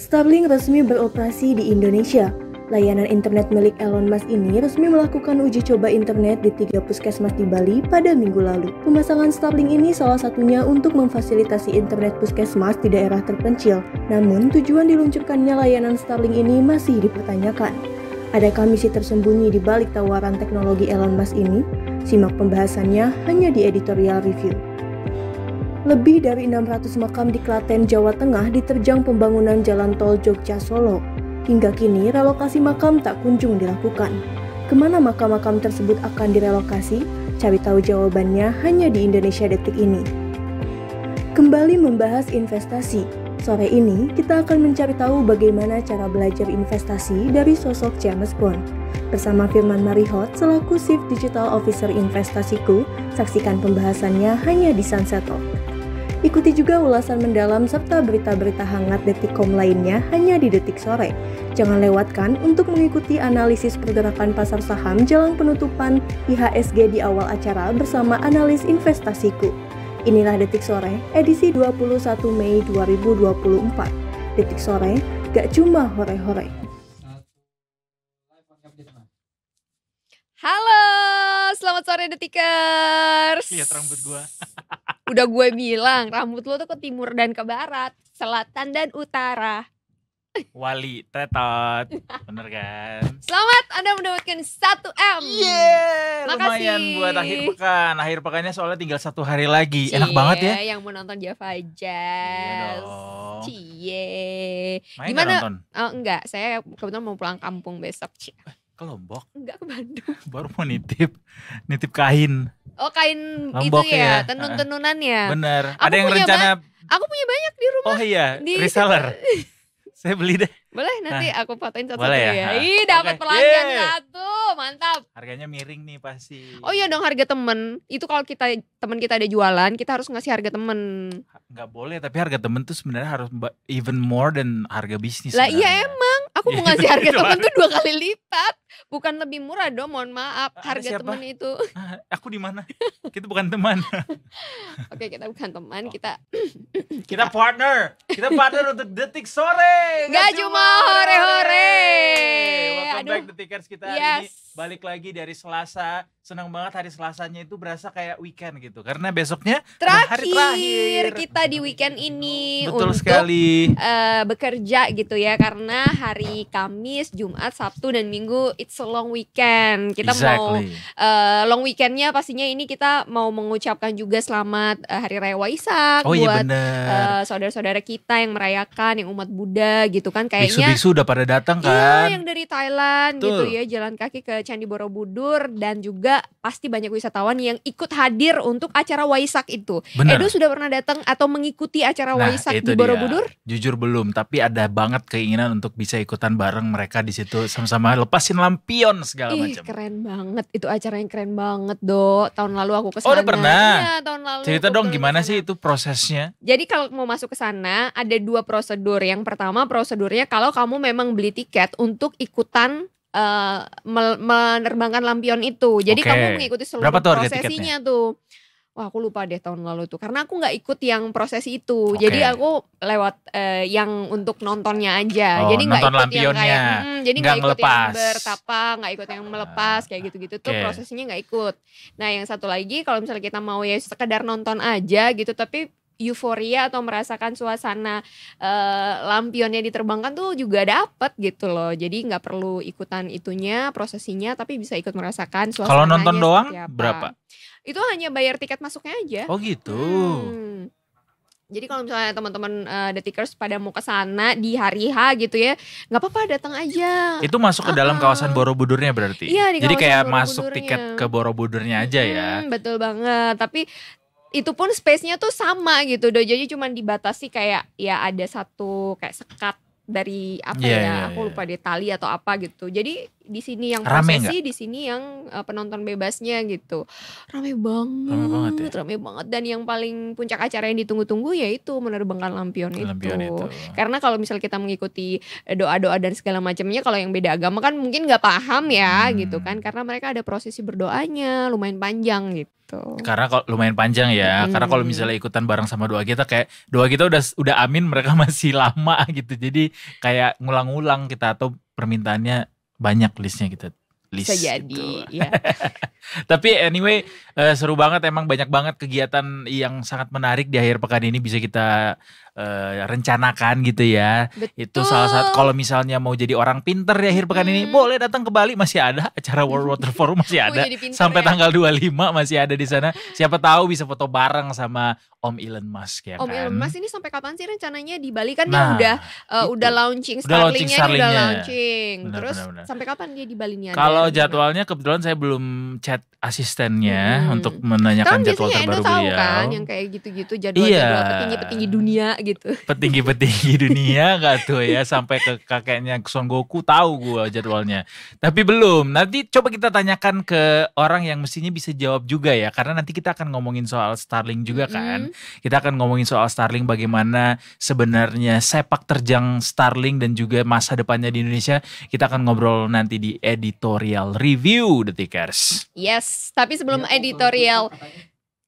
Starlink resmi beroperasi di Indonesia. Layanan internet milik Elon Musk ini resmi melakukan uji coba internet di tiga puskesmas di Bali pada minggu lalu. Pemasangan Starlink ini salah satunya untuk memfasilitasi internet puskesmas di daerah terpencil. Namun, tujuan diluncurkannya layanan Starlink ini masih dipertanyakan. Adakah misi tersembunyi di balik tawaran teknologi Elon Musk ini? Simak pembahasannya hanya di editorial review. Lebih dari 600 makam di Klaten, Jawa Tengah diterjang pembangunan jalan tol Jogja Solo. Hingga kini relokasi makam tak kunjung dilakukan. Kemana makam-makam tersebut akan direlokasi? Cari tahu jawabannya hanya di Indonesia Detik ini. Kembali membahas investasi. Sore ini kita akan mencari tahu bagaimana cara belajar investasi dari sosok James Bond. Bersama Firman Marihot selaku Chief Digital Officer Investasiku, saksikan pembahasannya hanya di Sunset Talk. Ikuti juga ulasan mendalam serta berita-berita hangat Detikcom lainnya hanya di Detik Sore. Jangan lewatkan untuk mengikuti analisis pergerakan pasar saham jelang penutupan IHSG di awal acara bersama analis investasiku. Inilah Detik Sore, edisi 21 Mei 2024. Detik Sore, gak cuma hore-hore. Halo, selamat sore Detikers. Lihat iya, rambut gua. udah gue bilang rambut lo tuh ke timur dan ke barat selatan dan utara Wali tetot Bener kan Selamat Anda mendapatkan 1M yeah, Makasih. Lumayan buat akhir pekan Akhir pekannya soalnya tinggal satu hari lagi Cie, Enak iya, banget ya Yang mau nonton iya Java Jazz Cie Gimana? Oh, enggak Saya kebetulan mau pulang kampung besok Cie ke Lombok? Enggak ke Bandung. Baru mau nitip, nitip kain. Oh kain Lombok itu ya, ya. tenun-tenunan ya. Bener. Aku Ada yang rencana. Aku punya banyak di rumah. Oh iya, di reseller. Saya beli deh. Boleh nanti nah, aku fotoin satu boleh ya. ya. Nah. Ih dapat okay. pelanggan satu, mantap. Harganya miring nih pasti. Oh iya dong harga temen. Itu kalau kita temen kita ada jualan, kita harus ngasih harga temen. Gak boleh, tapi harga temen tuh sebenarnya harus even more than harga bisnis. Lah iya emang, aku iya mau ngasih harga temen tuh dua kali lipat bukan lebih murah dong mohon maaf eh, harga teman itu ah, aku di mana kita bukan teman oke kita bukan teman oh. kita kita partner kita partner untuk detik sore nggak cuma hore hore welcome back detikers kita yes. ini balik lagi dari Selasa senang banget hari Selasanya itu berasa kayak weekend gitu karena besoknya terakhir, hari terakhir. kita di weekend ini Betul untuk sekali. Uh, bekerja gitu ya karena hari Kamis Jumat Sabtu dan Minggu it's long weekend. Kita exactly. mau uh, eh, long weekendnya pastinya ini kita mau mengucapkan juga selamat uh, Hari Raya Waisak oh, iya, buat iya uh, saudara-saudara kita yang merayakan, yang umat Buddha gitu kan. Kayaknya biksu udah pada datang iya, kan? Iya, yang dari Thailand Tuh. gitu ya, jalan kaki ke Candi Borobudur dan juga pasti banyak wisatawan yang ikut hadir untuk acara Waisak itu. Bener. Edo sudah pernah datang atau mengikuti acara nah, Waisak di Borobudur? Dia. Jujur belum, tapi ada banget keinginan untuk bisa ikutan bareng mereka di situ sama-sama lepasin lampion segala Ih, macam. keren banget. Itu acara yang keren banget, Do. Tahun lalu aku ke sana. Oh, udah pernah. Iya, tahun lalu. Cerita dong gimana kesana. sih itu prosesnya? Jadi kalau mau masuk ke sana ada dua prosedur. Yang pertama prosedurnya kalau kamu memang beli tiket untuk ikutan uh, menerbangkan lampion itu. Jadi okay. kamu mengikuti seluruh Berapa tuh prosesinya tuh. Wah aku lupa deh tahun lalu tuh karena aku nggak ikut yang proses itu. Okay. Jadi aku lewat uh, yang untuk nontonnya aja. Oh, jadi nggak ikut lampionnya. yang kayak hmm, jadi nggak ikut melepas. yang bertapa, nggak ikut yang melepas kayak gitu-gitu tuh prosesinya nggak ikut. Nah yang satu lagi kalau misalnya kita mau ya sekedar nonton aja gitu tapi euforia atau merasakan suasana uh, eh, lampionnya diterbangkan tuh juga dapat gitu loh. Jadi nggak perlu ikutan itunya prosesinya tapi bisa ikut merasakan suasana. Kalau nonton doang apa. berapa? Itu hanya bayar tiket masuknya aja. Oh gitu. Hmm. Jadi kalau misalnya teman-teman uh, eh, detikers pada mau ke sana di hari H gitu ya, nggak apa-apa datang aja. Itu masuk ke dalam uh-huh. kawasan Borobudurnya berarti. Iya, di Jadi kayak masuk tiket ke Borobudurnya aja ya? hmm, ya. Betul banget. Tapi itu pun space-nya tuh sama gitu dojonya cuma dibatasi kayak ya ada satu kayak sekat dari apa yeah, ya yeah, aku iya. lupa deh tali atau apa gitu jadi di sini yang prosesi, di sini yang uh, penonton bebasnya gitu. ramai banget, ramai banget, ya? rame banget dan yang paling puncak acara yang ditunggu-tunggu yaitu menerbangkan lampion, lampion itu. itu. Karena kalau misal kita mengikuti eh, doa-doa dan segala macamnya kalau yang beda agama kan mungkin nggak paham ya hmm. gitu kan karena mereka ada prosesi berdoanya lumayan panjang gitu Karena kalau lumayan panjang ya. Hmm. Karena kalau misalnya ikutan bareng sama doa kita kayak doa kita udah udah amin mereka masih lama gitu. Jadi kayak ngulang ulang kita atau permintaannya banyak listnya kita list. Bisa jadi, gitu. ya. Tapi anyway, uh, seru banget emang banyak banget kegiatan yang sangat menarik di akhir pekan ini bisa kita uh, rencanakan gitu ya. Betul. Itu salah satu kalau misalnya mau jadi orang pinter di akhir pekan hmm. ini boleh datang ke Bali masih ada acara World Water Forum masih oh, ada sampai ya. tanggal 25 masih ada di sana. Siapa tahu bisa foto bareng sama Om Elon Musk ya Om kan. Om Elon Musk ini sampai kapan sih rencananya di Bali kan nah, dia udah uh, launching, udah launching starlink launching, udah launching. Benar, Terus benar, benar. sampai kapan dia di Bali nih? Kalau gitu. jadwalnya kebetulan saya belum chat asistennya hmm. untuk menanyakan kan, jadwal terbaru beliau. kan yang kayak gitu-gitu jadwal-jadwal iya. petinggi-petinggi dunia gitu gitu. Petinggi-petinggi dunia gak tuh ya sampai ke kakeknya Son Goku tahu gue jadwalnya. Tapi belum. Nanti coba kita tanyakan ke orang yang mestinya bisa jawab juga ya karena nanti kita akan ngomongin soal Starling juga kan. Mm. Kita akan ngomongin soal Starling bagaimana sebenarnya sepak terjang Starling dan juga masa depannya di Indonesia. Kita akan ngobrol nanti di editorial review Detikers. Yes, tapi sebelum iya, editorial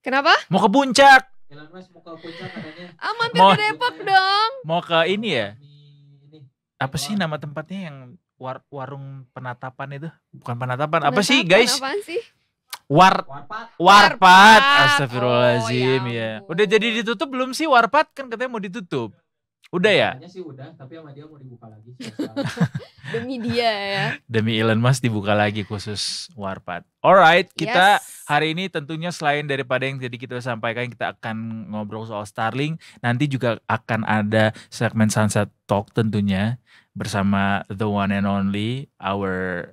Kenapa? Mau ke puncak. Elon Musk mau ke puncak katanya. Ah, mampir ke Depok dong. Mau ke ini ya? Apa sih nama tempatnya yang war, warung penatapan itu? Bukan penatapan, penatapan apa sih guys? Apa sih? War, warpat. warpat, warpat. astagfirullahaladzim oh, ya. Iya. Udah jadi ditutup belum sih warpat kan katanya mau ditutup. Udah ya? Katanya sih udah, tapi sama dia mau dibuka lagi. Demi dia ya. Demi Elon Musk dibuka lagi khusus Warpath Alright, kita yes. hari ini tentunya selain daripada yang tadi kita sampaikan, kita akan ngobrol soal Starling Nanti juga akan ada segmen Sunset Talk tentunya bersama the one and only our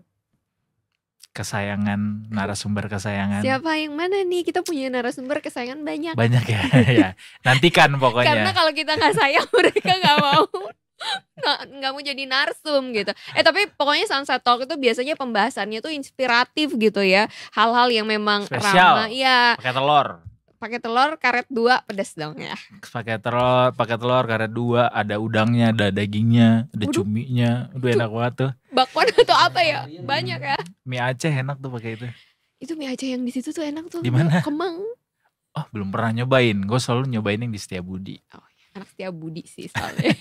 kesayangan narasumber kesayangan siapa yang mana nih kita punya narasumber kesayangan banyak banyak ya, ya. nantikan pokoknya karena kalau kita nggak sayang mereka nggak mau nggak mau jadi narsum gitu. Eh tapi pokoknya sunset talk itu biasanya pembahasannya tuh inspiratif gitu ya, hal-hal yang memang Spesial. ramah, ya. Pakai telur pakai telur karet dua pedas dong ya pakai telur pakai telur karet dua ada udangnya ada dagingnya ada Udah. cuminya udah enak banget tuh bakwan atau apa ya banyak ya mie Aceh enak tuh pakai itu itu mie Aceh yang di situ tuh enak tuh di mana Kemang oh belum pernah nyobain gue selalu nyobain yang di setia budi oh anak setia budi sih soalnya.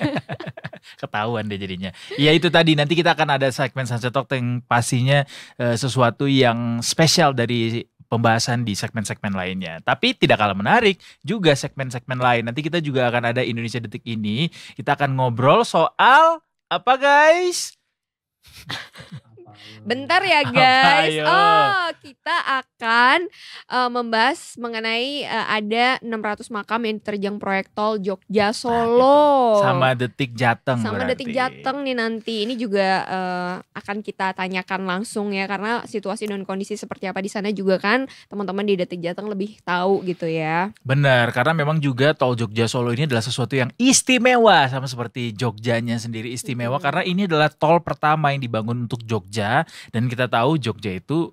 Ketahuan deh jadinya. Ya itu tadi nanti kita akan ada segmen Sunset Talk yang pastinya uh, sesuatu yang spesial dari pembahasan di segmen-segmen lainnya. Tapi tidak kalah menarik juga segmen-segmen lain. Nanti kita juga akan ada Indonesia Detik ini. Kita akan ngobrol soal apa guys? Bentar ya guys. Apa, oh, kita akan uh, membahas mengenai uh, ada 600 makam yang terjang proyek tol Jogja gitu. Solo. Nah, gitu. Sama detik Jateng. Sama berarti. detik Jateng nih nanti. Ini juga uh, akan kita tanyakan langsung ya karena situasi dan kondisi seperti apa di sana juga kan teman-teman di detik Jateng lebih tahu gitu ya. Benar, karena memang juga tol Jogja Solo ini adalah sesuatu yang istimewa sama seperti Jogjanya sendiri istimewa hmm. karena ini adalah tol pertama yang dibangun untuk Jogja dan kita tahu Jogja itu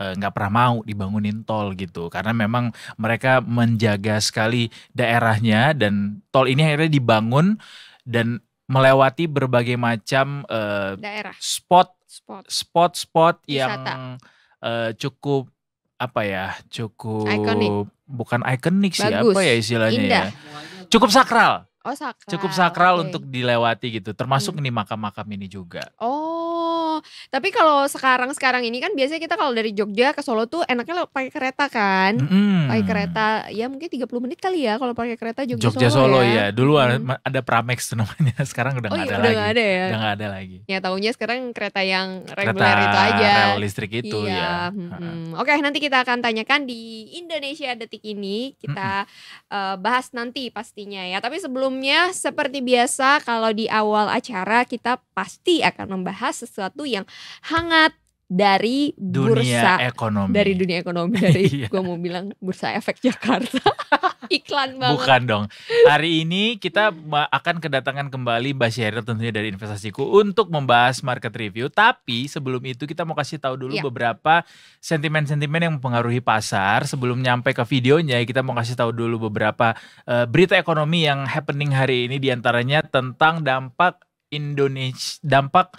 eh, nggak pernah mau dibangunin tol gitu karena memang mereka menjaga sekali daerahnya dan tol ini akhirnya dibangun dan melewati berbagai macam uh, daerah spot spot spot spot yang uh, cukup apa ya cukup iconic. bukan ikonik sih apa ya istilahnya ya cukup sakral Oh sakral. Cukup sakral okay. untuk dilewati gitu. Termasuk hmm. nih makam-makam ini juga. Oh, tapi kalau sekarang-sekarang ini kan biasanya kita kalau dari Jogja ke Solo tuh enaknya pakai kereta kan? Hmm. Pakai kereta ya mungkin 30 menit kali ya kalau pakai kereta Jogja, Jogja Solo, ya. ya. Dulu hmm. ada Pramex namanya. Sekarang udah oh, nggak oh, iya, gak ada udah lagi. Gak ada ya? Udah gak ada lagi. Ya tahunya sekarang kereta yang reguler itu aja. Rel listrik itu iya. ya. Hmm. Hmm. Oke, okay, nanti kita akan tanyakan di Indonesia detik ini kita hmm. uh, bahas nanti pastinya ya. Tapi sebelum sebelumnya seperti biasa kalau di awal acara kita pasti akan membahas sesuatu yang hangat dari dunia bursa ekonomi. dari dunia ekonomi dari iya. gue mau bilang bursa efek Jakarta iklan banget bukan dong hari ini kita akan kedatangan kembali Mbak Sheryl tentunya dari investasiku untuk membahas market review tapi sebelum itu kita mau kasih tahu dulu ya. beberapa sentimen-sentimen yang mempengaruhi pasar sebelum nyampe ke videonya kita mau kasih tahu dulu beberapa uh, berita ekonomi yang happening hari ini diantaranya tentang dampak Indonesia dampak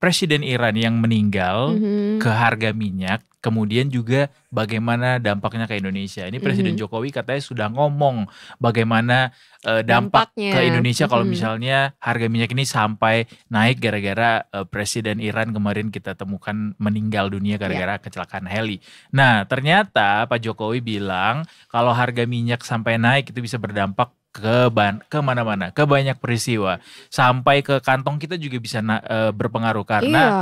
presiden Iran yang meninggal mm-hmm. ke harga minyak, kemudian juga bagaimana dampaknya ke Indonesia. Ini presiden mm-hmm. Jokowi katanya sudah ngomong bagaimana uh, dampak dampaknya. ke Indonesia kalau mm-hmm. misalnya harga minyak ini sampai naik gara-gara uh, presiden Iran kemarin kita temukan meninggal dunia ya. gara-gara yeah. kecelakaan heli. Nah, ternyata Pak Jokowi bilang kalau harga minyak sampai naik itu bisa berdampak ke ban ke mana-mana ke banyak peristiwa sampai ke kantong kita juga bisa na, e, berpengaruh karena iya.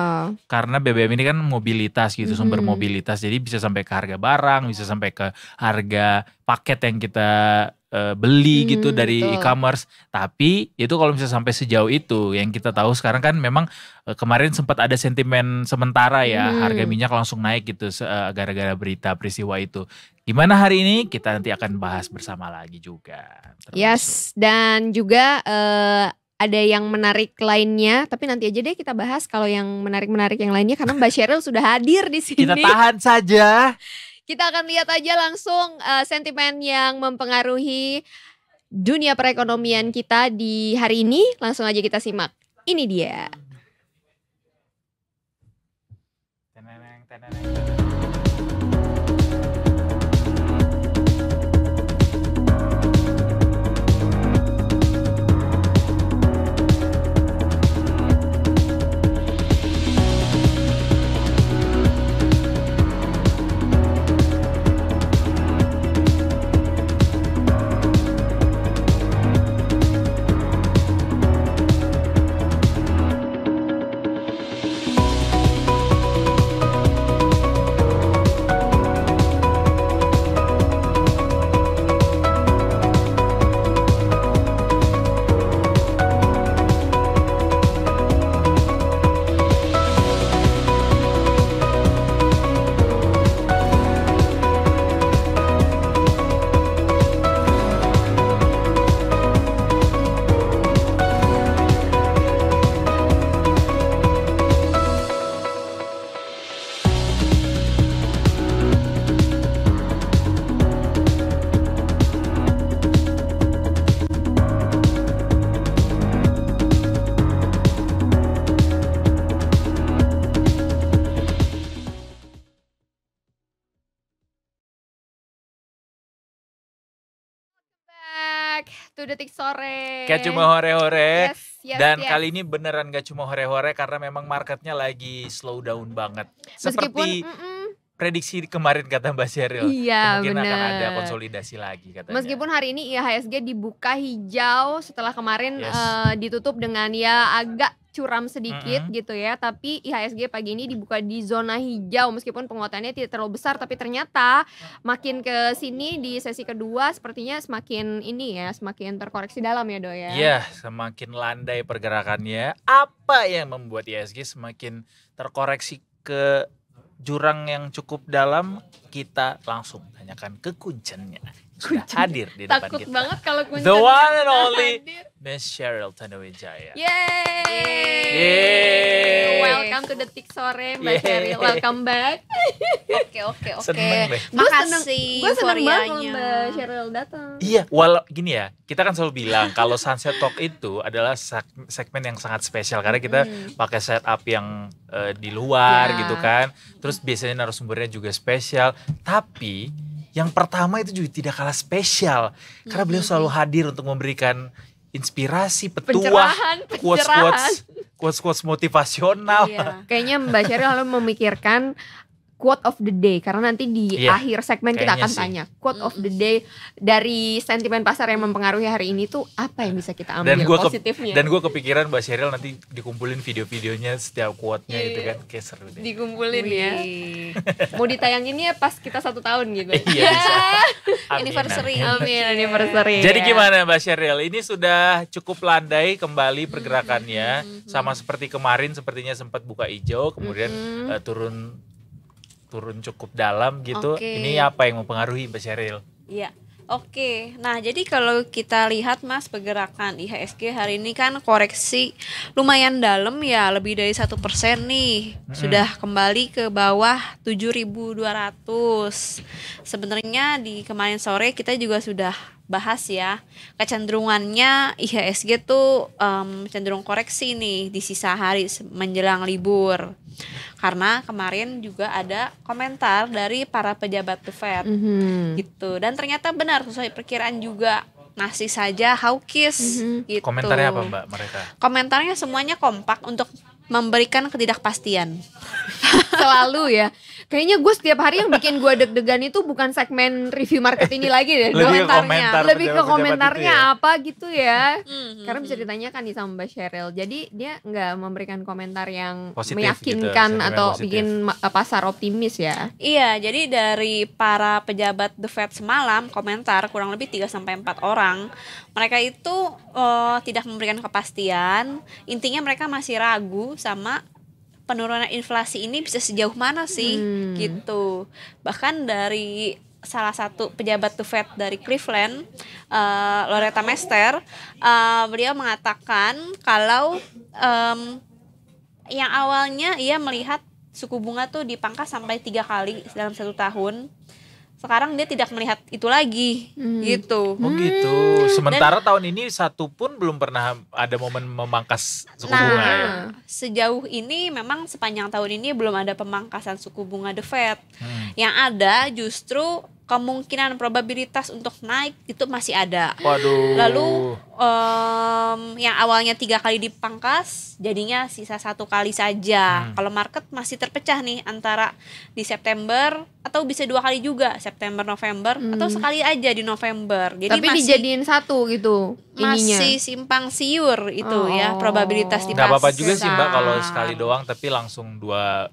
karena BBM ini kan mobilitas gitu mm. sumber mobilitas jadi bisa sampai ke harga barang bisa sampai ke harga paket yang kita e, beli mm, gitu dari e-commerce tapi itu kalau bisa sampai sejauh itu yang kita tahu sekarang kan memang e, kemarin sempat ada sentimen sementara ya mm. harga minyak langsung naik gitu e, gara-gara berita peristiwa itu Gimana hari ini kita nanti akan bahas bersama lagi juga. Terus. Yes, dan juga uh, ada yang menarik lainnya, tapi nanti aja deh kita bahas kalau yang menarik-menarik yang lainnya karena Mbak Cheryl sudah hadir di sini. Kita tahan saja. Kita akan lihat aja langsung uh, sentimen yang mempengaruhi dunia perekonomian kita di hari ini. Langsung aja kita simak. Ini dia. Teneneng, teneneng. waktu detik sore. Gak cuma hore-hore. Yes, yes, Dan yes. kali ini beneran gak cuma hore-hore karena memang marketnya lagi slow down banget. Seperti Meskipun, prediksi kemarin kata Mbak Sheryl. Iya, Mungkin akan ada konsolidasi lagi katanya. Meskipun hari ini IHSG dibuka hijau setelah kemarin yes. uh, ditutup dengan ya agak curam sedikit mm -hmm. gitu ya, tapi IHSG pagi ini dibuka di zona hijau meskipun penguatannya tidak terlalu besar tapi ternyata makin ke sini di sesi kedua sepertinya semakin ini ya, semakin terkoreksi dalam ya, Do ya. Iya, yeah, semakin landai pergerakannya. Apa yang membuat IHSG semakin terkoreksi ke jurang yang cukup dalam? Kita langsung tanyakan ke kuncennya sudah hadir di depan Takut kita. banget kalau kunci. The one and only Miss Cheryl Tanuwijaya. Yeay. Yeay. Welcome to Detik Sore Mbak Yeay. Cheryl. Welcome back. Oke oke oke. Makasih. Gue seneng banget kalau Mbak Cheryl datang. Iya, walau gini ya, kita kan selalu bilang kalau Sunset Talk itu adalah segmen yang sangat spesial karena kita hmm. pakai setup yang uh, di luar ya. gitu kan. Terus biasanya narasumbernya juga spesial, tapi yang pertama itu juga tidak kalah spesial hmm. karena beliau selalu hadir untuk memberikan inspirasi, petua, quotes-quotes quotes-quotes motivasional. Iya. Kayaknya Mbak Sheryl lalu memikirkan quote of the day karena nanti di yeah, akhir segmen kita akan sih. tanya quote of the day dari sentimen pasar yang mempengaruhi hari ini tuh apa yang bisa kita ambil dan gua positifnya ke, dan gue kepikiran Mbak Sheryl nanti dikumpulin video-videonya setiap quote-nya yeah, itu kan kayak seru deh dikumpulin ya. Wih. ya mau ditayanginnya pas kita satu tahun gitu iya amin, anniversary amin anniversary jadi gimana Mbak Sheryl ini sudah cukup landai kembali pergerakannya mm -hmm. sama seperti kemarin sepertinya sempat buka hijau kemudian mm -hmm. uh, turun turun cukup dalam gitu. Okay. Ini apa yang mempengaruhi Mbak Sheryl? Iya. Oke, nah jadi kalau kita lihat mas pergerakan IHSG hari ini kan koreksi lumayan dalam ya, lebih dari satu persen nih, mm-hmm. sudah kembali ke bawah 7.200. Sebenarnya di kemarin sore kita juga sudah bahas ya kecenderungannya IHSG tuh um, cenderung koreksi nih di sisa hari menjelang libur karena kemarin juga ada komentar dari para pejabat The Fed mm -hmm. gitu dan ternyata benar sesuai perkiraan juga masih saja hawkish mm-hmm. gitu. Komentarnya apa Mbak mereka? Komentarnya semuanya kompak untuk memberikan ketidakpastian. Selalu ya. Kayaknya gue setiap hari yang bikin gue deg-degan itu bukan segmen review market ini lagi deh. Lebih komentarnya. Komentar Lebih ke ya. komentarnya ya. apa gitu ya. hmm Karena bisa ditanyakan nih sama Mbak Cheryl. Jadi dia nggak memberikan komentar yang positif gitu ya, meyakinkan gitu, atau positif. bikin eh, pasar optimis ya. Iya, jadi dari para pejabat The Fed semalam komentar kurang lebih 3 sampai empat orang. Mereka itu uh, tidak memberikan kepastian. Intinya mereka masih ragu sama penurunan inflasi ini bisa sejauh mana sih hmm. gitu. Bahkan dari salah satu pejabat The Fed dari Cleveland, uh, Loretta Mester, uh, beliau mengatakan kalau um, yang awalnya ia melihat suku bunga tuh dipangkas sampai tiga kali dalam satu tahun sekarang dia tidak melihat itu lagi hmm. gitu. Oh hmm. gitu. Sementara Dan, tahun ini satu pun belum pernah ada momen memangkas suku nah, bunga ya. Sejauh ini memang sepanjang tahun ini belum ada pemangkasan suku bunga The Fed. Hmm. Yang ada justru kemungkinan probabilitas untuk naik itu masih ada. Waduh. Lalu um, yang awalnya tiga kali dipangkas, jadinya sisa satu kali saja. Hmm. Kalau market masih terpecah nih antara di September atau bisa dua kali juga September November hmm. atau sekali aja di November. Jadi Tapi masih, dijadiin satu gitu. Ininya. Masih simpang siur itu ya, oh. ya probabilitas di. Gak apa-apa juga sih mbak kalau sekali doang tapi langsung dua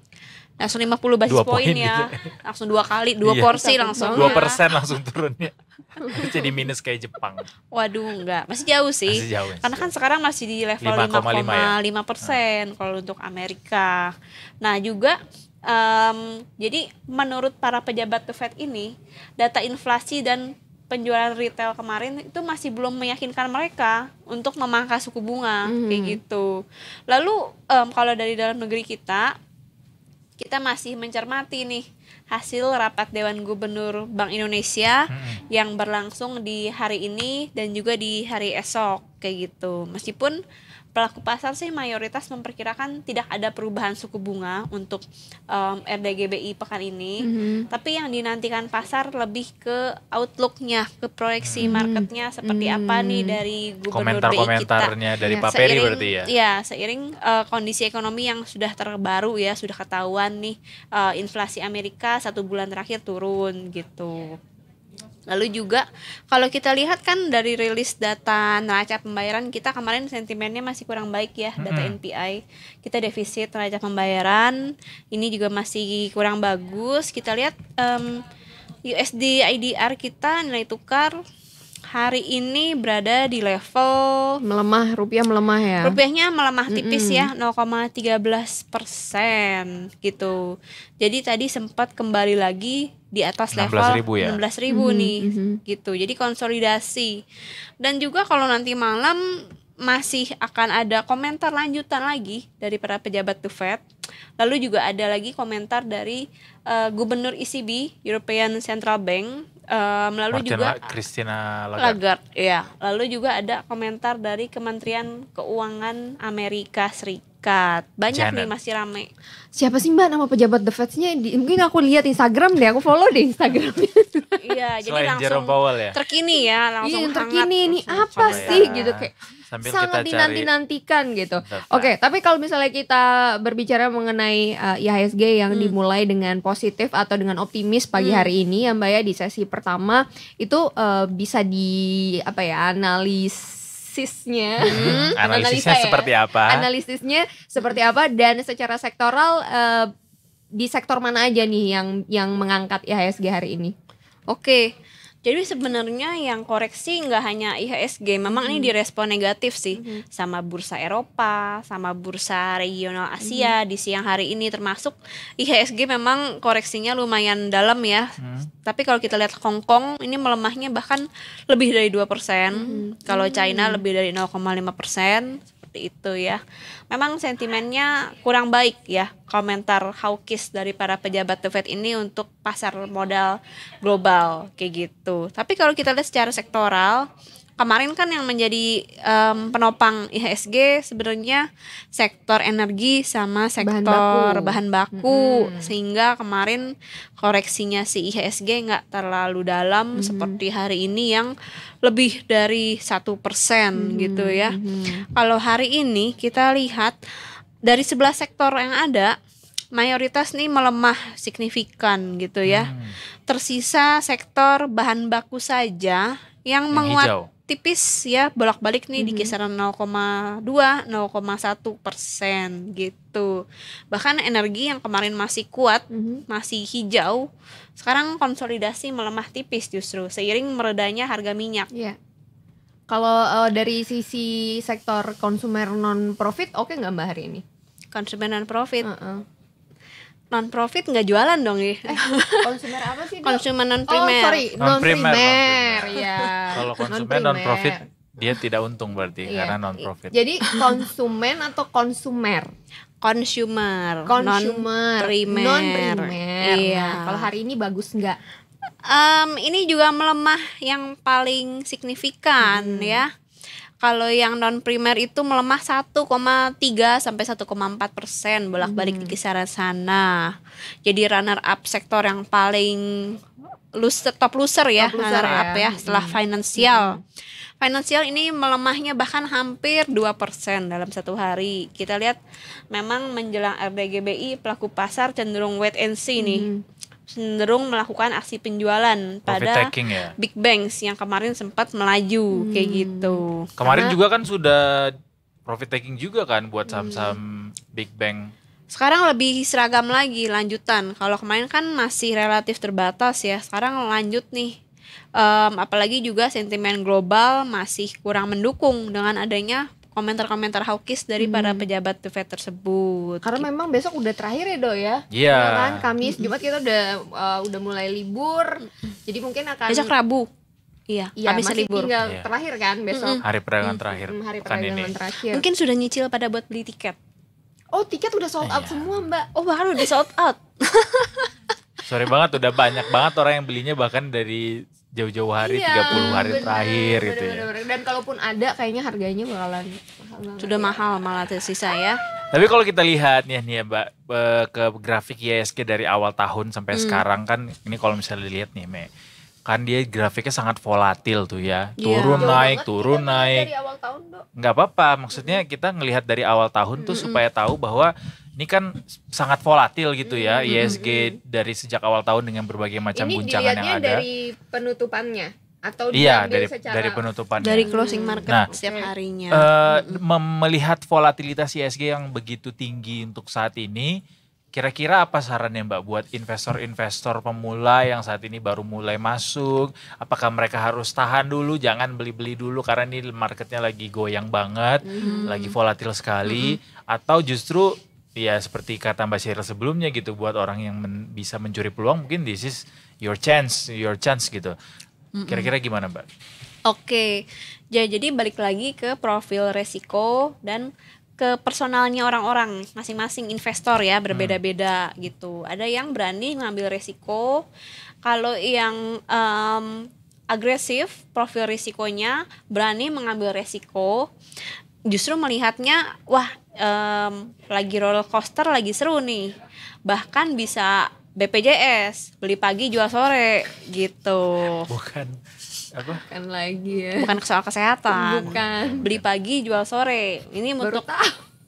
langsung 50 basis poin ya. Gitu. Langsung dua kali, dua iya. porsi langsung. Dua persen langsung turunnya. Jadi minus kayak Jepang. Waduh enggak, masih jauh sih. Masih jauh. Karena kan sekarang masih di level 5,5 ya? persen kalau untuk Amerika. Nah juga um, jadi menurut para pejabat The Fed ini data inflasi dan penjualan retail kemarin itu masih belum meyakinkan mereka untuk memangkas suku bunga -hmm. kayak gitu. Lalu um, kalau dari dalam negeri kita kita masih mencermati nih hasil rapat Dewan Gubernur Bank Indonesia hmm. yang berlangsung di hari ini dan juga di hari esok kayak gitu. Meskipun pelaku pasar sih mayoritas memperkirakan tidak ada perubahan suku bunga untuk um, RDGBI pekan ini. Mm -hmm. Tapi yang dinantikan pasar lebih ke outlooknya, ke proyeksi mm -hmm. marketnya seperti mm -hmm. apa nih dari gubernur Komentar DI kita. dari ya, Pak Peri berarti ya. Iya, seiring uh, kondisi ekonomi yang sudah terbaru ya, sudah ketahuan nih uh, inflasi Amerika satu bulan terakhir turun gitu. Yeah. Lalu juga kalau kita lihat kan dari rilis data neraca pembayaran kita kemarin sentimennya masih kurang baik ya data mm -hmm. NPI. Kita defisit neraca pembayaran ini juga masih kurang bagus. Kita lihat um, USD IDR kita nilai tukar hari ini berada di level melemah rupiah melemah ya rupiahnya melemah tipis mm hmm ya 0,13 persen gitu jadi tadi sempat kembali lagi di atas level 16 ribu, ya? 16 ribu mm -hmm. nih mm -hmm. gitu jadi konsolidasi dan juga kalau nanti malam masih akan ada komentar lanjutan lagi dari para pejabat The Fed. Lalu juga ada lagi komentar dari uh, Gubernur ECB, European Central Bank Um, lalu Martin juga Christina Lagarde. Lagarde, ya. Lalu juga ada komentar dari Kementerian Keuangan Amerika Serikat dekat. Banyak Janet. nih masih rame. Siapa sih Mbak nama pejabat The feds Mungkin aku lihat Instagram deh, aku follow deh Instagram iya, jadi Selain langsung Powell, ya? terkini ya, langsung iya, terkini ini apa sih ya. gitu kayak Sambil sangat dinanti-nantikan gitu. Oke, okay, tapi kalau misalnya kita berbicara mengenai uh, eh, IHSG yang hmm. dimulai dengan positif atau dengan optimis pagi hmm. hari ini ya Mbak ya di sesi pertama itu uh, bisa di apa ya analis analisisnya. Hmm, analisisnya ya. seperti apa? Analisisnya seperti apa dan secara sektoral uh, di sektor mana aja nih yang yang mengangkat IHSG hari ini? Oke. Okay. Jadi sebenarnya yang koreksi nggak hanya IHSG, memang hmm. ini direspon negatif sih hmm. sama bursa Eropa, sama bursa regional Asia hmm. di siang hari ini termasuk IHSG memang koreksinya lumayan dalam ya. Hmm. Tapi kalau kita lihat Hong Kong ini melemahnya bahkan lebih dari 2%, hmm. kalau China hmm. lebih dari 0,5% seperti itu ya. Memang sentimennya kurang baik ya komentar hawkis dari para pejabat The Fed ini untuk pasar modal global kayak gitu. Tapi kalau kita lihat secara sektoral kemarin kan yang menjadi um, penopang IHSG sebenarnya sektor energi sama sektor bahan baku, bahan baku hmm. sehingga kemarin koreksinya si IHSG nggak terlalu dalam hmm. seperti hari ini yang lebih dari satu persen gitu ya. Hmm. Kalau hari ini kita lihat dari sebelas sektor yang ada mayoritas nih melemah signifikan gitu ya. Hmm. Tersisa sektor bahan baku saja yang, yang menguat hijau tipis ya bolak-balik nih mm -hmm. di mm-hmm. kisaran 0,2 0,1 persen gitu bahkan energi yang kemarin masih kuat mm -hmm. masih hijau sekarang konsolidasi melemah tipis justru seiring meredanya harga minyak yeah. kalau uh, dari sisi sektor konsumer non profit oke okay nggak mbak hari ini konsumer non profit uh -uh non profit nggak jualan dong ya. Eh, konsumer apa sih? konsumen non primer. Oh, sorry, non primer. ya. Kalau konsumen non profit dia tidak untung berarti yeah. karena non profit. Jadi konsumen atau konsumer? Consumer, consumer, non primer. primer. Iya. Nah, kalau hari ini bagus nggak? Um, ini juga melemah yang paling signifikan hmm. ya kalau yang non primer itu melemah 1,3 sampai 1,4 persen bolak-balik hmm. di kisaran sana. Jadi runner up sektor yang paling loser, top loser ya, top loser runner up ya, ya setelah hmm. finansial. Hmm. Finansial ini melemahnya bahkan hampir 2% dalam satu hari. Kita lihat memang menjelang RDGBI pelaku pasar cenderung wait and see hmm cenderung melakukan aksi penjualan Profit pada ya? big banks yang kemarin sempat melaju hmm. kayak gitu. Kemarin Karena, juga kan sudah profit taking juga kan buat saham-saham hmm. big bank. Sekarang lebih seragam lagi lanjutan. Kalau kemarin kan masih relatif terbatas ya. Sekarang lanjut nih. Um, apalagi juga sentimen global masih kurang mendukung dengan adanya komentar-komentar hawkish dari hmm. para pejabat The Fed tersebut. Karena gitu. memang besok udah terakhir ya do ya. Iya. Yeah. Kan Kamis, Jumat kita udah uh, udah mulai libur. Jadi mungkin akan Besok Rabu. Iya, ya, Kamis masih libur. tinggal yeah. terakhir kan besok. Mm -hmm. Hari perdagangan terakhir. Mm -hmm. Hari perdagangan terakhir. Mungkin sudah nyicil pada buat beli tiket. Oh, tiket udah sold out yeah. semua, Mbak. Oh, baru udah sold out. Sorry banget udah banyak banget orang yang belinya bahkan dari jauh-jauh hari iya, 30 hari bener, terakhir bener, gitu bener, ya. Bener. Dan kalaupun ada kayaknya harganya bakalan Sudah mahal malah tersisa ya Tapi kalau kita lihat nih nih ya Mbak ke grafik YSK dari awal tahun sampai hmm. sekarang kan ini kalau misalnya dilihat nih Me kan dia grafiknya sangat volatil tuh ya iya, turun naik banget, turun naik nggak apa-apa maksudnya hmm. kita ngelihat dari awal tahun tuh hmm, hmm. supaya tahu bahwa ini kan sangat volatil gitu ya mm-hmm. ISG e dari sejak awal tahun dengan berbagai macam ini guncangan yang ada. Ini dari penutupannya atau iya dari secara dari penutupan dari closing market nah, setiap harinya uh, hmm melihat volatilitas ISG e yang begitu tinggi untuk saat ini kira-kira apa sarannya Mbak buat investor-investor pemula yang saat ini baru mulai masuk apakah mereka harus tahan dulu jangan beli-beli dulu karena ini marketnya lagi goyang banget mm-hmm. lagi volatil sekali mm-hmm. atau justru ya seperti kata Mbak Sheryl sebelumnya gitu buat orang yang men bisa mencuri peluang mungkin this is your chance, your chance gitu. Kira-kira gimana Mbak? Oke, okay. jadi balik lagi ke profil resiko dan ke personalnya orang-orang masing-masing investor ya berbeda-beda hmm. gitu. Ada yang berani ngambil resiko, kalau yang um, agresif profil risikonya berani mengambil resiko, justru melihatnya wah um, lagi roller coaster lagi seru nih bahkan bisa BPJS beli pagi jual sore gitu bukan apa bukan lagi ya bukan soal kesehatan bukan beli pagi jual sore ini untuk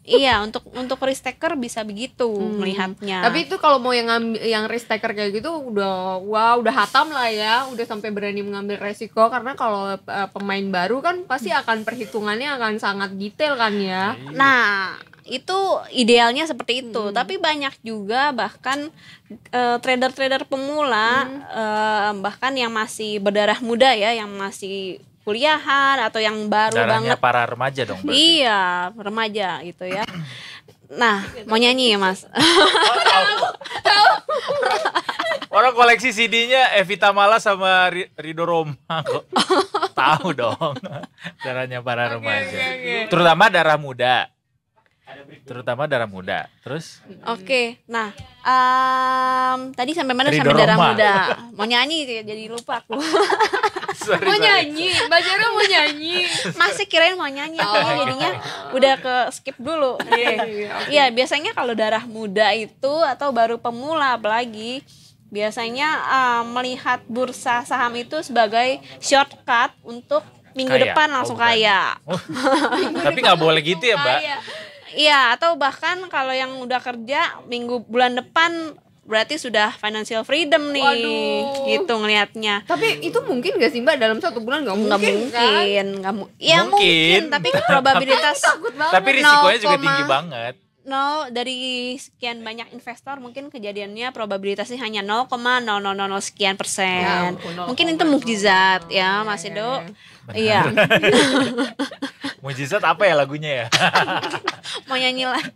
iya untuk untuk risk taker bisa begitu hmm. melihatnya tapi itu kalau mau yang yang risk taker kayak gitu udah wow, udah hatam lah ya udah sampai berani mengambil resiko karena kalau uh, pemain baru kan pasti akan perhitungannya akan sangat detail kan ya iya. nah itu idealnya seperti itu hmm. tapi banyak juga bahkan eh, trader-trader uh, pemula hmm. uh, bahkan yang masih berdarah muda ya yang masih kuliahan atau yang baru Darahnya banget para remaja dong berarti. iya remaja gitu ya nah mau nyanyi ya mas oh, tahu orang koleksi CD-nya Evita Mala sama Rido Roma kok tahu dong darahnya para okay, remaja okay, okay. terutama darah muda terutama darah muda. Terus? Oke, okay. nah um, tadi sampai mana Ridho sampai darah muda? Mau nyanyi jadi lupa aku. sorry, mau nyanyi, Mbak Jero mau nyanyi. Masih kirain mau nyanyi, oh. jadinya udah ke skip dulu. Iya, iya, iya okay. Iya, yeah, biasanya kalau darah muda itu atau baru pemula apalagi biasanya uh, melihat bursa saham itu sebagai shortcut untuk minggu kaya. depan langsung oh, kaya. Oh, tapi nggak boleh gitu ya, Mbak. Kaya Iya, atau bahkan kalau yang udah kerja minggu bulan depan berarti sudah financial freedom nih Waduh. gitu ngelihatnya tapi itu mungkin gak sih mbak dalam satu bulan gak mungkin Gak kan? mungkin nggak gak mu ya mungkin, mungkin tapi kan probabilitas takut banget. tapi risikonya juga juga tinggi banget no dari sekian banyak investor mungkin kejadiannya probabilitasnya hanya 0,0000 sekian persen. Ya, mungkin itu mukjizat ya, Mas Edo. Ya, ya, ya. Iya. Mujizat apa ya lagunya ya? Mau nyanyi lagi.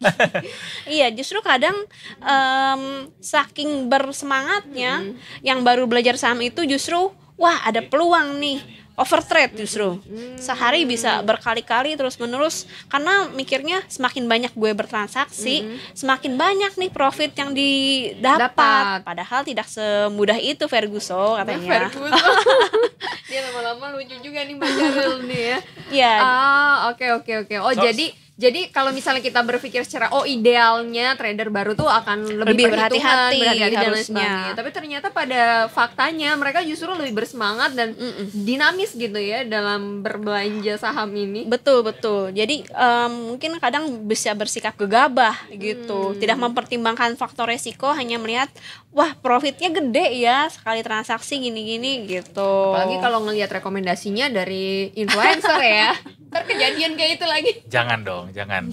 iya, justru kadang um, saking bersemangatnya hmm. yang baru belajar saham itu justru wah ada peluang nih overtrade justru sehari bisa berkali-kali terus menerus karena mikirnya semakin banyak gue bertransaksi hmm. semakin banyak nih profit yang didapat Dapat. padahal tidak semudah itu Ferguson nah, katanya nah, Ferguso. dia lama-lama lucu juga nih Mbak Jaril nih ya iya ah oke okay, oke okay, oke okay. oh so, jadi jadi kalau misalnya kita berpikir secara oh idealnya trader baru tuh akan lebih, lebih berhati-hati, hati dan lain sebagainya. Tapi ternyata pada faktanya mereka justru lebih bersemangat dan Mm-mm. dinamis gitu ya dalam berbelanja saham ini. Betul betul. Jadi um, mungkin kadang bisa bersikap gegabah gitu, hmm. tidak mempertimbangkan faktor resiko, hanya melihat wah profitnya gede ya sekali transaksi gini-gini gitu. Apalagi kalau ngelihat rekomendasinya dari influencer ya. terkejadian kayak itu lagi. Jangan dong, jangan.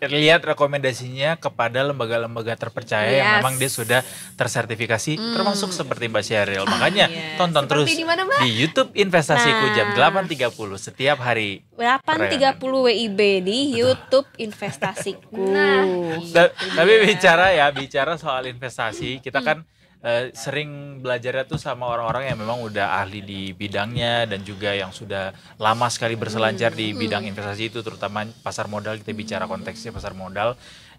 Lihat rekomendasinya kepada lembaga-lembaga terpercaya yes. yang memang dia sudah tersertifikasi mm. termasuk seperti Mbak Sheryl. Makanya ah, yes. tonton seperti terus di, di YouTube Investasiku nah. jam 8.30 setiap hari. 8.30 WIB di Betul. YouTube Investasiku. nah. nah iya. Tapi bicara ya, bicara soal investasi, kita kan uh, sering belajarnya tuh sama orang-orang yang memang udah ahli di bidangnya dan juga yang sudah lama sekali berselancar di hmm. bidang investasi itu terutama pasar modal kita bicara konteksnya pasar modal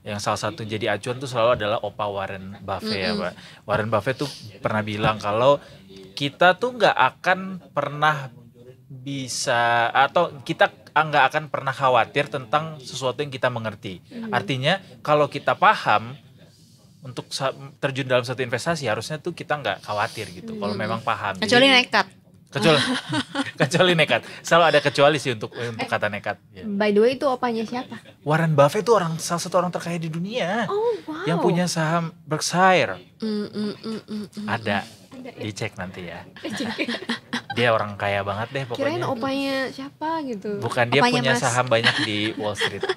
yang salah satu jadi acuan tuh selalu adalah opa Warren Buffett mm -hmm. ya pak Warren Buffett tuh pernah bilang kalau kita tuh nggak akan pernah bisa atau kita nggak akan pernah khawatir tentang sesuatu yang kita mengerti mm -hmm. artinya kalau kita paham untuk terjun dalam satu investasi harusnya tuh kita nggak khawatir gitu hmm. kalau iya. memang paham. Kecuali Jadi, nekat. Kecuali kecuali nekat. Selalu ada kecuali sih untuk eh, untuk kata nekat. Ya. By the way itu opanya siapa? Warren Buffett itu orang salah satu orang terkaya di dunia. Oh wow. Yang punya saham Berkshire. Mm, mm, mm, mm, mm. mm. Ada ya? Dicek nanti ya. dia orang kaya banget deh pokoknya. Kirain opanya siapa gitu. Bukan dia opanya punya mas. saham banyak di Wall Street.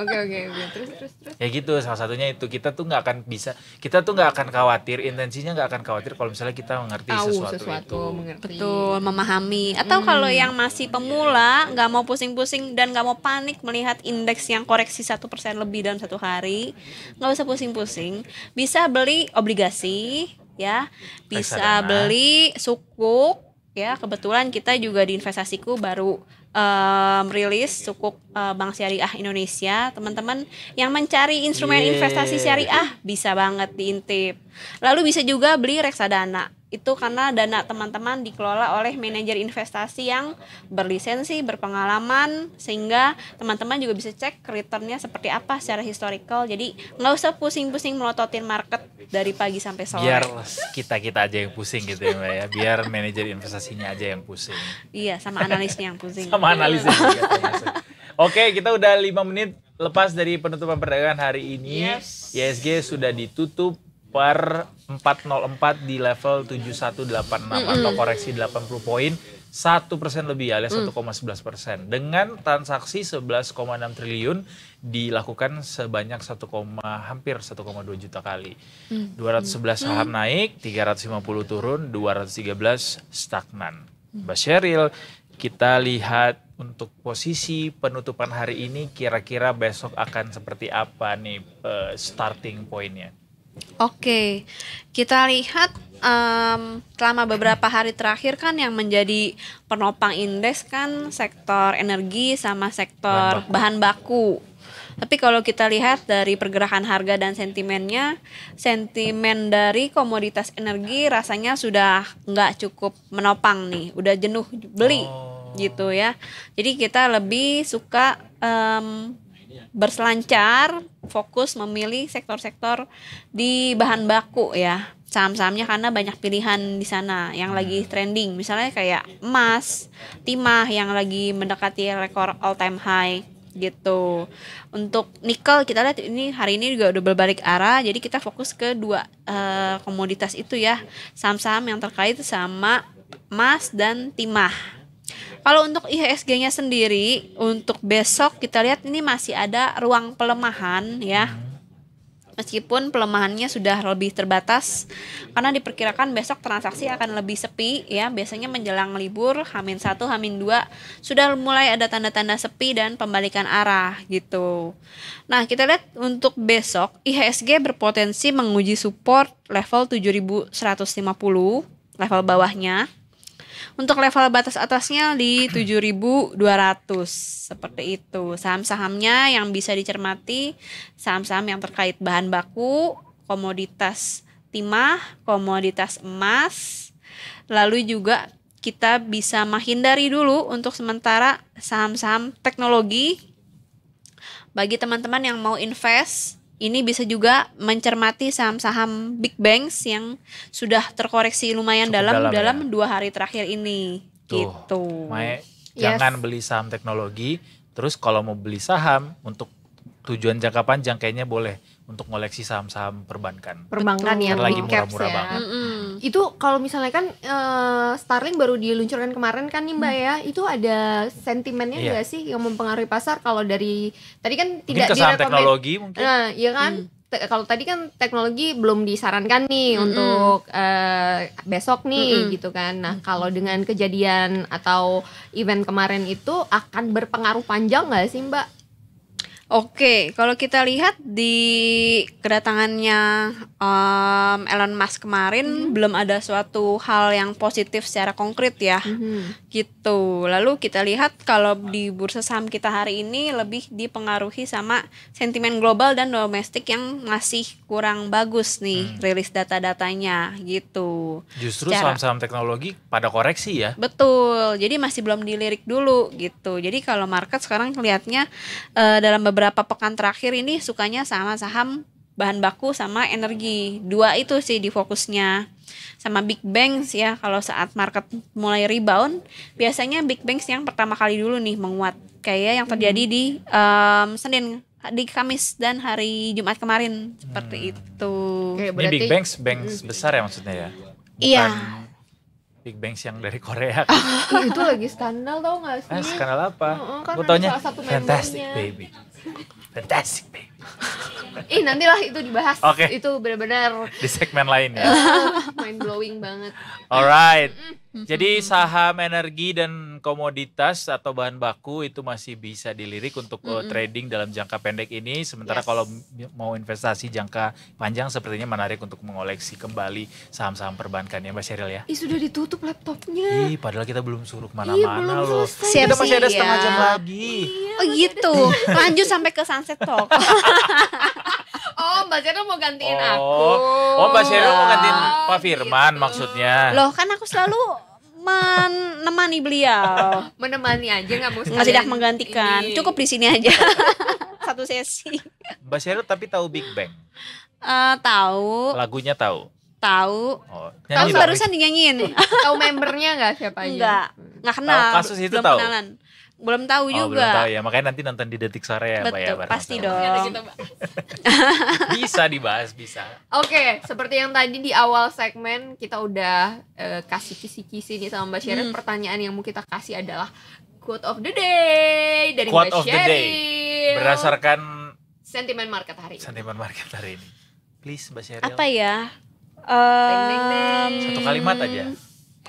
Hmm. Oke oke oke terus terus terus. Ya gitu salah satunya itu kita tuh nggak akan bisa kita tuh nggak akan khawatir intensinya nggak akan khawatir kalau misalnya kita mengerti Tau, sesuatu, sesuatu itu. Mengerti. Betul memahami atau hmm. kalau yang masih iya. pemula nggak mau pusing-pusing dan nggak mau panik melihat indeks yang koreksi satu persen lebih dalam satu hari nggak usah pusing-pusing bisa beli obligasi ya bisa Reksadana. beli sukuk ya kebetulan kita juga di investasiku baru um, rilis sukuk uh, Bank Syariah Indonesia teman-teman yang mencari instrumen yeah. investasi iya. syariah bisa banget diintip lalu bisa juga beli reksadana itu karena dana teman-teman dikelola oleh manajer investasi yang berlisensi, berpengalaman, sehingga teman-teman juga bisa cek returnnya seperti apa secara historical. Jadi nggak usah pusing-pusing melototin market dari pagi sampai sore. Biar kita kita aja yang pusing gitu ya, Mbak ya. Biar manajer investasinya aja yang pusing. Iya, sama analisnya yang pusing. sama analisnya. Oke, kita udah lima menit lepas dari penutupan perdagangan hari ini. Yes. ISG sudah ditutup per 404 di level 7186 mm -hmm. atau koreksi 80 poin satu persen lebih ya, alias mm. koma 1,11 persen dengan transaksi 11,6 triliun dilakukan sebanyak 1, hampir 1,2 juta kali. Mm. 211 saham mm. naik, 350 turun, 213 stagnan. Mm. Mbak Sheryl, kita lihat untuk posisi penutupan hari ini kira-kira besok akan seperti apa nih uh, starting pointnya? Oke, kita lihat um, selama beberapa hari terakhir kan yang menjadi penopang indeks kan sektor energi sama sektor bahan baku. Tapi kalau kita lihat dari pergerakan harga dan sentimennya, sentimen dari komoditas energi rasanya sudah nggak cukup menopang nih, udah jenuh beli oh. gitu ya. Jadi kita lebih suka um, berselancar fokus memilih sektor-sektor di bahan baku ya saham-sahamnya karena banyak pilihan di sana yang lagi hmm. trending misalnya kayak emas timah yang lagi mendekati rekor all time high gitu untuk nikel kita lihat ini hari ini juga udah berbalik arah jadi kita fokus ke dua uh, komoditas itu ya saham-saham yang terkait sama emas dan timah kalau untuk IHSG-nya sendiri untuk besok kita lihat ini masih ada ruang pelemahan ya. Meskipun pelemahannya sudah lebih terbatas karena diperkirakan besok transaksi akan lebih sepi ya. Biasanya menjelang libur Hamin 1, Hamin 2 sudah mulai ada tanda-tanda sepi dan pembalikan arah gitu. Nah, kita lihat untuk besok IHSG berpotensi menguji support level 7150 level bawahnya untuk level batas atasnya di 7.200 seperti itu. Saham-sahamnya yang bisa dicermati saham-saham yang terkait bahan baku, komoditas timah, komoditas emas, lalu juga kita bisa menghindari dulu untuk sementara saham-saham teknologi bagi teman-teman yang mau invest ini bisa juga mencermati saham-saham big banks yang sudah terkoreksi lumayan Cukup dalam dalam, dalam ya. dua hari terakhir ini. Tuh, gitu. jangan yes. jangan beli saham teknologi. Terus kalau mau beli saham untuk tujuan jangka panjang kayaknya boleh untuk koleksi saham-saham perbankan. Perbankan Betul. yang lagi murah-murah ya. banget. Mm -hmm. Itu kalau misalnya kan uh, eh, Starling baru diluncurkan kemarin kan nih Mbak hmm. ya, itu ada sentimennya enggak iya. yeah. sih yang mempengaruhi pasar kalau dari tadi kan tidak direkomendasikan teknologi mungkin. Nah, iya kan? Hmm. kalau tadi kan teknologi belum disarankan nih mm -hmm. untuk uh, besok nih mm -hmm. gitu kan. Nah, kalau dengan kejadian atau event kemarin itu akan berpengaruh panjang nggak sih, Mbak? Oke, kalau kita lihat di kedatangannya um, Elon Musk kemarin hmm. belum ada suatu hal yang positif secara konkret ya, hmm. gitu. Lalu kita lihat kalau di bursa saham kita hari ini lebih dipengaruhi sama sentimen global dan domestik yang masih kurang bagus nih hmm. rilis data-datanya, gitu. Justru secara, saham-saham teknologi pada koreksi ya? Betul. Jadi masih belum dilirik dulu gitu. Jadi kalau market sekarang kelihatnya uh, eh, dalam beberapa beberapa pekan terakhir ini sukanya sama saham bahan baku sama energi dua itu sih di fokusnya sama big banks ya kalau saat market mulai rebound biasanya big banks yang pertama kali dulu nih menguat kayak yang terjadi di um, Senin di Kamis dan hari Jumat kemarin seperti hmm. itu. Okay, berarti, Ini big banks banks hmm. besar ya maksudnya ya? Iya. Bukan iya. Big banks yang dari Korea. Oh, itu lagi skandal tau gak sih? Eh, skandal apa? Oh, kan Gue taunya Fantastic Baby. Fantastic, baby. Ih nantilah itu dibahas. Oke. Okay. Itu benar-benar di segmen lain ya. Mind blowing banget. Alright. Jadi saham energi dan komoditas atau bahan baku itu masih bisa dilirik untuk mm -hmm. trading dalam jangka pendek ini. Sementara yes. kalau mau investasi jangka panjang sepertinya menarik untuk mengoleksi kembali saham-saham perbankan ya Mbak Sheryl ya. Ih sudah ditutup laptopnya. Ih padahal kita belum suruh iya, kemana-mana loh. kita masih ada setengah ya. jam lagi. Iya, oh gitu. Lanjut sampai ke sunset talk. oh, Mbak Sheryl mau gantiin oh. aku. Oh, Mbak Sheryl mau gantiin oh, Pak Firman gitu. maksudnya. Loh, kan aku selalu menemani beliau. menemani aja gak mau sekalian. Tidak menggantikan. Ini. Cukup di sini aja. Satu sesi. Mbak Sheryl tapi tahu Big Bang? Uh, tahu. Lagunya tahu. Tahu. Oh, tahu barusan dinyanyiin. tahu membernya gak siapa aja? Enggak. Enggak kenal. Tau kasus itu tahu. Kenalan belum tahu oh, juga. Belum tahu ya, makanya nanti nonton di Detik Sore ya, Betul, Pak ya. pasti dong. Gitu, bisa dibahas, bisa. Oke, okay, seperti yang tadi di awal segmen kita udah uh, kasih kisi-kisi nih sama Mbak Sharon. Hmm. Pertanyaan yang mau kita kasih adalah quote of the day dari quote Mbak of the day berdasarkan sentimen market hari. Ini. Sentimen market hari ini. Please Mbak Sharon. Apa ya? Um, Satu kalimat aja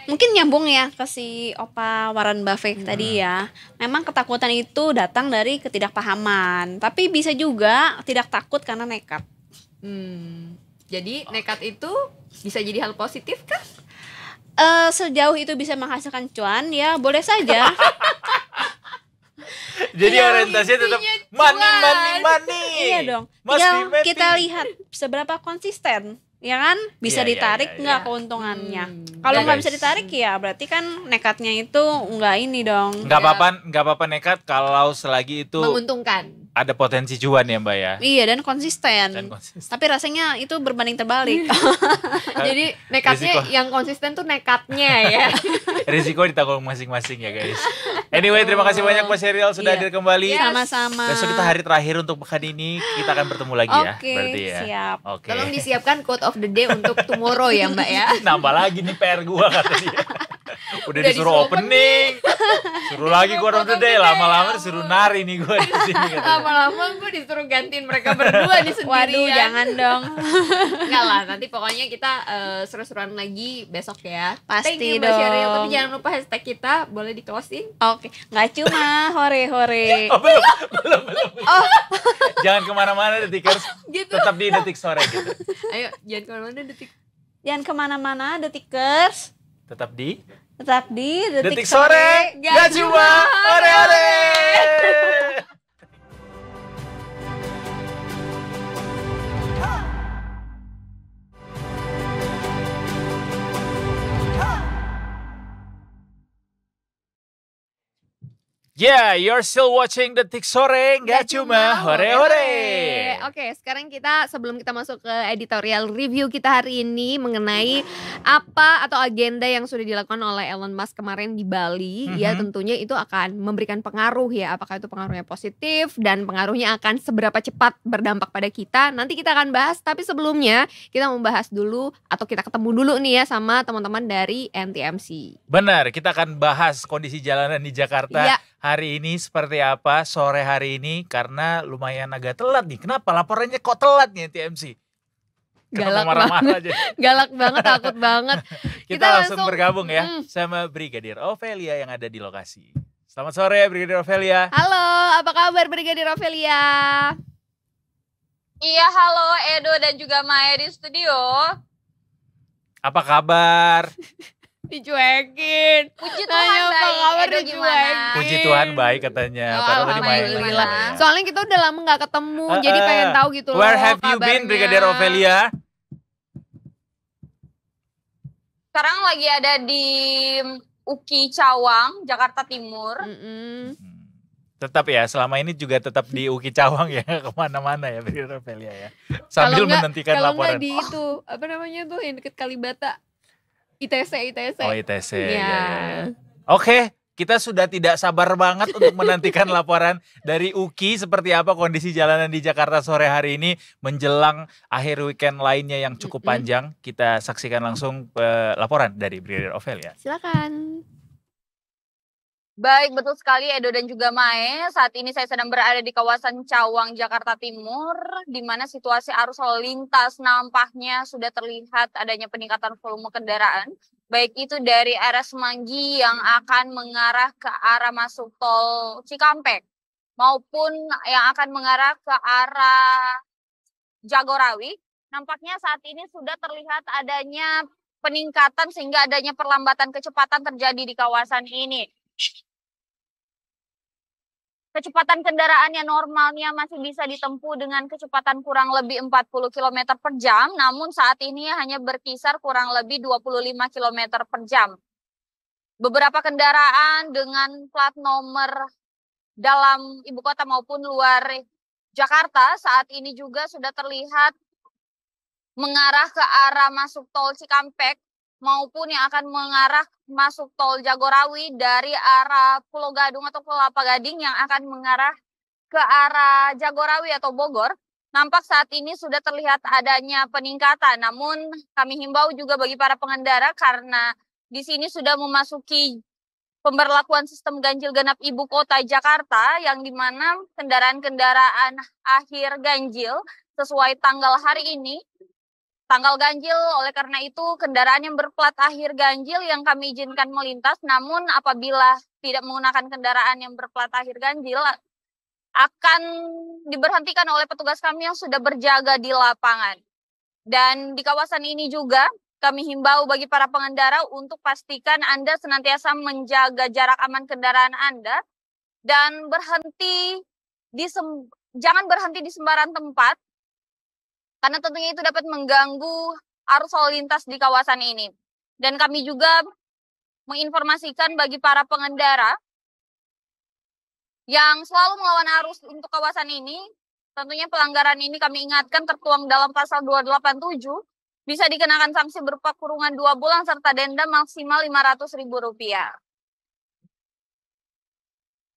mungkin nyambung ya ke si Opa Warren Buffett hmm. tadi ya. Memang ketakutan itu datang dari ketidakpahaman, tapi bisa juga tidak takut karena nekat. Hmm. Jadi nekat itu bisa jadi hal positif kan? Uh, sejauh itu bisa menghasilkan cuan ya boleh saja. Jadi ya, orientasinya tetap money money money. Iya dong. kita lihat seberapa konsisten ya kan bisa yeah, iya, ditarik iya, nggak yeah, iya. hmm. nggak yeah. keuntungannya hmm. kalau nggak bisa ditarik ya berarti kan nekatnya itu nggak ini dong nggak ya. apa-apa nggak apa-apa nekat kalau selagi itu menguntungkan ada potensi cuan ya mbak ya iya dan konsisten, dan konsisten. tapi rasanya itu berbanding terbalik iya. jadi nekatnya risiko. yang konsisten tuh nekatnya ya risiko ditanggung masing-masing ya guys anyway terima kasih banyak mas Serial sudah iya. hadir kembali sama-sama besok kita hari terakhir untuk pekan ini kita akan bertemu lagi okay, ya berarti ya siap okay. tolong disiapkan quote of the day untuk tomorrow ya mbak ya nambah lagi nih PR gua kata dia udah, udah disuruh, disuruh opening, opening. suruh lagi gue of the day lama-lama disuruh nari nih gue di sini lama-lama gue disuruh gantiin mereka berdua di sendirian waduh jangan dong nggak lah nanti pokoknya kita uh, seru-seruan lagi besok ya pasti Thank you, dong tapi jangan lupa hashtag kita boleh di closing oke okay. nggak cuma hore hore oh, belum, belum, belum. oh. jangan kemana-mana detikers oh, gitu. tetap di detik sore gitu ayo jangan kemana-mana detik jangan kemana-mana detikers tetap di tetap di detik, detik sore, sore. gak cuma hore hore Yeah, you're still watching the Detik Sore, ya, nggak cuma hore-hore. Oke, sekarang kita sebelum kita masuk ke editorial review kita hari ini mengenai apa atau agenda yang sudah dilakukan oleh Elon Musk kemarin di Bali. Mm -hmm. Ya mm-hmm. tentunya itu akan memberikan pengaruh ya, apakah itu pengaruhnya positif dan pengaruhnya akan seberapa cepat berdampak pada kita. Nanti kita akan bahas, tapi sebelumnya kita membahas dulu atau kita ketemu dulu nih ya sama teman-teman dari NTMC. Benar, kita akan bahas kondisi jalanan di Jakarta. Yeah hari ini seperti apa sore hari ini karena lumayan agak telat nih. Kenapa laporannya kok telat nih TMC? galak marah -marah banget, aja? galak banget, takut banget. Kita, Kita langsung, langsung bergabung ya hmm. sama Brigadir Ovelia yang ada di lokasi. Selamat sore Brigadir Ovelia. Halo, apa kabar Brigadir Ovelia? Iya, halo Edo dan juga Maya di studio. Apa kabar? dicuekin. Puji Tuhan Nanya baik. Kabar dicuekin. Gimana? Puji Tuhan baik katanya. Oh, Padahal tadi main. Soalnya kita udah lama gak ketemu, uh, jadi eh, pengen tahu gitu where loh. Where have you been, Brigadier Ovelia? Sekarang lagi ada di Uki Cawang, Jakarta Timur. Mm hmm Tetap ya, selama ini juga tetap di Uki Cawang ya, kemana-mana ya, Brigadier Ovelia ya. Sambil kalo menantikan kalau laporan. di itu, apa namanya tuh yang deket Kalibata ITC, ITC. Oh ITC, ya. Iya. ya, ya. Oke, okay, kita sudah tidak sabar banget untuk menantikan laporan dari Uki seperti apa kondisi jalanan di Jakarta sore hari ini menjelang akhir weekend lainnya yang cukup panjang. Kita saksikan langsung uh, laporan dari Brigadir ya. Silakan. Baik, betul sekali Edo dan juga Mae. Saat ini saya sedang berada di kawasan Cawang, Jakarta Timur, di mana situasi arus lalu lintas nampaknya sudah terlihat adanya peningkatan volume kendaraan, baik itu dari arah Semanggi yang akan mengarah ke arah masuk tol Cikampek, maupun yang akan mengarah ke arah Jagorawi. Nampaknya saat ini sudah terlihat adanya peningkatan sehingga adanya perlambatan kecepatan terjadi di kawasan ini. Kecepatan kendaraan yang normalnya masih bisa ditempuh dengan kecepatan kurang lebih 40 km per jam, namun saat ini hanya berkisar kurang lebih 25 km per jam. Beberapa kendaraan dengan plat nomor dalam ibu kota maupun luar Jakarta saat ini juga sudah terlihat mengarah ke arah masuk tol Cikampek maupun yang akan mengarah masuk tol Jagorawi dari arah Pulau Gadung atau Pulau Gading yang akan mengarah ke arah Jagorawi atau Bogor, nampak saat ini sudah terlihat adanya peningkatan. Namun kami himbau juga bagi para pengendara karena di sini sudah memasuki pemberlakuan sistem ganjil genap ibu kota Jakarta yang dimana kendaraan-kendaraan akhir ganjil sesuai tanggal hari ini Tanggal ganjil, oleh karena itu kendaraan yang berplat akhir ganjil yang kami izinkan melintas, namun apabila tidak menggunakan kendaraan yang berplat akhir ganjil, akan diberhentikan oleh petugas kami yang sudah berjaga di lapangan. Dan di kawasan ini juga kami himbau bagi para pengendara untuk pastikan Anda senantiasa menjaga jarak aman kendaraan Anda dan berhenti di sem jangan berhenti di sembarang tempat karena tentunya itu dapat mengganggu arus lalu lintas di kawasan ini. Dan kami juga menginformasikan bagi para pengendara yang selalu melawan arus untuk kawasan ini, tentunya pelanggaran ini kami ingatkan tertuang dalam pasal 287 bisa dikenakan sanksi berupa kurungan dua bulan serta denda maksimal Rp500.000.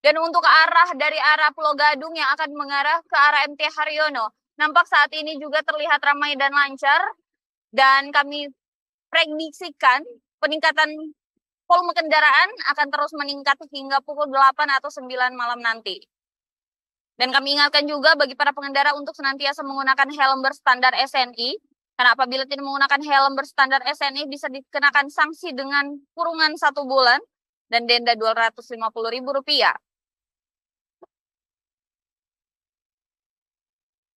Dan untuk arah dari arah Pulau Gadung yang akan mengarah ke arah MT Haryono, Nampak saat ini juga terlihat ramai dan lancar dan kami prediksikan peningkatan volume kendaraan akan terus meningkat hingga pukul 8 atau 9 malam nanti. Dan kami ingatkan juga bagi para pengendara untuk senantiasa menggunakan helm berstandar SNI. Karena apabila tidak menggunakan helm berstandar SNI bisa dikenakan sanksi dengan kurungan satu bulan dan denda Rp250.000.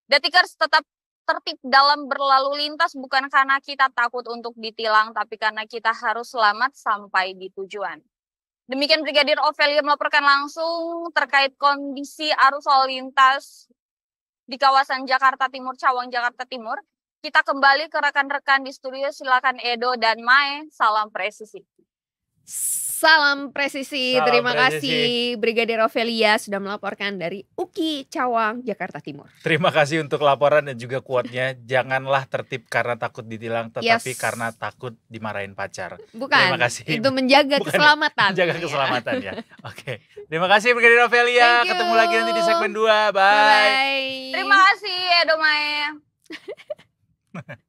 Detikers tetap tertib dalam berlalu lintas bukan karena kita takut untuk ditilang, tapi karena kita harus selamat sampai di tujuan. Demikian Brigadir Ovelia melaporkan langsung terkait kondisi arus lalu lintas di kawasan Jakarta Timur, Cawang, Jakarta Timur. Kita kembali ke rekan-rekan di studio, silakan Edo dan Mae. Salam presisi. Salam presisi, Salam terima presisi. kasih Brigadir Ovelia sudah melaporkan dari Uki Cawang, Jakarta Timur. Terima kasih untuk laporan dan juga kuatnya. Janganlah tertib karena takut ditilang, tetapi yes. karena takut dimarahin pacar. Bukan. Terima kasih. Itu menjaga Bukan, keselamatan. Menjaga iya. keselamatan ya. Oke. Terima kasih Brigadir Ovelia. Ketemu lagi nanti di segmen 2. Bye. Bye, -bye. Terima kasih Edo Mae.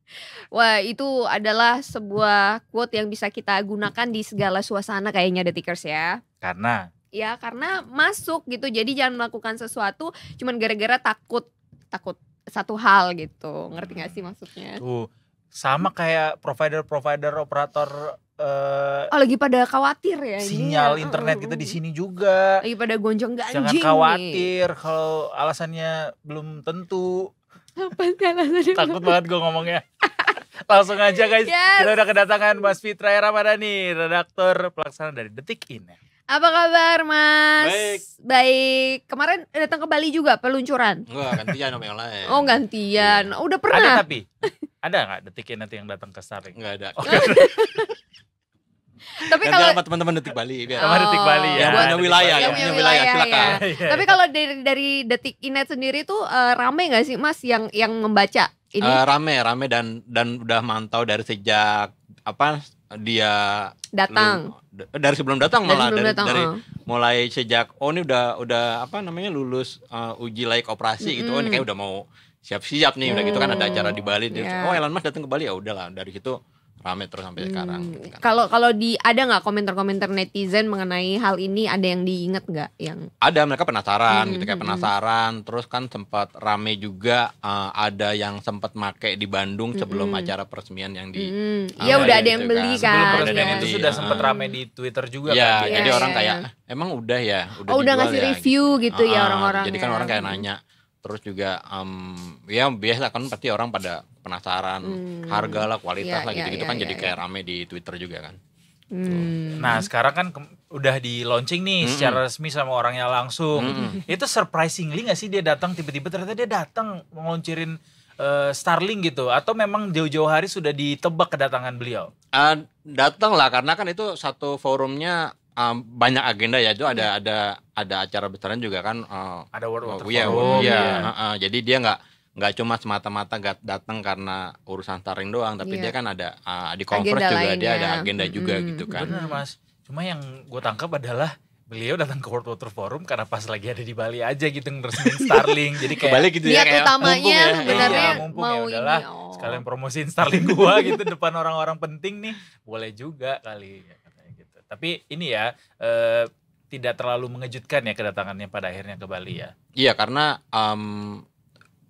Wah, itu adalah sebuah quote yang bisa kita gunakan di segala suasana kayaknya tikers ya. Karena ya karena masuk gitu. Jadi jangan melakukan sesuatu cuman gara-gara takut takut satu hal gitu. Ngerti gak sih maksudnya? Tuh, sama kayak provider-provider operator Uh, oh lagi pada khawatir ya iya. sinyal ini. internet kita gitu di sini juga lagi pada gonjong ganjing jangan khawatir kalau alasannya belum tentu apa sih Takut banget gue ngomongnya. Langsung aja guys, yes. kita udah kedatangan Mas Fitra Ramadhani, redaktur pelaksana dari Detik In. Apa kabar Mas? Baik. Baik. Kemarin datang ke Bali juga peluncuran. Enggak, gantian sama yang lain. Oh, gantian. Iya. Oh, udah pernah. Ada tapi. Ada nggak Detik In nanti yang datang ke Saring? Enggak ada. Oh, Tapi kalau teman-teman detik Bali biar oh, detik Bali ya. Yang punya wilayah ya punya wilayah, silakan. Iya. Iya, iya. Tapi kalau dari dari detik Inet sendiri tuh uh, rame gak sih Mas yang yang membaca ini? Uh, rame, rame dan dan udah mantau dari sejak apa dia datang dari sebelum datang malah dari, dari, dari mulai sejak oh ini udah udah apa namanya lulus uh, uji layak operasi mm gitu oh ini kayak udah mau siap-siap nih udah gitu kan ada acara di Bali yeah. oh Elon Mas datang ke Bali ya udahlah dari situ rame terus sampai hmm. sekarang. Gitu kan. Kalau kalau di ada nggak komentar-komentar netizen mengenai hal ini ada yang diinget nggak yang? Ada mereka penasaran hmm, gitu kayak hmm, hmm, hmm. penasaran hmm. terus kan sempat rame juga uh, ada yang sempat make di Bandung sebelum acara peresmian yang di. Hmm. ya udah iya, ada yang gitu beli kan. kan. Sebelum ya. itu sudah sempat rame di Twitter juga Iya kan. jadi ya, orang kayak emang udah ya udah. Oh udah ngasih ya, gitu. review gitu, uh, ya ah, orang-orang. Jadi kan ya. orang kayak nanya terus juga um, ya biasa kan pasti orang pada penasaran hmm. harga lah kualitas yeah, lah ya, gitu-gitu yeah, kan yeah, jadi ya. kayak rame di Twitter juga kan. Hmm. Nah sekarang kan udah di launching nih hmm. secara resmi sama orangnya langsung. Hmm. Itu surprisingly gak sih dia datang tiba-tiba ternyata dia datang ngeluncurin uh, eh, Starling gitu atau memang jauh-jauh hari sudah ditebak kedatangan beliau? Uh, datang lah karena kan itu satu forumnya um, banyak agenda ya itu ada yeah. ada ada acara besaran juga kan uh, ada World Water iya, Forum ya, Yeah. Iya. Uh, uh, jadi dia nggak nggak cuma semata-mata datang karena urusan taring doang tapi yeah. dia kan ada uh, di conference juga lainnya. dia ada agenda mm -hmm. juga gitu kan benar mas cuma yang gue tangkap adalah beliau datang ke World Water Forum karena pas lagi ada di Bali aja gitu ngeresmin starling Jadi kayak Bali gitu ya kayak utamanya ya, sebenarnya ya, mumpung mau ya udahlah sekalian promosiin starling gua gitu depan orang-orang penting nih. Boleh juga kali. Tapi ini ya eh, tidak terlalu mengejutkan ya kedatangannya pada akhirnya ke Bali ya. Iya karena um,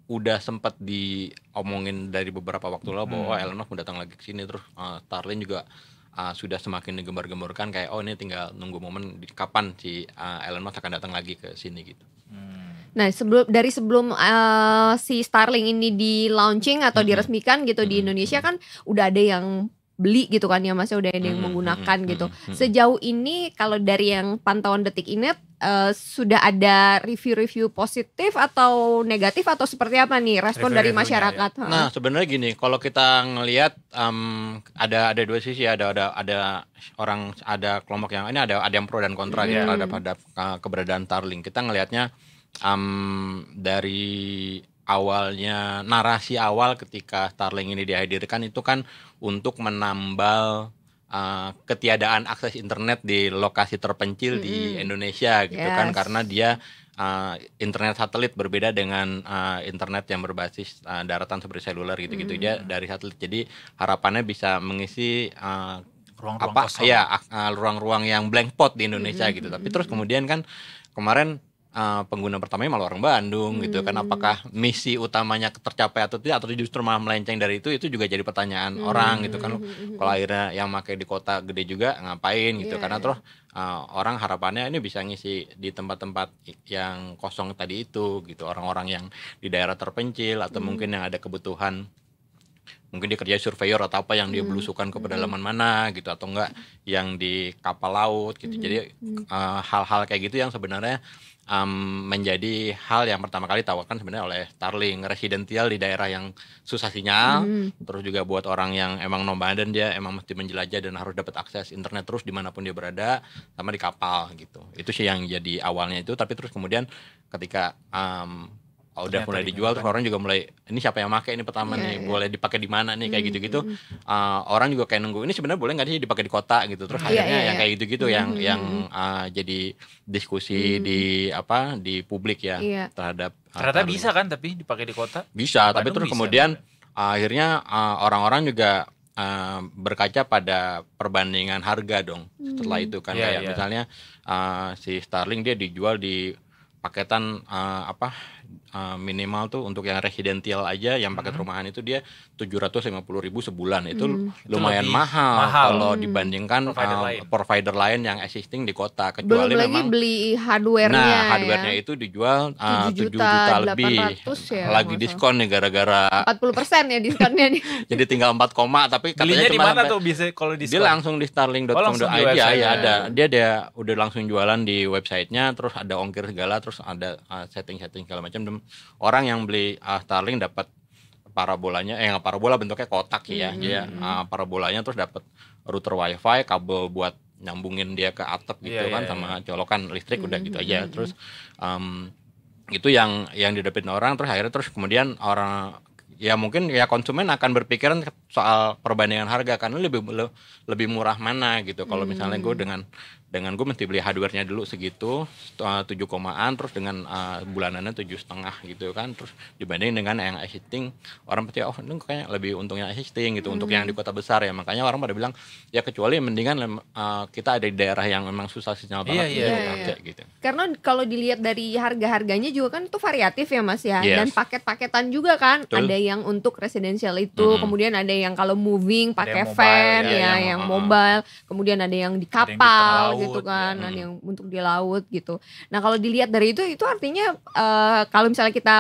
udah sempat diomongin dari beberapa waktu lalu bahwa hmm. Oh, Elon Musk datang lagi ke sini terus uh, eh, Starlink juga uh, sudah semakin digembar-gemborkan kayak oh ini tinggal nunggu momen di, kapan si uh, eh, Elon Musk akan datang lagi ke sini gitu. Hmm. Nah, sebelum dari sebelum uh, si Starlink ini di launching atau hmm. diresmikan gitu hmm. di Indonesia kan udah ada yang beli gitu kan ya masih ya, udah ada yang hmm, hmm, menggunakan hmm, gitu. Sejauh ini kalau dari yang pantauan detik ini uh, sudah ada review-review positif atau negatif atau seperti apa nih respon dari ya. masyarakat? Ya. Nah sebenarnya gini kalau kita ngelihat um, ada ada dua sisi ada ada ada orang ada kelompok yang ini ada ada yang pro dan kontra ya hmm. ya terhadap pada eh, keberadaan tarling Kita ngelihatnya um, dari awalnya narasi awal ketika Starlink ini dihadirkan itu kan untuk menambal uh, ketiadaan akses internet di lokasi terpencil mm -hmm. di Indonesia gitu kan. yes. kan karena dia uh, internet satelit berbeda dengan uh, internet yang berbasis uh, daratan seperti seluler gitu-gitu mm. dia dari satelit. Jadi harapannya bisa mengisi uh, ruang-ruang apa kosong. ya ruang-ruang uh, yang blank pot di Indonesia mm. gitu. Tapi terus kemudian kan kemarin uh, pengguna pertamanya malah orang Bandung hmm. gitu kan hmm. apakah misi utamanya tercapai atau tidak atau justru malah melenceng dari itu itu juga jadi pertanyaan hmm. orang gitu kan hmm, hmm, kalau akhirnya yang pakai di kota gede juga ngapain gitu yeah, karena iya. terus uh, orang harapannya ini bisa ngisi di tempat-tempat yang kosong tadi itu gitu orang-orang yang di daerah terpencil atau hmm. mungkin yang ada kebutuhan mungkin dia kerja surveyor atau apa yang dia belusukan ke pedalaman mana gitu atau enggak yang di kapal laut gitu jadi eh, hal-hal uh, kayak gitu yang sebenarnya um, menjadi hal yang pertama kali tawarkan sebenarnya oleh Starlink residential di daerah yang susah sinyal mm. terus juga buat orang yang emang nomaden dia emang mesti menjelajah dan harus dapat akses internet terus dimanapun dia berada sama di kapal gitu itu sih yang jadi awalnya itu tapi terus kemudian ketika um, oh, udah mulai dijual terus orang juga mulai ini siapa yang pakai ini pertama yeah, nih yeah. boleh dipakai di mana nih kayak hmm, gitu-gitu mm. uh, orang juga kayak nunggu ini sebenarnya boleh nggak sih dipakai di kota gitu terus hmm. yeah, akhirnya yeah, yang iya. kayak gitu-gitu mm. yang hmm, yang uh, jadi diskusi mm. di apa di publik ya yeah. terhadap ternyata bisa kan tapi dipakai di kota bisa tapi terus bisa, kemudian uh, akhirnya orang orang-orang juga Uh, berkaca pada perbandingan harga dong hmm. setelah itu kan yeah, kayak yeah. misalnya uh, si Starling dia dijual di paketan uh, apa Eh, minimal tuh untuk yang residential aja yang paket hmm. rumahan itu dia 750 ribu sebulan itu hmm. lumayan itu mahal, mahal kalau hmm. dibandingkan provider, uh, lain. provider lain yang existing di kota kecuali Belum memang lagi beli hardware nah hardware ya? itu dijual eh, uh, 7 juta, 7 juta lebih ya, lagi masalah. diskon nih gara-gara 40% ya diskonnya nih jadi tinggal 4 koma tapi katanya cuma di mana tuh bisa kalau diskon dia langsung di starling.com.id oh, ah, ya, ya ada dia dia udah langsung jualan di websitenya terus ada ongkir segala terus ada setting setting-setting segala macam orang yang beli uh, Starlink dapat parabolanya eh parabola bentuknya kotak ya. Mm -hmm. Dia uh, hmm. ah, parabolanya terus dapat router wifi, kabel buat nyambungin dia ke atap gitu yeah, iya, kan yeah, sama yeah. colokan listrik mm -hmm. udah gitu aja. Hmm. Terus um, itu yang yang didapetin orang terus akhirnya terus kemudian orang ya mungkin ya konsumen akan berpikiran soal perbandingan harga karena lebih lebih murah mana gitu kalau misalnya gue hmm. dengan dengan gue mesti beli hardwarenya dulu segitu eh, tujuh komaan terus dengan uh, bulanannya tujuh setengah gitu kan terus dibanding dengan yang existing orang pasti oh ini kayaknya lebih untungnya existing gitu hmm. untuk yang di hmm. kota besar ya makanya orang pada bilang ya kecuali mendingan uh, kita ada di daerah yang memang susah sinyal banget yeah. Yeah, yeah, yeah. gitu karena kalau dilihat dari harga harganya juga kan itu variatif ya mas ya yes. dan paket paketan juga kan Betul. ada yang untuk residential itu hmm. kemudian ada yang kalau moving pakai van ya, ya yang, yang mobile kemudian ada yang di kapal gitu ya. kan ya. yang untuk di laut gitu nah kalau dilihat dari itu itu artinya uh, kalau misalnya kita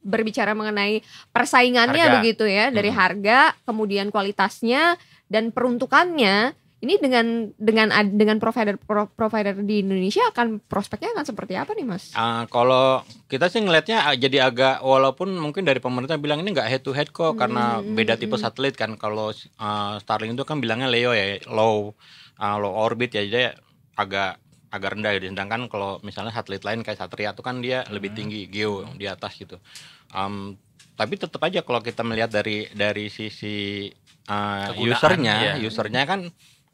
berbicara mengenai persaingannya harga. begitu ya dari hmm. harga kemudian kualitasnya dan peruntukannya ini dengan dengan dengan provider pro, provider di Indonesia akan prospeknya akan seperti apa nih mas? Uh, kalau kita sih ngelihatnya ah, jadi agak walaupun mungkin dari pemerintah bilang ini nggak head to head kok hmm, karena hmm, beda tipe hmm. satelit kan kalau uh, Starlink itu kan bilangnya Leo ya low uh, low orbit ya jadi agak agak rendah ya sedangkan kalau misalnya satelit lain kayak Satria itu kan dia hmm. lebih tinggi geo di atas gitu um, tapi tetap aja kalau kita melihat dari dari sisi uh, usernya ya. usernya kan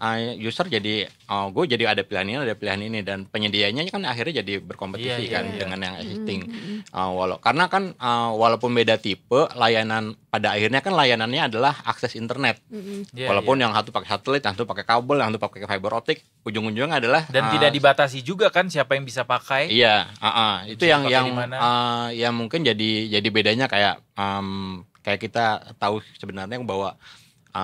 uh, user jadi oh, ah, gue jadi ada pilihan ini ada pilihan ini dan penyediaannya kan akhirnya jadi berkompetisi yeah, iya, kan yeah, dengan yang existing mm-hmm. uh, walau karena kan uh, walaupun beda tipe layanan pada akhirnya kan layanannya adalah akses internet mm-hmm. yeah, iya. walaupun yeah. yang satu pakai satelit yang satu pakai kabel yang satu pakai fiber optik ujung-ujungnya adalah dan uh, tidak dibatasi juga kan siapa yang bisa pakai iya uh, uh, itu yang yang uh, yang mungkin jadi jadi bedanya kayak um, kayak kita tahu sebenarnya bahwa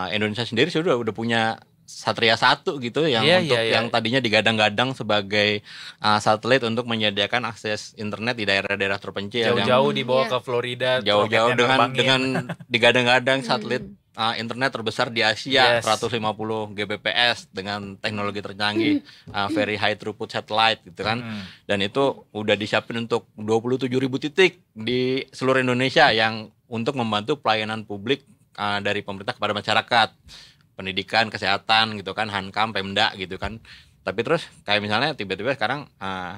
Indonesia sendiri sudah udah punya Satria Satu gitu yang yeah, untuk yeah, yeah. yang tadinya digadang-gadang sebagai uh, satelit untuk menyediakan akses internet di daerah-daerah terpencil jauh-jauh hmm, dibawa yeah. ke Florida jauh-jauh dengan dengan digadang-gadang hmm. satelit uh, internet terbesar di Asia yes. 150 Gbps dengan teknologi tercanggih uh, very high throughput satellite gitu kan hmm. dan itu udah disiapin untuk ribu titik di seluruh Indonesia yang untuk membantu pelayanan publik uh, dari pemerintah kepada masyarakat pendidikan kesehatan gitu kan hankam pemda gitu kan tapi terus kayak misalnya tiba-tiba sekarang uh,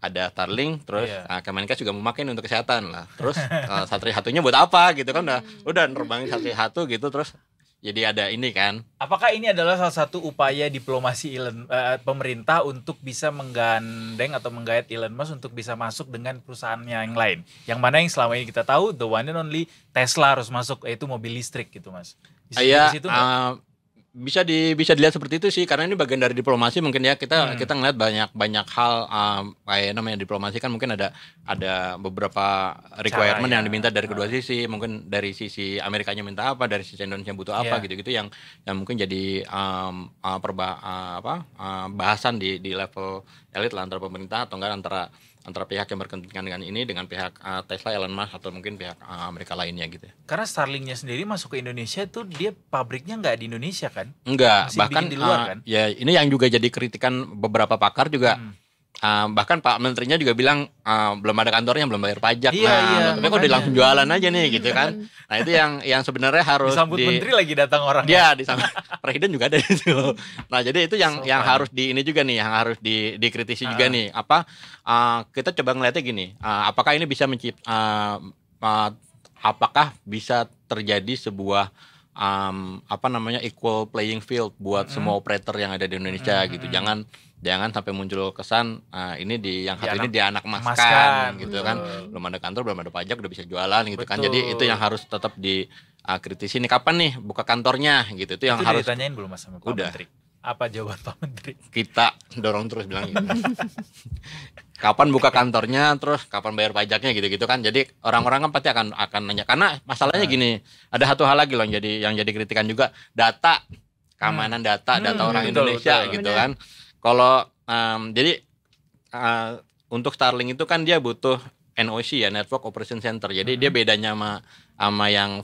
ada Starlink terus iya. uh, Kemenkes juga memakai untuk kesehatan lah terus uh, satri satunya buat apa gitu kan udah hmm. udah nerbangin satri satu gitu terus jadi ada ini kan apakah ini adalah salah satu upaya diplomasi Elon, uh, eh, pemerintah untuk bisa menggandeng atau menggait Elon Musk untuk bisa masuk dengan perusahaannya yang lain yang mana yang selama ini kita tahu the one and only Tesla harus masuk yaitu mobil listrik gitu mas iya uh, bisa di bisa dilihat seperti itu sih karena ini bagian dari diplomasi mungkin ya kita hmm. kita ngeliat banyak banyak hal ah, kayak namanya diplomasi kan mungkin ada ada beberapa requirement Cara, yang ya. diminta dari kedua ah. sisi mungkin dari sisi Amerikanya minta apa dari sisi Indonesia butuh apa iya. gitu-gitu yang yang mungkin jadi um, uh, perba uh, apa uh, bahasan di di level elit lah antara pemerintah atau enggak antara antara pihak yang berkepentingan dengan ini dengan pihak uh, Tesla, Elon Musk atau mungkin pihak uh, Amerika lainnya gitu. Ya. Karena Starlinknya sendiri masuk ke Indonesia tuh dia pabriknya nggak di Indonesia kan? nggak bahkan di luar uh, kan? Ya ini yang juga jadi kritikan beberapa pakar juga. Hmm Uh, bahkan Pak Menterinya juga bilang uh, belum ada kantornya belum bayar pajak iya, nah iya, tapi kok udah langsung jualan aja nih gitu kan nah itu yang yang sebenarnya harus disambut di, menteri lagi datang orang ya disambut presiden juga ada di nah jadi itu yang so, yang fun. harus di ini juga nih yang harus di dikritisi uh. juga ah. nih apa uh, kita coba ngeliatnya gini uh, apakah ini bisa mencipt uh, uh, apakah bisa terjadi sebuah um, apa namanya equal playing field buat mm -hmm. semua operator yang ada di Indonesia mm -hmm. gitu jangan jangan sampai muncul kesan ah, ini di yang hari ini di anak maskan, maskan gitu betul. kan belum ada kantor belum ada pajak udah bisa jualan gitu betul. kan jadi itu yang harus tetap di uh, kritisi ini kapan nih buka kantornya gitu itu yang itu harus ditanyain belum mas sama Pak udah. Menteri apa jawaban Pak Menteri kita dorong terus bilang gitu. kapan buka kantornya terus kapan bayar pajaknya gitu-gitu kan jadi orang-orang kan pasti akan akan nanya karena masalahnya nah. gini ada satu hal lagi loh yang jadi yang jadi kritikan juga data keamanan hmm. data data hmm, orang hmm, Indonesia betul. gitu bener. kan kalau um, jadi uh, untuk Starlink itu kan dia butuh NOC ya Network Operation Center. Jadi hmm. dia bedanya sama sama yang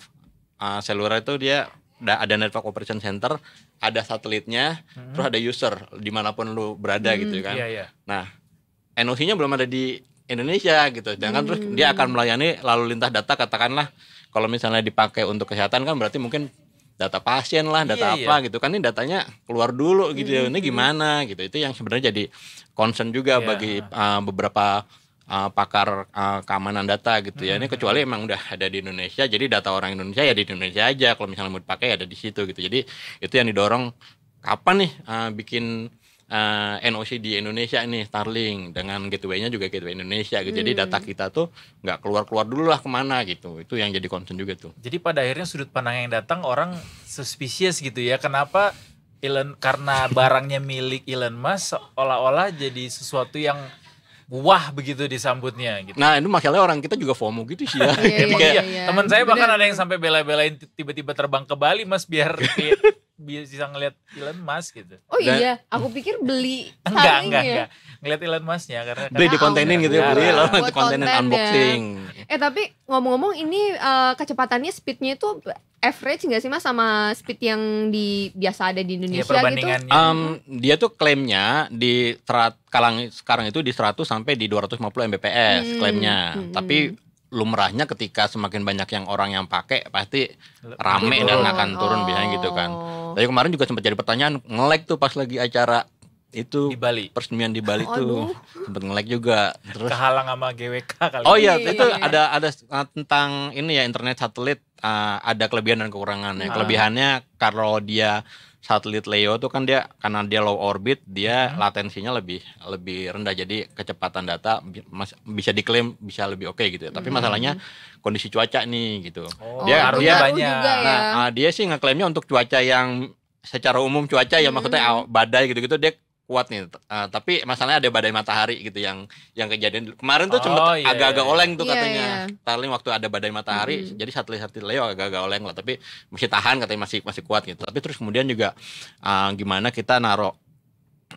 uh, seluler itu dia ada network operation center, ada satelitnya, hmm. terus ada user dimanapun lu berada hmm. gitu kan. Yeah, yeah. Nah, NOC-nya belum ada di Indonesia gitu. Jangan hmm. terus dia akan melayani lalu lintas data katakanlah kalau misalnya dipakai untuk kesehatan kan berarti mungkin data pasien lah, data iya, iya. apa iya. gitu kan ini datanya keluar dulu gitu. -hmm. Ini gimana gitu. Itu yang sebenarnya jadi concern juga yeah. bagi uh, beberapa uh, pakar uh, keamanan data gitu ya. Ini kecuali emang udah ada di Indonesia, jadi data orang Indonesia ya di Indonesia aja. Kalau misalnya mau dipakai ya ada di situ gitu. Jadi itu yang didorong kapan nih uh, bikin uh, eh, NOC di Indonesia nih Starlink dengan gateway-nya juga gateway Indonesia gitu. Hmm. Jadi data hmm. kita tuh nggak keluar-keluar dulu lah kemana gitu. Itu yang jadi concern juga tuh. Jadi pada akhirnya sudut pandang yang datang orang suspicious gitu ya. Kenapa Elon karena barangnya milik Elon Musk seolah-olah jadi sesuatu yang wah begitu disambutnya gitu. Nah itu masalahnya orang kita juga FOMO gitu sih ya. iya, iya, iya, iya. iya Teman saya bahkan Bener. ada yang sampai bela-belain tiba-tiba terbang ke Bali mas biar bisa ngelihat Elon Musk gitu. Oh Dan, iya, aku pikir beli enggak, enggak, ya. enggak. Ngelihat Elon musk ya, karena beli di kontenin gitu ya, beli lah di kontenin ya. unboxing. Eh tapi ngomong-ngomong ini uh, kecepatannya speednya itu average gak sih Mas sama speed yang di biasa ada di iya, Indonesia ya, gitu? Um, dia tuh klaimnya di terat, kalang sekarang itu di 100 sampai di 250 Mbps hmm, klaimnya. Hmm. Tapi lumrahnya ketika semakin banyak yang orang yang pakai pasti rame oh. dan akan turun oh. biasanya gitu kan. Oh. Tapi kemarin juga sempat jadi pertanyaan ngelek tuh pas lagi acara itu di Bali peresmian di Bali tuh sempat ngelek juga terus kehalang sama GWK kali oh iya, iya itu iya. ada ada ah, tentang ini ya internet satelit uh, ada kelebihan dan kekurangannya Nah. kelebihannya kalau dia satelit Leo tuh kan dia karena dia low orbit dia hmm. latensinya lebih lebih rendah jadi kecepatan data mas, bisa diklaim bisa lebih oke okay gitu ya. Tapi hmm. masalahnya kondisi cuaca nih gitu. Oh, dia oh, dia banyak. Ya. Nah, nah, dia sih ngeklaimnya untuk cuaca yang secara umum cuaca ya mm-hmm. maksudnya ah, badai gitu-gitu dia kuat nih. Uh, tapi masalahnya ada badai matahari gitu yang yang kejadian kemarin tuh oh, cuma iya, iya, agak-agak iya. oleng tuh katanya. yeah. Tarling waktu ada badai matahari, mm jadi satelit-satelit Leo agak-agak oleng lah, tapi masih tahan katanya masih masih kuat gitu. Tapi terus kemudian juga uh, gimana kita naruh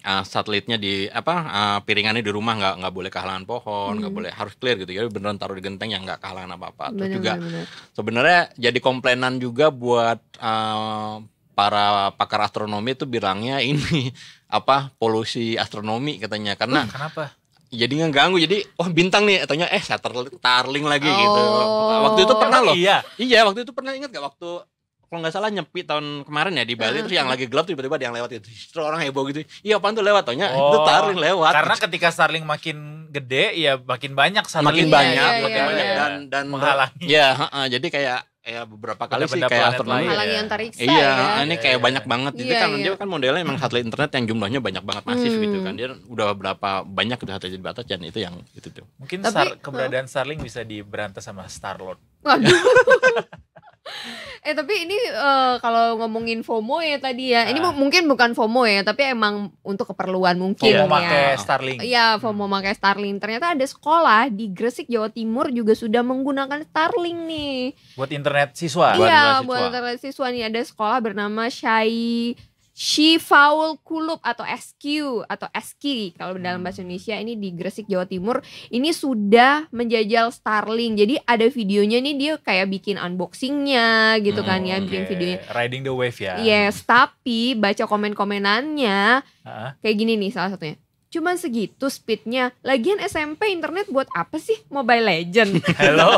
Uh, satelitnya di apa uh, piringannya di rumah nggak nggak boleh kehalangan pohon nggak hmm. boleh harus clear gitu jadi beneran taruh di genteng yang nggak kehalangan apa apa terus juga sebenarnya jadi komplainan juga buat uh, para pakar astronomi itu bilangnya ini apa polusi astronomi katanya karena hmm, kenapa jadi ngeganggu jadi oh bintang nih katanya eh satelit tarling lagi gitu. oh. gitu waktu itu pernah loh iya iya waktu itu pernah ingat gak waktu kalau nggak salah nyepi tahun kemarin ya di Bali ah. terus yang lagi gelap tiba-tiba ada yang lewat itu Terus orang heboh gitu. Iya apaan tuh lewat taunya eh, oh, itu Starling lewat. Karena ketika Starling makin gede ya makin banyak Starling. Makin banyak, iya, iya, makin iya, banyak iya. dan dan menghalangi. uh, uh, jadi kayak ya beberapa kali, sih kayak astronomi ya. antariksa iya ya. ini kayak iya. banyak banget jadi iya, kan iya. dia kan modelnya emang satelit internet yang jumlahnya banyak banget masif hmm. gitu kan dia udah berapa banyak itu satelit batas dan itu yang itu tuh mungkin Tapi, star, keberadaan Starlink bisa diberantas sama Starlord eh tapi ini uh, kalau ngomongin FOMO ya tadi ya, ini ah. mungkin bukan FOMO ya, tapi emang untuk keperluan mungkin FOMO ya. pakai Starlink. Iya, FOMO hmm. pakai Starlink. Ternyata ada sekolah di Gresik Jawa Timur juga sudah menggunakan Starlink nih. Buat internet siswa. Iya, buat, buat internet siswa nih ada sekolah bernama Syai Faul Kulub atau SQ atau SQ kalau dalam hmm. bahasa Indonesia ini di Gresik Jawa Timur ini sudah menjajal Starling. Jadi ada videonya nih dia kayak bikin unboxingnya gitu hmm, kan ya, hmm, okay. videonya. Riding the wave ya. Yes, tapi baca komen-komenannya huh? kayak gini nih salah satunya. Cuman segitu speednya. Lagian SMP internet buat apa sih? Mobile Legend. Halo.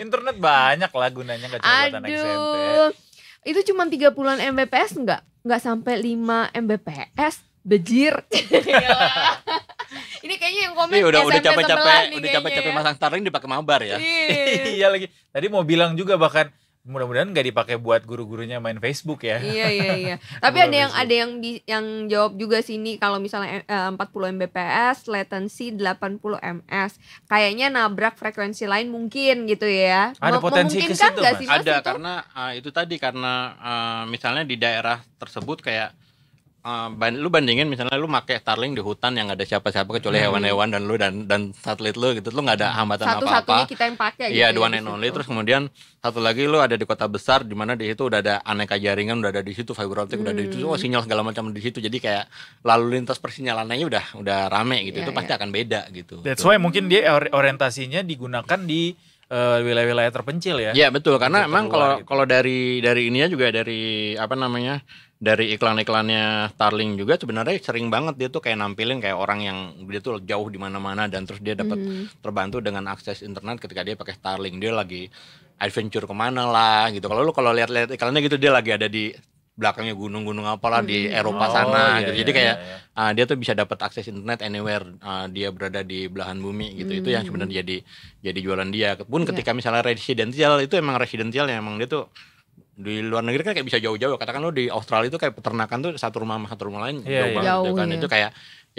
internet banyak lah gunanya gak cuma buat anak SMP. Itu cuma 30 Mbps enggak? Enggak sampai 5 Mbps. Bejir. ini kayaknya yang komen Ih, udah udah capek-capek, udah capek-capek ya. masang Starlink dipakai mabar ya. Iya. iya lagi. Tadi mau bilang juga bahkan mudah-mudahan nggak dipakai buat guru-gurunya main Facebook ya. Iya iya iya. Tapi ada yang ada yang di, yang jawab juga sini kalau misalnya 40 eh, Mbps latency 80 ms. Kayaknya nabrak frekuensi lain mungkin gitu ya. Ada potensi kesitu, gak sih, Mas? Ada itu? karena uh, itu tadi karena uh, misalnya di daerah tersebut kayak uh, lu bandingin misalnya lu make Starlink di hutan yang gak ada siapa-siapa kecuali hmm. hewan-hewan hmm. dan lu dan dan satelit lu gitu, lu gak ada hambatan apa-apa. Satu-satunya apa. kita yang pakai. Gitu iya, gitu, dua nol only. Terus kemudian satu lagi lu ada di kota besar di mana di situ udah ada aneka jaringan, udah ada di situ fiber optik, hmm. udah ada di situ hmm. oh, sinyal segala macam di situ. Jadi kayak lalu lintas persinyalannya udah udah rame gitu. Yeah, itu yeah. pasti iya. akan beda gitu. That's why mungkin dia orientasinya digunakan di Eh, wilayah-wilayah uh, terpencil ya. Iya betul karena emang kalau gitu. kalau dari dari ininya juga dari apa namanya dari iklan-iklannya Starling juga sebenarnya sering banget dia tuh kayak nampilin kayak orang yang dia tuh jauh di mana-mana dan terus dia dapat hmm. terbantu dengan akses internet ketika dia pakai Starling dia lagi adventure kemana lah gitu kalau lu kalau lihat-lihat iklannya gitu dia lagi ada di belakangnya gunung-gunung apalah hmm. di Eropa oh, sana iya, gitu. Iya, Jadi kayak iya, Uh, dia tuh bisa dapat akses internet anywhere uh, dia berada di belahan bumi gitu. Hmm. Itu yang hmm. sebenarnya jadi jadi jualan dia. Pun iya. ketika misalnya residential itu emang residential ya emang dia tuh di luar negeri kan kayak bisa jauh-jauh. Katakan lo di Australia itu kayak peternakan tuh satu rumah sama satu rumah lain yeah, jauh iya. banget gitu kan. jauh, kan. Iya. Itu kayak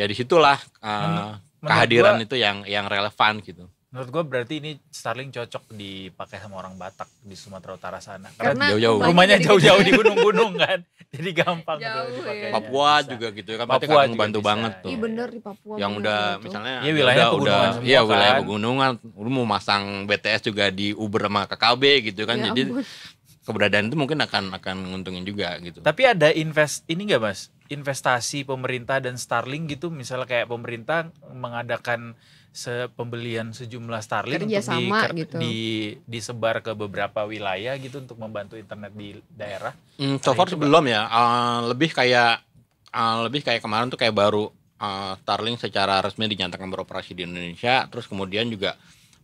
ya disitulah uh, hmm. kehadiran gua, itu yang yang relevan gitu. Menurut gue berarti ini Starling cocok dipakai sama orang Batak di Sumatera Utara sana. Karena, jauh-jauh. Rumahnya jauh-jauh di gunung-gunung kan. Jadi gampang jauh, iya. Papua bisa. juga gitu ya, kan. Papua Batik membantu banget tuh. Iya bener di Papua. Yang udah gitu. misalnya. Iya wilayah udah, pegunungan udah, Iya wilayah kan. pegunungan. Lu mau masang BTS juga di Uber sama KKB gitu kan. Ya, Jadi ampun. keberadaan itu mungkin akan akan nguntungin juga gitu. Tapi ada invest ini gak mas? Investasi pemerintah dan Starling gitu misalnya kayak pemerintah mengadakan se pembelian sejumlah Starlink Kerja untuk sama, di, gitu. di disebar ke beberapa wilayah gitu untuk membantu internet di daerah. Mm, so far nah, belum ya, uh, lebih kayak uh, lebih kayak kemarin tuh kayak baru uh, Starlink secara resmi dinyatakan beroperasi di Indonesia, terus kemudian juga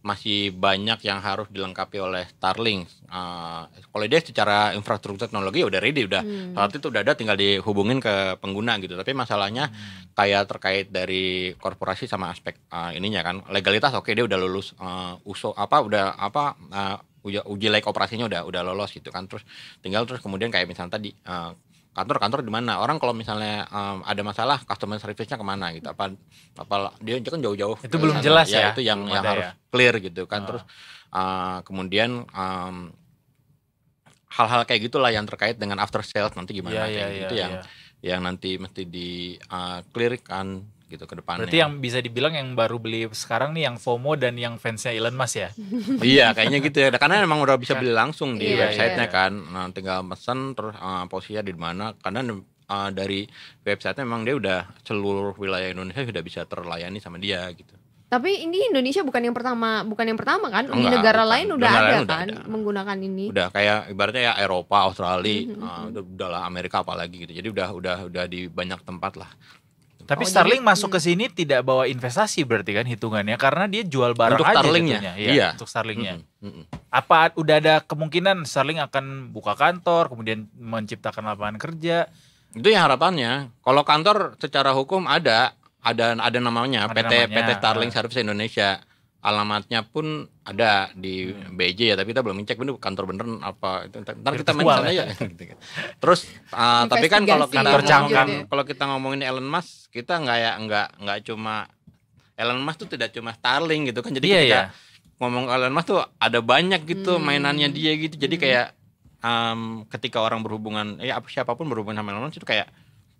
masih banyak yang harus dilengkapi oleh Starlink. Uh, kalau dia secara infrastruktur teknologi ya udah ready, udah hmm. saat itu udah ada, tinggal dihubungin ke pengguna gitu. Tapi masalahnya hmm. kayak terkait dari korporasi sama aspek uh, ininya kan legalitas, oke okay, dia udah lulus uh, uso apa udah apa uh, uji, uji like operasinya udah udah lolos gitu kan. Terus tinggal terus kemudian kayak misalnya tadi uh, kantor-kantor di mana orang kalau misalnya um, ada masalah customer service-nya kemana gitu apa apa dia kan jauh-jauh itu belum sana. jelas ya, ya itu yang yang harus ya? clear gitu kan oh. terus uh, kemudian um, hal-hal kayak gitulah yang terkait dengan after sales nanti gimana yeah, yeah, gitu yeah, yang yeah. yang nanti mesti di uh, kan gitu ke depannya. Berarti yang bisa dibilang yang baru beli sekarang nih yang FOMO dan yang fansnya Elon Mas ya? iya kayaknya gitu ya. Karena emang udah bisa kan? beli langsung di iya, websitenya iya. kan. Nah, tinggal pesan terus uh, posisinya di mana. Karena uh, dari websitenya emang dia udah seluruh wilayah Indonesia sudah bisa terlayani sama dia gitu. Tapi ini Indonesia bukan yang pertama, bukan yang pertama kan? Enggak, di negara bukan. lain udah negara ada lain kan ada. menggunakan ini. Udah kayak ibaratnya ya Eropa, Australia, mm -hmm. uh, udah lah Amerika apalagi gitu. Jadi udah udah udah di banyak tempat lah. Gitu. Tapi oh, Starling masuk hmm. ke sini tidak bawa investasi berarti kan hitungannya karena dia jual barang untuk aja Starlinknya. Ya, iya. Untuk Starlingnya. Mm hmm, -hmm. Apa udah ada kemungkinan Starling akan buka kantor kemudian menciptakan lapangan kerja? Itu yang harapannya. Kalau kantor secara hukum ada ada ada namanya ada PT namanya. PT Starling ah. Service Indonesia alamatnya pun ada di hmm. BJ ya tapi kita belum ngecek bener kantor beneran apa itu ntar kita sana ya. aja gitu kan. terus uh, tapi kan kalau kita gitu ngomongin ya. kalau kita ngomongin Elon Musk kita nggak ya nggak nggak cuma Elon Musk tuh tidak cuma Starling gitu kan jadi yeah, kita yeah. ngomong Elon Musk tuh ada banyak gitu hmm. mainannya dia gitu jadi hmm. kayak um, ketika orang berhubungan ya siapapun berhubungan sama Elon Musk itu kayak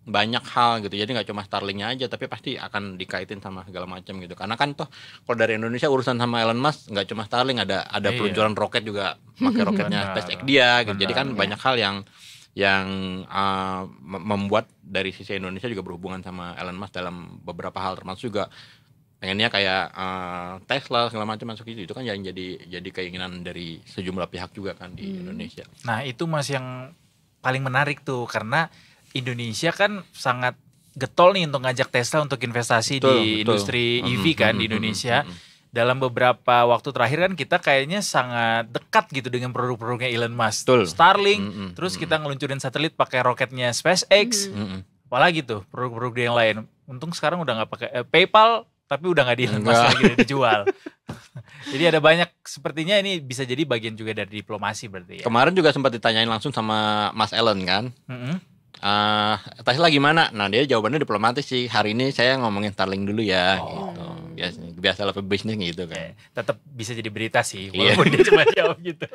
banyak hal gitu jadi nggak cuma Starlinknya aja tapi pasti akan dikaitin sama segala macam gitu karena kan toh kalau dari Indonesia urusan sama Elon Musk nggak cuma Starlink ada ada iya. peluncuran roket juga pakai roketnya SpaceX dia gitu benar, jadi kan iya. banyak hal yang yang uh, membuat dari sisi Indonesia juga berhubungan sama Elon Musk dalam beberapa hal termasuk juga pengennya kayak uh, Tesla segala macam masuk itu itu kan yang jadi jadi keinginan dari sejumlah pihak juga kan di hmm. Indonesia. Nah itu mas yang paling menarik tuh karena Indonesia kan sangat getol nih untuk ngajak Tesla untuk investasi betul, di betul. industri EV mm -hmm, kan mm -hmm, di Indonesia. Mm -hmm. Dalam beberapa waktu terakhir kan kita kayaknya sangat dekat gitu dengan produk-produknya Elon Musk, betul. Starlink, mm -hmm, terus kita ngeluncurin satelit pakai roketnya SpaceX, mm -hmm. apalagi tuh produk-produk yang lain. Untung sekarang udah nggak pakai eh, PayPal, tapi udah nggak di Elon Musk lagi dijual. jadi ada banyak sepertinya ini bisa jadi bagian juga dari diplomasi berarti ya. Kemarin juga sempat ditanyain langsung sama Mas Elon kan. Mm -hmm uh, eh, Tesla gimana? Nah dia jawabannya diplomatis sih. Hari ini saya ngomongin Starlink dulu ya. Oh. Gitu. Biasa biasa lah pebisnis gitu kan. Tetap bisa jadi berita sih iya. walaupun dia cuma jawab gitu.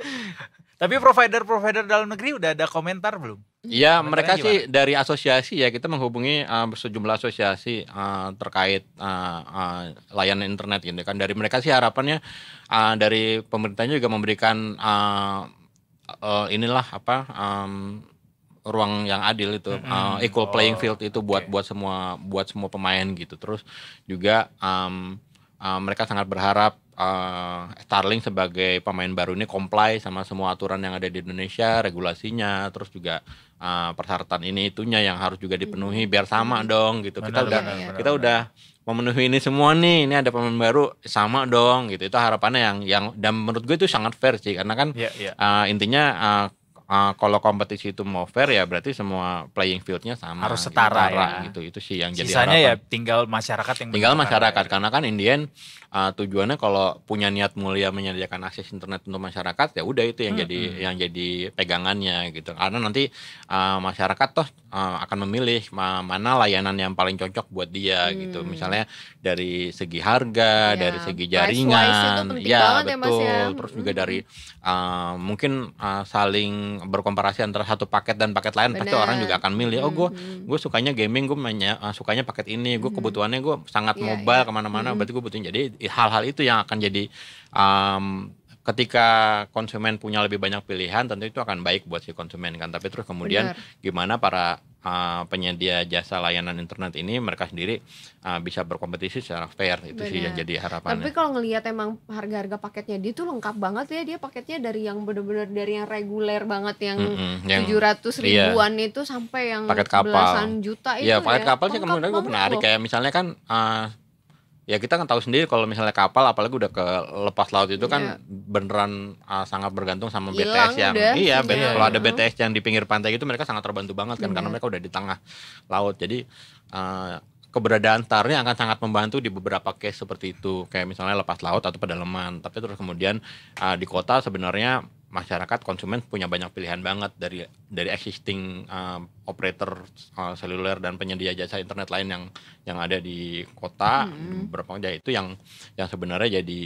Tapi provider-provider dalam negeri udah ada komentar belum? Iya, mereka sih dari asosiasi ya kita menghubungi uh, sejumlah asosiasi uh, terkait uh, uh, layanan internet gitu kan. Dari mereka sih harapannya uh, dari pemerintahnya juga memberikan uh, uh, inilah apa um, ruang yang adil itu mm -hmm. uh, equal playing oh, field itu buat okay. buat semua buat semua pemain gitu terus juga um, uh, mereka sangat berharap uh, Starling sebagai pemain baru ini comply sama semua aturan yang ada di Indonesia regulasinya terus juga uh, persyaratan ini itunya yang harus juga dipenuhi biar sama dong gitu benar, kita benar, udah benar, kita benar. udah memenuhi ini semua nih ini ada pemain baru sama dong gitu itu harapannya yang yang dan menurut gue itu sangat fair sih karena kan yeah, yeah. Uh, intinya uh, uh, kalau kompetisi itu mau fair ya berarti semua playing fieldnya sama harus gitu, setara, setara ya. gitu itu sih yang jadi sisanya ya tinggal masyarakat yang tinggal masyarakat ya. karena kan Indian uh, tujuannya kalau punya niat mulia menyediakan akses internet untuk masyarakat ya udah itu yang hmm, jadi hmm. yang jadi pegangannya gitu karena nanti uh, masyarakat toh uh, akan memilih mana layanan yang paling cocok buat dia gitu. hmm. gitu misalnya dari segi harga ya. dari segi jaringan iya, ya betul ya, ya. terus juga dari uh, mungkin uh, saling berkomparasi antara satu paket dan paket lain Bener. pasti orang juga akan milih oh gue hmm, hmm. gue sukanya gaming gue mainnya uh, sukanya paket ini gue hmm. kebutuhannya gue sangat yeah, mobile yeah. kemana-mana berarti gue butuhin jadi hal-hal itu yang akan jadi um, ketika konsumen punya lebih banyak pilihan tentu itu akan baik buat si konsumen kan tapi terus kemudian Benar. gimana para uh, penyedia jasa layanan internet ini mereka sendiri uh, bisa berkompetisi secara fair itu Benar. sih yang jadi harapannya tapi kalau ngelihat emang harga-harga paketnya dia tuh lengkap banget ya dia paketnya dari yang benar-benar dari yang reguler banget yang tujuh ratus iya. ribuan iya. itu sampai yang paket kapal. belasan juta iya, itu ya paket ya, kapal sih kemudian gue menarik loh. kayak misalnya kan uh, ya kita kan tahu sendiri kalau misalnya kapal apalagi udah ke lepas laut itu kan yeah. beneran uh, sangat bergantung sama Ilang BTS yang udah. iya yeah. kalau ada BTS yang di pinggir pantai itu mereka sangat terbantu banget kan yeah. karena iya. mereka udah di tengah laut jadi uh, keberadaan tarnya akan sangat membantu di beberapa case seperti itu kayak misalnya lepas laut atau pedalaman tapi terus kemudian uh, di kota sebenarnya masyarakat konsumen punya banyak pilihan banget dari dari existing uh, operator uh, seluler dan penyedia jasa internet lain yang yang ada di kota hmm. berapa aja itu yang yang sebenarnya jadi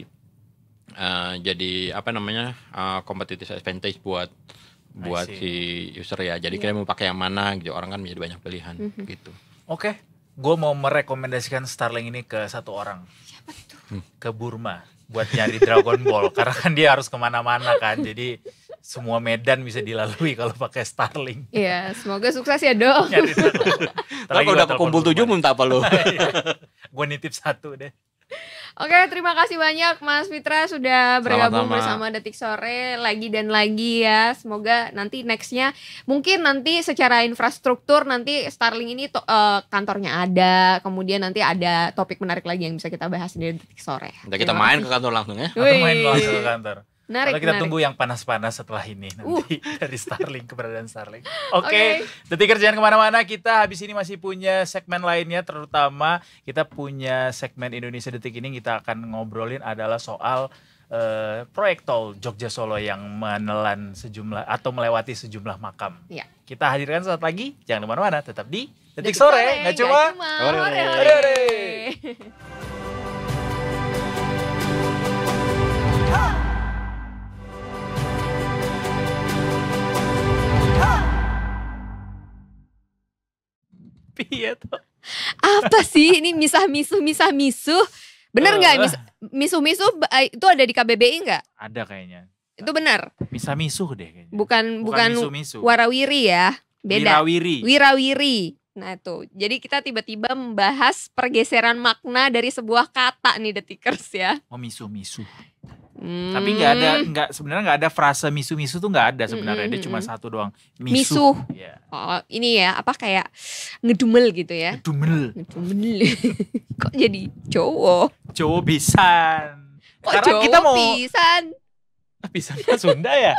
uh, jadi apa namanya uh, competitive advantage buat buat si user ya jadi yeah. kalian mau pakai yang mana gitu orang kan menjadi banyak pilihan mm -hmm. gitu oke okay. gue mau merekomendasikan Starling ini ke satu orang Siapa tuh? Hmm. ke Burma buat nyari Dragon Ball karena kan dia harus kemana-mana kan jadi semua medan bisa dilalui kalau pakai Starlink. Iya, semoga sukses ya dong. Nyari Dragon. kalau udah kumpul tujuh minta apa lo? Iya. gue nitip satu deh. Oke, terima kasih banyak Mas Fitra sudah bergabung bersama sama bersama Detik Sore lagi dan lagi ya. Semoga nanti nextnya mungkin nanti secara infrastruktur nanti Starling ini to, uh, kantornya ada, kemudian nanti ada topik menarik lagi yang bisa kita bahas di Detik Sore. Nanti kita main ke kantor langsung ya. Atau main langsung ke kantor. Narik, kita narik. tunggu yang panas-panas setelah ini nanti uh. dari Starling keberadaan Starling. Oke, okay. okay. detik kerjaan kemana-mana kita habis ini masih punya segmen lainnya terutama kita punya segmen Indonesia detik ini kita akan ngobrolin adalah soal uh, proyek tol Jogja Solo yang menelan sejumlah atau melewati sejumlah makam. Yeah. Kita hadirkan saat lagi, jangan kemana-mana, tetap di detik, detik sore, nggak cuma. Iya tuh. Apa sih ini misah misuh misah misuh? Bener nggak uh, mis, misuh misuh itu ada di KBBI nggak? Ada kayaknya. Itu benar. Misah misuh deh kayaknya. Bukan bukan, bukan misu -misu. warawiri ya. Beda. Wirawiri. Wirawiri. Nah itu, jadi kita tiba-tiba membahas pergeseran makna dari sebuah kata nih detikers ya. Oh misuh misuh. Hmm. Tapi nggak ada hmm. nggak sebenarnya nggak ada frasa misu-misu tuh nggak ada sebenarnya hmm, dia cuma hmm, hmm. satu doang misu. misu. Yeah. Oh, ini ya apa kayak ngedumel gitu ya? Ngedumel. Ngedumel. Kok jadi cowok? Cowok bisa Kok Karena cowok kita mau bisa Pisan ah, Sunda ya?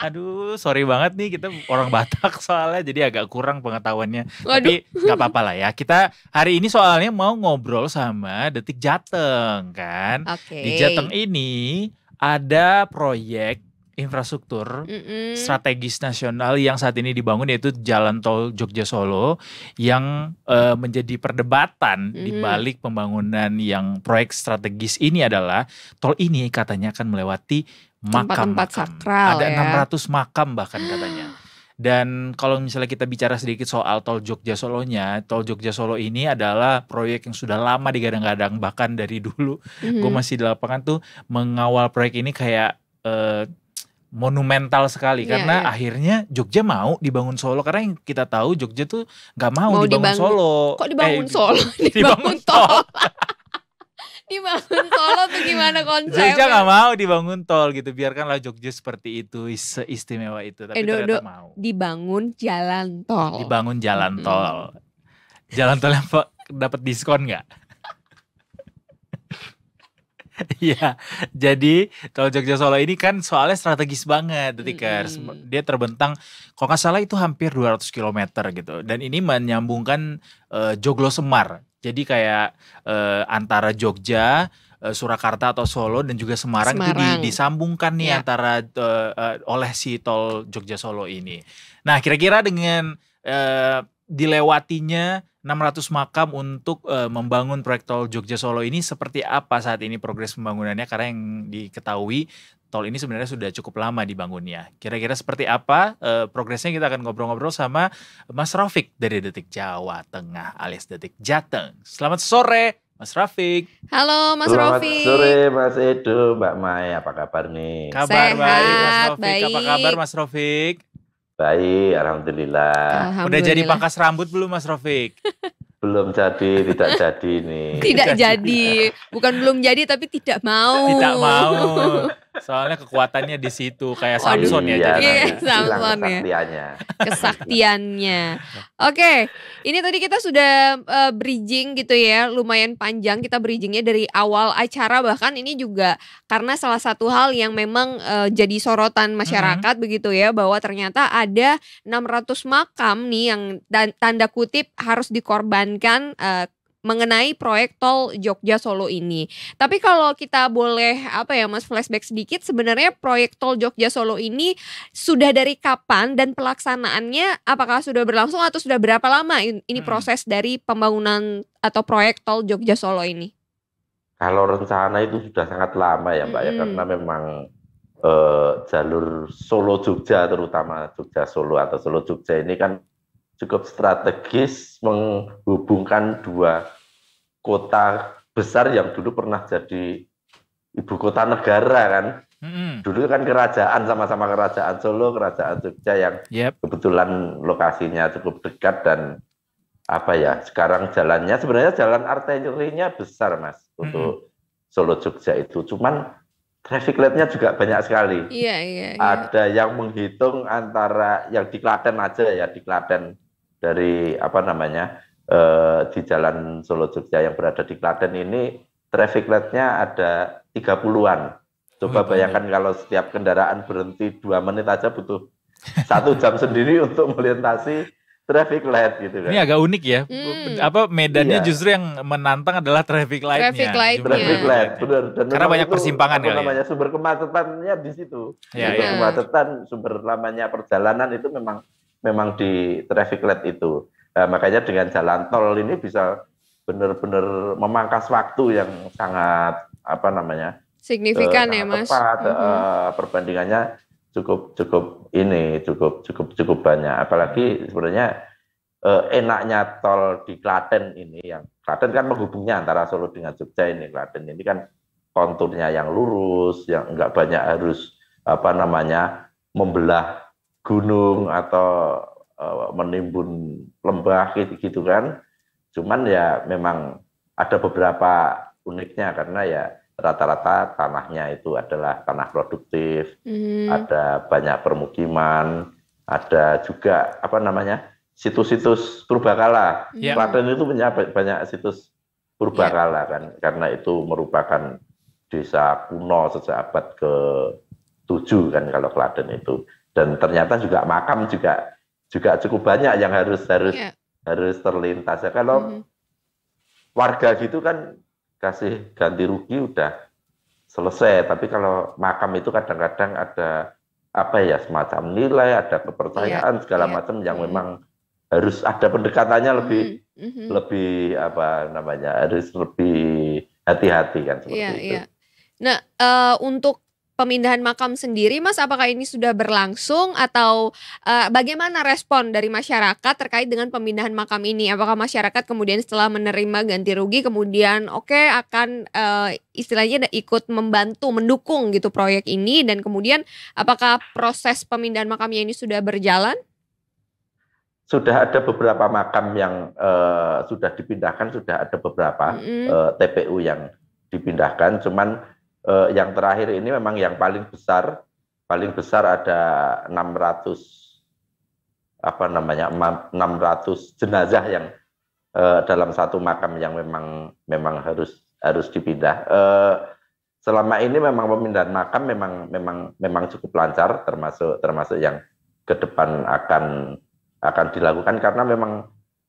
Aduh, sorry banget nih kita orang Batak soalnya jadi agak kurang pengetahuannya. Waduh. Tapi nggak apa-apa lah ya. Kita hari ini soalnya mau ngobrol sama Detik Jateng kan. Okay. Di Jateng ini ada proyek infrastruktur mm, mm strategis nasional yang saat ini dibangun yaitu Jalan Tol Jogja Solo yang uh, menjadi perdebatan mm -hmm. di balik pembangunan yang proyek strategis ini adalah tol ini katanya akan melewati makam-makam. ada ya. 600 makam bahkan katanya. Dan kalau misalnya kita bicara sedikit soal Tol Jogja Solonya, Tol Jogja Solo ini adalah proyek yang sudah lama digadang-gadang bahkan dari dulu. Mm-hmm. Gue masih di lapangan tuh mengawal proyek ini kayak eh, monumental sekali yeah, karena yeah. akhirnya Jogja mau dibangun Solo karena yang kita tahu Jogja tuh nggak mau, mau dibangun, dibangun Solo. Kok dibangun eh, Solo? dibangun, dibangun Tol. dibangun tol tuh gimana konsepnya? Jogja gak mau dibangun tol gitu, biarkanlah Jogja seperti itu, seistimewa itu. Tapi eh, do, ternyata do, mau. Dibangun jalan tol. Dibangun jalan -hmm. tol. Jalan tol yang dapat diskon nggak? Iya, jadi tol Jogja Solo ini kan soalnya strategis banget, Detikers. Mm -hmm. Dia terbentang, kalau nggak salah itu hampir 200 km gitu. Dan ini menyambungkan uh, Joglo Semar. Jadi kayak eh, antara Jogja, eh, Surakarta atau Solo dan juga Semarang, Semarang. itu di, disambungkan nih yeah. antara eh, eh, oleh si tol Jogja Solo ini. Nah, kira-kira dengan eh, dilewatinya 600 makam untuk uh, membangun proyek tol Jogja Solo ini seperti apa saat ini progres pembangunannya karena yang diketahui tol ini sebenarnya sudah cukup lama dibangunnya. Kira-kira seperti apa e, progresnya kita akan ngobrol-ngobrol sama Mas Rafiq dari Detik Jawa Tengah alias Detik Jateng. Selamat sore Mas Rafiq. Halo Mas Selamat Rafiq. Selamat sore Mas Edo, Mbak Mai, apa kabar nih? Kabar Sehat, baik Mas Rafiq. Baik. Apa kabar Mas Rafiq? Baik, alhamdulillah. alhamdulillah. Udah jadi pangkas rambut belum Mas Rafiq? belum jadi, tidak jadi nih. Tidak jadi, bukan belum jadi tapi tidak mau. Tidak mau. Soalnya kekuatannya di situ kayak Samson ya iya, jadi. Iya, iya, Samson ya. Kesaktiannya. Kesaktiannya. Oke, okay. ini tadi kita sudah uh, bridging gitu ya, lumayan panjang kita bridgingnya dari awal acara bahkan ini juga karena salah satu hal yang memang uh, jadi sorotan mm-hmm. masyarakat mm -hmm. begitu ya bahwa ternyata ada 600 makam nih yang tanda kutip harus dikorbankan uh, mengenai proyek tol Jogja Solo ini. Tapi kalau kita boleh apa ya Mas flashback sedikit sebenarnya proyek tol Jogja Solo ini sudah dari kapan dan pelaksanaannya apakah sudah berlangsung atau sudah berapa lama ini hmm. proses dari pembangunan atau proyek tol Jogja Solo ini? Kalau rencana itu sudah sangat lama ya Mbak ya, hmm. ya karena memang eh, jalur Solo Jogja terutama Jogja Solo atau Solo Jogja ini kan cukup strategis menghubungkan dua kota besar yang dulu pernah jadi ibu kota negara kan. Mm-hmm. Dulu kan kerajaan sama-sama kerajaan Solo, kerajaan Jogja yang yep. kebetulan lokasinya cukup dekat dan apa ya sekarang jalannya sebenarnya jalan arterinya besar mas mm-hmm. untuk Solo Jogja itu. Cuman traffic lightnya juga banyak sekali. Iya, iya, iya. Ada yang menghitung antara yang di Klaten aja ya, di Klaten dari apa namanya eh, di Jalan Solo Jogja yang berada di Klaten ini traffic lightnya ada 30-an. Coba oh, bayangkan ya. kalau setiap kendaraan berhenti dua menit aja butuh satu jam sendiri untuk melintasi traffic light gitu kan. Ini agak unik ya. Hmm. Apa medannya iya. justru yang menantang adalah traffic light-nya. Traffic light, traffic iya. light benar. Dan Karena banyak itu, persimpangan kali. Ya. Namanya ya. sumber kemacetannya di situ. Ya, sumber ya. kemacetan, sumber lamanya perjalanan itu memang memang di traffic light itu. Nah, makanya dengan jalan tol ini bisa benar-benar memangkas waktu yang sangat apa namanya signifikan uh, ya mas. Tepat, uh-huh. uh, perbandingannya cukup cukup ini cukup cukup cukup banyak. Apalagi sebenarnya uh, enaknya tol di Klaten ini yang Klaten kan menghubungnya antara Solo dengan Jogja ini Klaten ini kan konturnya yang lurus, yang enggak banyak harus apa namanya membelah gunung atau eh, menimbun lembah gitu, gitu kan. Cuman ya memang ada beberapa uniknya karena ya rata-rata tanahnya itu adalah tanah produktif, mm. ada banyak permukiman, ada juga apa namanya situs-situs purbakala. Yeah. Klaten itu punya banyak situs purbakala yeah. kan karena itu merupakan desa kuno sejak abad ke tujuh kan kalau Klaten itu dan ternyata juga makam juga juga cukup banyak yang harus harus yeah. harus terlintas ya kalau mm -hmm. warga gitu kan kasih ganti rugi udah selesai tapi kalau makam itu kadang-kadang ada apa ya semacam nilai ada kepercayaan yeah. segala yeah. macam yang mm -hmm. memang harus ada pendekatannya mhm, lebih mm -hmm. lebih apa namanya harus lebih hati-hati kan seperti yeah, itu. Yeah. Nah, uh, untuk pemindahan makam sendiri, Mas, apakah ini sudah berlangsung atau uh, bagaimana respon dari masyarakat terkait dengan pemindahan makam ini? Apakah masyarakat kemudian setelah menerima ganti rugi kemudian oke okay, akan uh, istilahnya ikut membantu mendukung gitu proyek ini dan kemudian apakah proses pemindahan makamnya ini sudah berjalan? Sudah ada beberapa makam yang uh, sudah dipindahkan, sudah ada beberapa mm -hmm. uh, TPU yang dipindahkan, cuman eh, yang terakhir ini memang yang paling besar, paling besar ada 600 apa namanya 600 jenazah yang eh, dalam satu makam yang memang memang harus harus dipindah. Eh, selama ini memang pemindahan makam memang memang memang cukup lancar termasuk termasuk yang ke depan akan akan dilakukan karena memang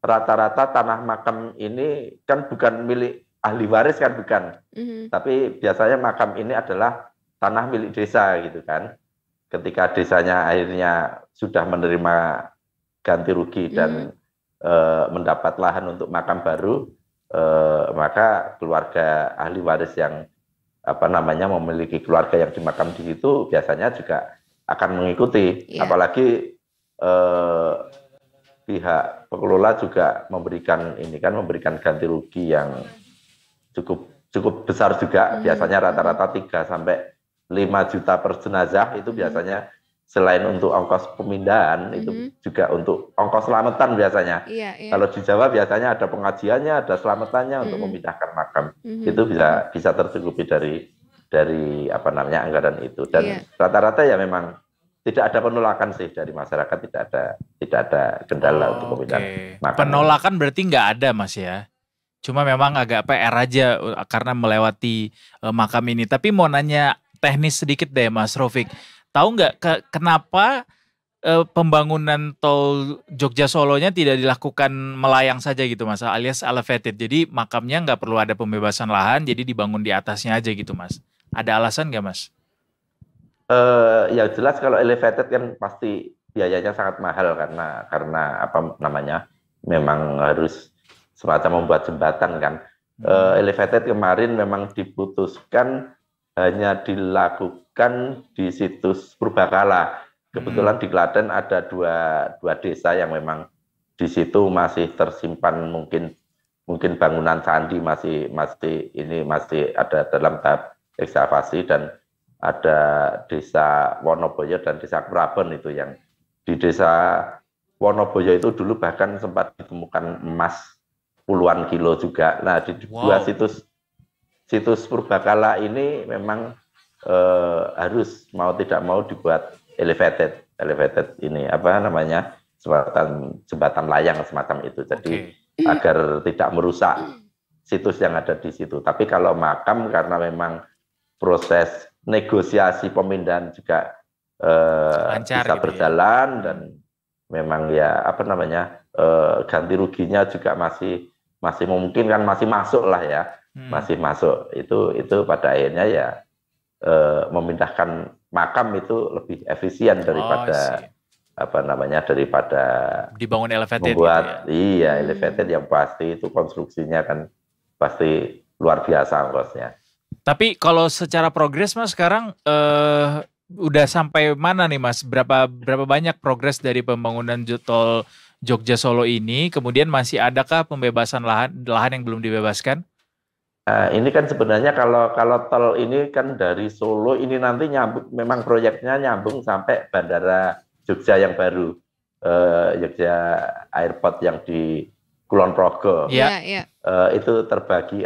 rata-rata tanah makam ini kan bukan milik ahli waris kan bukan. Mm-hmm. Tapi biasanya makam ini adalah tanah milik desa gitu kan. Ketika desanya akhirnya sudah menerima ganti rugi dan mm-hmm. e, mendapat lahan untuk makam baru, e, maka keluarga ahli waris yang apa namanya memiliki keluarga yang dimakam di situ biasanya juga akan mengikuti. Yeah. Apalagi eh, pihak pengelola juga memberikan ini kan memberikan ganti rugi yang cukup cukup besar juga. Hmm. Biasanya rata-rata 3 sampai 5 juta per jenazah itu hmm. biasanya selain untuk ongkos pemindahan hmm. itu juga untuk ongkos selamatan biasanya. Iya, iya. Kalau di Jawa biasanya ada pengajiannya, ada selamatannya hmm. untuk memindahkan makam. Hmm. Itu bisa bisa tercukupi dari dari apa namanya anggaran itu dan iya. rata-rata yeah. ya memang tidak ada penolakan sih dari masyarakat tidak ada tidak ada kendala oh, untuk pemindahan. Okay. Penolakan berarti nggak ada mas ya? Cuma memang agak PR aja uh, karena melewati uh, makam ini. Tapi mau nanya teknis sedikit deh Mas Rofik. Tahu nggak ke, kenapa uh, pembangunan tol Jogja Solonya tidak dilakukan melayang saja gitu Mas alias elevated. Jadi makamnya nggak perlu ada pembebasan lahan jadi dibangun di atasnya aja gitu Mas. Ada alasan nggak Mas? Uh, ya jelas kalau elevated kan pasti biayanya sangat mahal karena karena apa namanya memang harus semacam membuat jembatan kan. Hmm. Uh, elevated kemarin memang diputuskan hanya dilakukan di situs Purbakala. Kebetulan hmm. di Klaten ada dua dua desa yang memang di situ masih tersimpan mungkin mungkin bangunan candi masih masih ini masih ada dalam tahap ekskavasi dan ada desa Wonoboyo dan desa Kraben itu yang di desa Wonoboyo itu dulu bahkan sempat ditemukan emas puluhan kilo juga. Nah, di dua situs situs purbakala ini memang eh, harus mau tidak mau dibuat elevated, elevated ini apa namanya? jembatan jembatan layang semacam itu. Jadi okay. agar tidak merusak situs yang ada di situ. Tapi kalau makam karena memang proses negosiasi pemindahan juga eh, bisa gitu ya. berjalan ya. dan memang ya apa namanya eh, ganti ruginya juga masih masih mungkin kan masih masuk lah ya hmm. masih masuk itu itu pada akhirnya ya e, memindahkan makam itu lebih efisien oh, daripada oh, apa namanya daripada dibangun elevated gitu membuat gitu ya? iya hmm. elevated yang pasti itu konstruksinya kan pasti luar biasa ongkosnya tapi kalau secara progres mas sekarang eh, udah sampai mana nih mas berapa berapa banyak progres dari pembangunan tol Jogja Solo ini, kemudian masih adakah pembebasan lahan lahan yang belum dibebaskan? Nah, ini kan sebenarnya kalau kalau tol ini kan dari Solo ini nanti nyambung memang proyeknya nyambung sampai bandara Jogja yang baru eh, Jogja Airport yang di Kulon Progo. Yeah, yeah. Ya. Eh, itu terbagi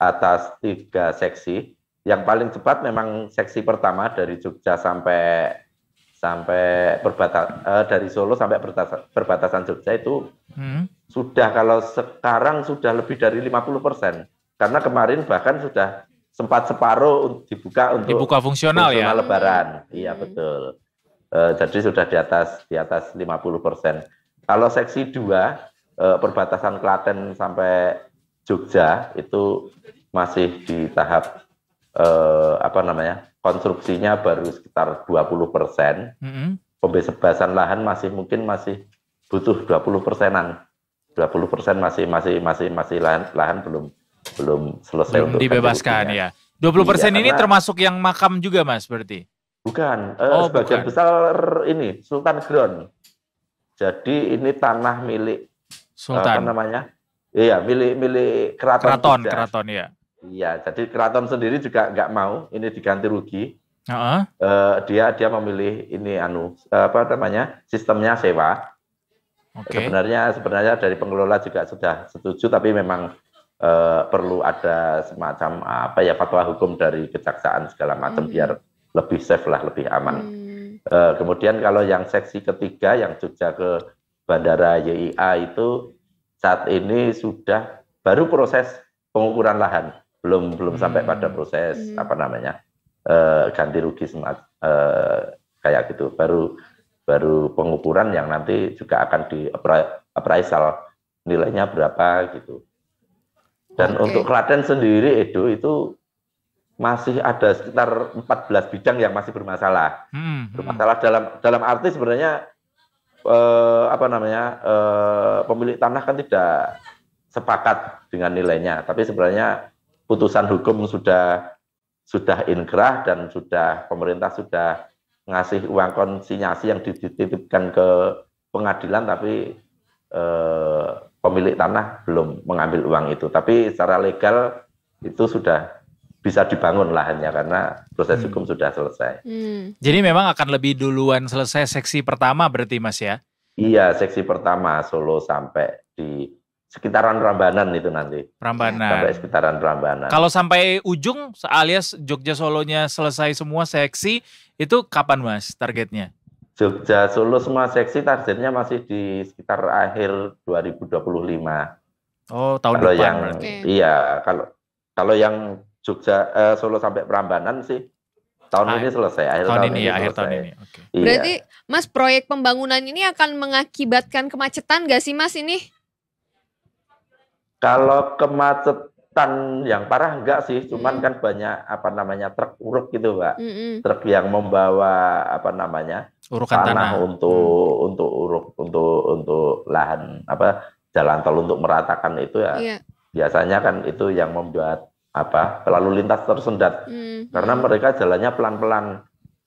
atas tiga seksi. Yang paling cepat memang seksi pertama dari Jogja sampai sampai perbatas eh, dari Solo sampai perbatasan, Jogja itu hmm. sudah kalau sekarang sudah lebih dari 50 persen karena kemarin bahkan sudah sempat separuh dibuka untuk dibuka fungsional, ya? fungsional ya Lebaran iya, hmm. iya betul eh, jadi sudah di atas di atas 50 persen kalau seksi 2 eh, perbatasan Klaten sampai Jogja itu masih di tahap eh, apa namanya konstruksinya baru sekitar 20 persen, mm -hmm. pembebasan lahan masih mungkin masih butuh 20 persenan, 20 persen masih masih masih masih lahan lahan belum belum selesai belum untuk dibebaskan ya. 20 persen iya, ini karena, termasuk yang makam juga mas berarti? Bukan, eh, oh, sebagian bukan. besar ini Sultan Ground. Jadi ini tanah milik eh, Sultan. apa namanya? Iya, milik milik keraton. Keraton, keraton ya. Iya, jadi keraton sendiri juga nggak mau ini diganti rugi. uh uh Uh, dia dia memilih ini anu apa namanya sistemnya sewa. Okay. Sebenarnya sebenarnya dari pengelola juga sudah setuju, tapi memang uh, perlu ada semacam apa ya fatwa hukum dari kejaksaan segala macam hmm. biar lebih safe lah, lebih aman. Hmm. Uh, kemudian kalau yang seksi ketiga yang Jogja ke Bandara YIA itu saat ini sudah baru proses pengukuran lahan belum belum sampai hmm. pada proses hmm. apa namanya uh, ganti rugi semat, uh, eh, kayak gitu baru baru pengukuran yang nanti juga akan di appraisal nilainya berapa gitu dan okay. untuk Klaten sendiri Edo itu masih ada sekitar 14 bidang yang masih bermasalah hmm, hmm. bermasalah dalam dalam arti sebenarnya uh, apa namanya uh, pemilik tanah kan tidak sepakat dengan nilainya tapi sebenarnya putusan hukum sudah sudah inkrah dan sudah pemerintah sudah ngasih uang konsinyasi yang dititipkan ke pengadilan tapi eh, pemilik tanah belum mengambil uang itu tapi secara legal itu sudah bisa dibangun lahannya karena proses hmm. hukum sudah selesai. Hmm. Jadi memang akan lebih duluan selesai seksi pertama berarti Mas ya? Iya, seksi pertama Solo sampai di sekitaran Rambanan itu nanti. Rambanan. Sampai sekitaran Rambanan. Kalau sampai ujung alias Jogja Solonya selesai semua seksi itu kapan Mas targetnya? Jogja Solo semua seksi targetnya masih di sekitar akhir 2025. Oh, tahun kalau depan yang, okay. Iya, kalau kalau yang Jogja eh, Solo sampai Prambanan sih tahun ah, ini selesai akhir tahun, tahun ini, ini ya, akhir tahun ini. Okay. Iya. Berarti Mas proyek pembangunan ini akan mengakibatkan kemacetan gak sih Mas ini? Kalau kemacetan yang parah enggak sih, cuman mm kan banyak apa namanya truk uruk gitu, Pak. Mm-hmm. Truk yang membawa apa namanya? urukan tanah, tanah. untuk mm untuk uruk untuk untuk lahan apa jalan tol untuk meratakan itu ya. Yeah. Biasanya kan itu yang membuat apa lalu lintas tersendat mm-hmm. karena mereka jalannya pelan-pelan.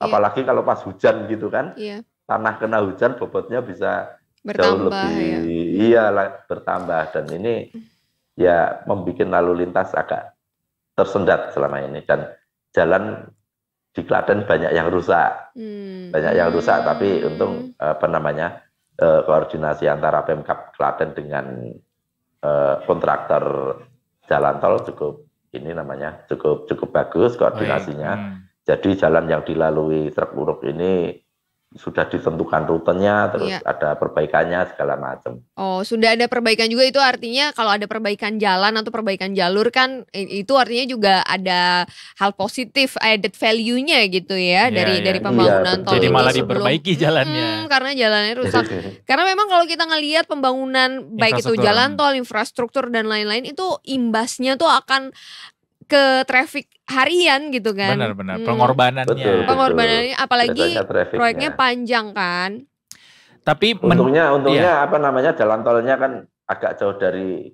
Iya. Apalagi kalau pas hujan gitu kan. Yeah. Tanah kena hujan bobotnya bisa bertambah, jauh lebih ya. iya bertambah dan ini hmm ya membuat lalu lintas agak tersendat selama ini dan jalan di Klaten banyak yang rusak, hmm. banyak yang rusak tapi hmm. untung apa namanya eh, koordinasi antara pemkap Klaten dengan eh, kontraktor jalan tol cukup ini namanya cukup cukup bagus koordinasinya. Oh, iya. hmm. Jadi jalan yang dilalui truk buruk ini sudah ditentukan rutenya terus iya. ada perbaikannya segala macam. Oh, sudah ada perbaikan juga itu artinya kalau ada perbaikan jalan atau perbaikan jalur kan itu artinya juga ada hal positif added value-nya gitu ya iya, dari iya. dari iya. pembangunan iya, tol Jadi malah sebelum, diperbaiki jalannya. Hmm, karena jalannya rusak. karena memang kalau kita ngelihat pembangunan baik itu jalan tol, infrastruktur dan lain-lain itu imbasnya tuh akan ke traffic harian gitu kan. Benar benar. Hmm. Pengorbanannya. Betul, Pengorbanannya apalagi proyeknya panjang kan. Tapi untungnya untungnya iya. apa namanya jalan tolnya kan agak jauh dari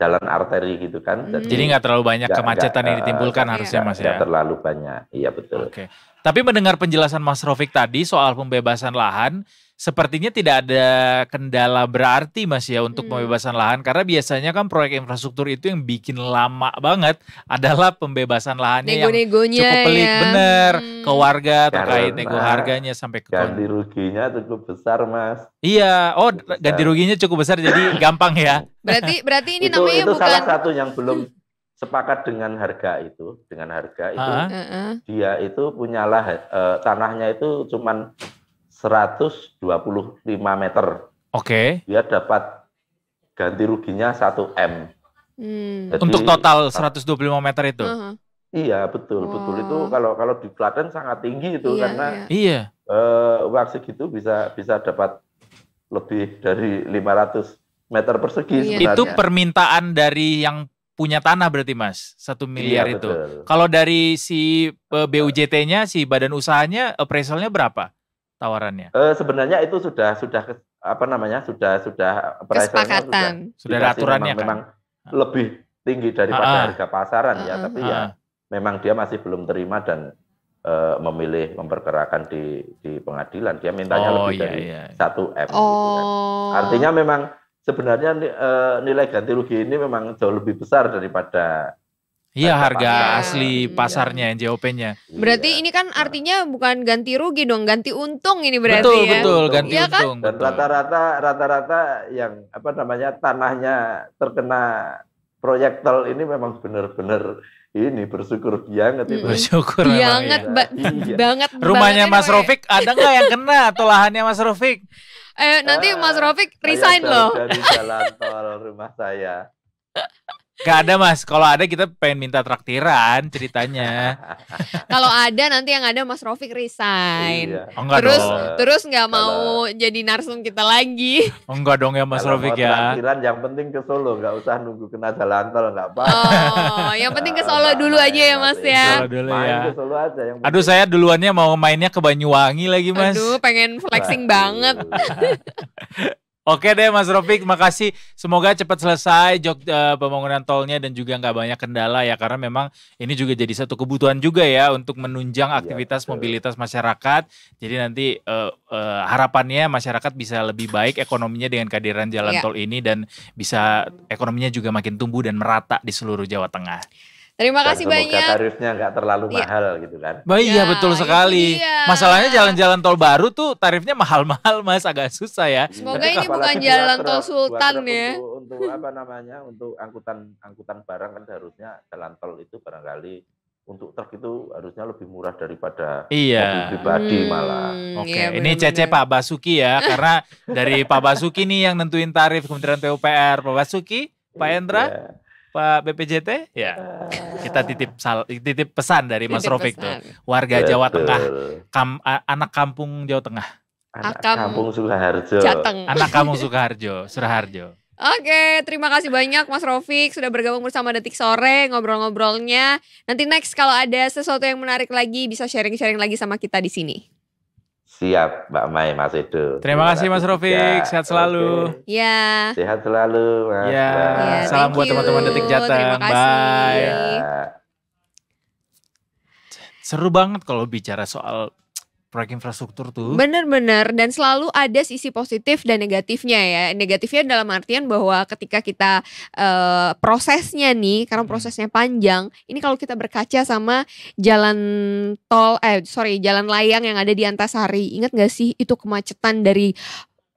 jalan arteri gitu kan. Hmm. Jadi nggak terlalu banyak gak, kemacetan gak, yang ditimbulkan uh, harusnya Mas ya. terlalu banyak. Iya betul. Oke. Okay. Tapi mendengar penjelasan Mas Rofik tadi soal pembebasan lahan, sepertinya tidak ada kendala berarti Mas ya untuk hmm. pembebasan lahan karena biasanya kan proyek infrastruktur itu yang bikin lama banget adalah pembebasan lahannya Nego yang cukup pelik ya. bener hmm. ke warga terkait nego harganya sampai ke ganti ruginya cukup besar Mas. Iya, oh besar. ganti ruginya cukup besar jadi gampang ya. Berarti berarti ini itu, namanya itu bukan salah satu yang belum hmm. sepakat dengan harga itu, dengan harga itu uh -huh. dia itu punya lahan uh, eh, tanahnya itu cuman 125 meter. Oke. Okay. Dia dapat ganti ruginya 1 M. Hmm. Jadi, Untuk total 125 meter itu. Uh -huh. Iya betul wow. betul itu oh. kalau kalau di Klaten sangat tinggi itu iya, karena iya. Uh, uang segitu bisa bisa dapat lebih dari 500 meter persegi. Iya. Itu permintaan dari yang punya tanah berarti mas satu iya, miliar iya, itu. Kalau dari si eh, BUJT-nya si badan usahanya appraisalnya berapa? tawarannya? Eh, sebenarnya itu sudah sudah apa namanya sudah sudah kesepakatan sudah, sudah aturannya memang, kan? memang lebih tinggi daripada ah. ah. harga pasaran ya, ah. ya tapi ya ah. memang dia masih belum terima dan uh, memilih memperkerakan di di pengadilan dia mintanya oh, lebih iya, dari iya. satu iya. m oh. gitu kan. Oh. artinya memang sebenarnya uh, nilai ganti rugi ini memang jauh lebih besar daripada Iya harga pasar. asli iya. pasarnya iya. JOP-nya. Berarti iya. ini kan artinya bukan ganti rugi dong, ganti untung ini berarti betul, ya. Betul, iya kan? betul, ganti ya kan? Dan rata-rata rata-rata yang apa namanya tanahnya terkena proyek tol ini memang benar-benar ini bersyukur banget itu. Hmm. Bersyukur banget, ya. ba iya. banget. Rumahnya Mas ini, ya. Rofik ada nggak yang kena atau lahannya Mas Rofik? Eh nanti ah, Mas Rofik resign loh. Dari jalan tol rumah saya. Gak ada mas, kalau ada kita pengen minta traktiran ceritanya. kalau ada nanti yang ada Mas Rofik resign. Iya. Oh, enggak terus dong. terus nggak mau jadi narsum kita lagi. Oh, enggak dong ya Mas Rofik ya. Traktiran yang penting ke Solo, nggak usah nunggu kena jalan tol nggak apa. Oh, yang penting ke Solo dulu aja ya Mas ya. Main ya. ke Solo aja. Aduh saya duluannya mau mainnya ke Banyuwangi lagi Mas. Aduh pengen flexing banget. Oke deh Mas Rofik, makasih. Semoga cepat selesai jog uh, pembangunan tolnya dan juga nggak banyak kendala ya karena memang ini juga jadi satu kebutuhan juga ya untuk menunjang iya, aktivitas ya, mobilitas masyarakat. Jadi nanti uh, uh, harapannya masyarakat bisa lebih baik ekonominya dengan kehadiran jalan ya. tol ini dan bisa ekonominya juga makin tumbuh dan merata di seluruh Jawa Tengah. Terima kasih Dan banyak. tarifnya nggak terlalu ya. mahal gitu kan. Bah, iya ya, betul sekali. Ya. Masalahnya jalan-jalan tol baru tuh tarifnya mahal-mahal Mas agak susah ya. Iya, semoga ini bukan jalan tol sultan ya. Untuk, untuk apa namanya? Untuk angkutan angkutan barang kan harusnya jalan tol itu barangkali untuk truk itu harusnya lebih murah daripada iya. mobil pribadi hmm, malah. Iya, Oke, okay. iya, ini Cece Pak Basuki ya, karena dari Pak Basuki nih yang nentuin tarif Kementerian PUPR. Pak Basuki, Pak Endra. Iya. Pak BPJT ya eh. kita titip sal, titip pesan dari Mas titip Rofik tuh warga Betul. Jawa Tengah kam, anak kampung Jawa Tengah anak Akam, kampung Sukaharjo Jateng. anak kampung Sukaharjo Suraharjo Oke, terima kasih banyak Mas Rofik sudah bergabung bersama Detik Sore ngobrol-ngobrolnya. Nanti next kalau ada sesuatu yang menarik lagi bisa sharing-sharing lagi sama kita di sini. Siap, Mbak Mai, Mas Edo. Terima kasih Mas Rofik, sehat selalu. Iya. Ya. Sehat selalu, Mas. Ya. Ya, Salam buat teman-teman Detik Jateng. Bye. Ya. Seru banget kalau bicara soal proyek infrastruktur tuh. Bener-bener dan selalu ada sisi positif dan negatifnya ya. Negatifnya dalam artian bahwa ketika kita e, prosesnya nih karena hmm. prosesnya panjang, ini kalau kita berkaca sama jalan tol eh sorry jalan layang yang ada di Antasari, ingat gak sih itu kemacetan dari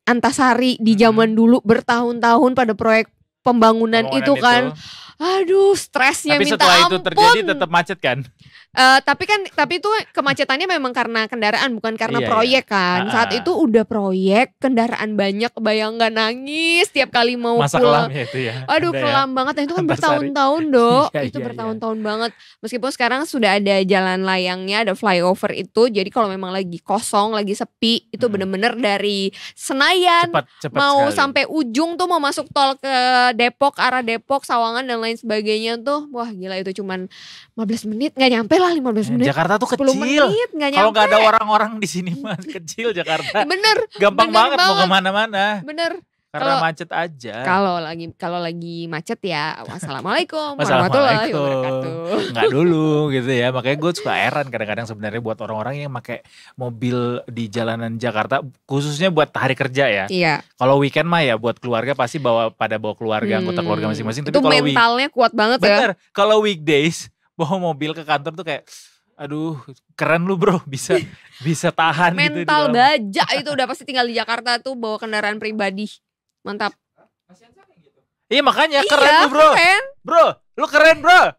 Antasari di hmm. zaman dulu bertahun-tahun pada proyek pembangunan, pembangunan itu kan. Aduh, stresnya Tapi minta ampun. Tapi setelah itu terjadi tetap macet kan? Uh, tapi kan tapi itu kemacetannya memang karena kendaraan bukan karena iya, iya. proyek iya. kan. Ah, Saat ah. itu udah proyek, kendaraan banyak, bayang nggak nangis tiap kali mau Masa pulang. Kelam itu ya. Aduh, Anda ya? kelam ya. banget. Nah, itu kan bertahun-tahun, Dok. iya, itu iya, iya. bertahun-tahun iya. banget. Meskipun sekarang sudah ada jalan layangnya, ada flyover itu. Jadi kalau memang lagi kosong, lagi sepi, itu hmm. bener-bener dari Senayan cepat, cepat mau sekali. sampai ujung tuh mau masuk tol ke Depok, arah Depok, Sawangan dan lain sebagainya tuh. Wah, gila itu cuman 15 menit nggak nyampe lah 15 iya, menit. Jakarta tuh kecil. Kalau gak ada orang-orang di sini mah kecil Jakarta. Eh, bener. Gampang bener banget, banget mau kemana-mana. Bener. Karena kalo, macet aja. Kalau lagi kalau lagi macet ya, wassalamualaikum warahmatullahi wabarakatuh. Enggak dulu gitu ya. Makanya gue suka heran kadang-kadang sebenarnya buat orang-orang yang pakai mobil di jalanan Jakarta, khususnya buat hari kerja ya. Iya. Kalau weekend mah ya buat keluarga pasti bawa pada bawa keluarga, hmm. anggota keluarga hmm, masing-masing. Itu Tapi mentalnya kuat banget bener, ya. Bener. Kalau weekdays bawa mobil ke kantor tuh kayak aduh keren lu bro bisa bisa tahan gitu mental gitu baja itu udah pasti tinggal di Jakarta tuh bawa kendaraan pribadi mantap gitu. iya makanya iya, keren lu bro keren. bro lu keren bro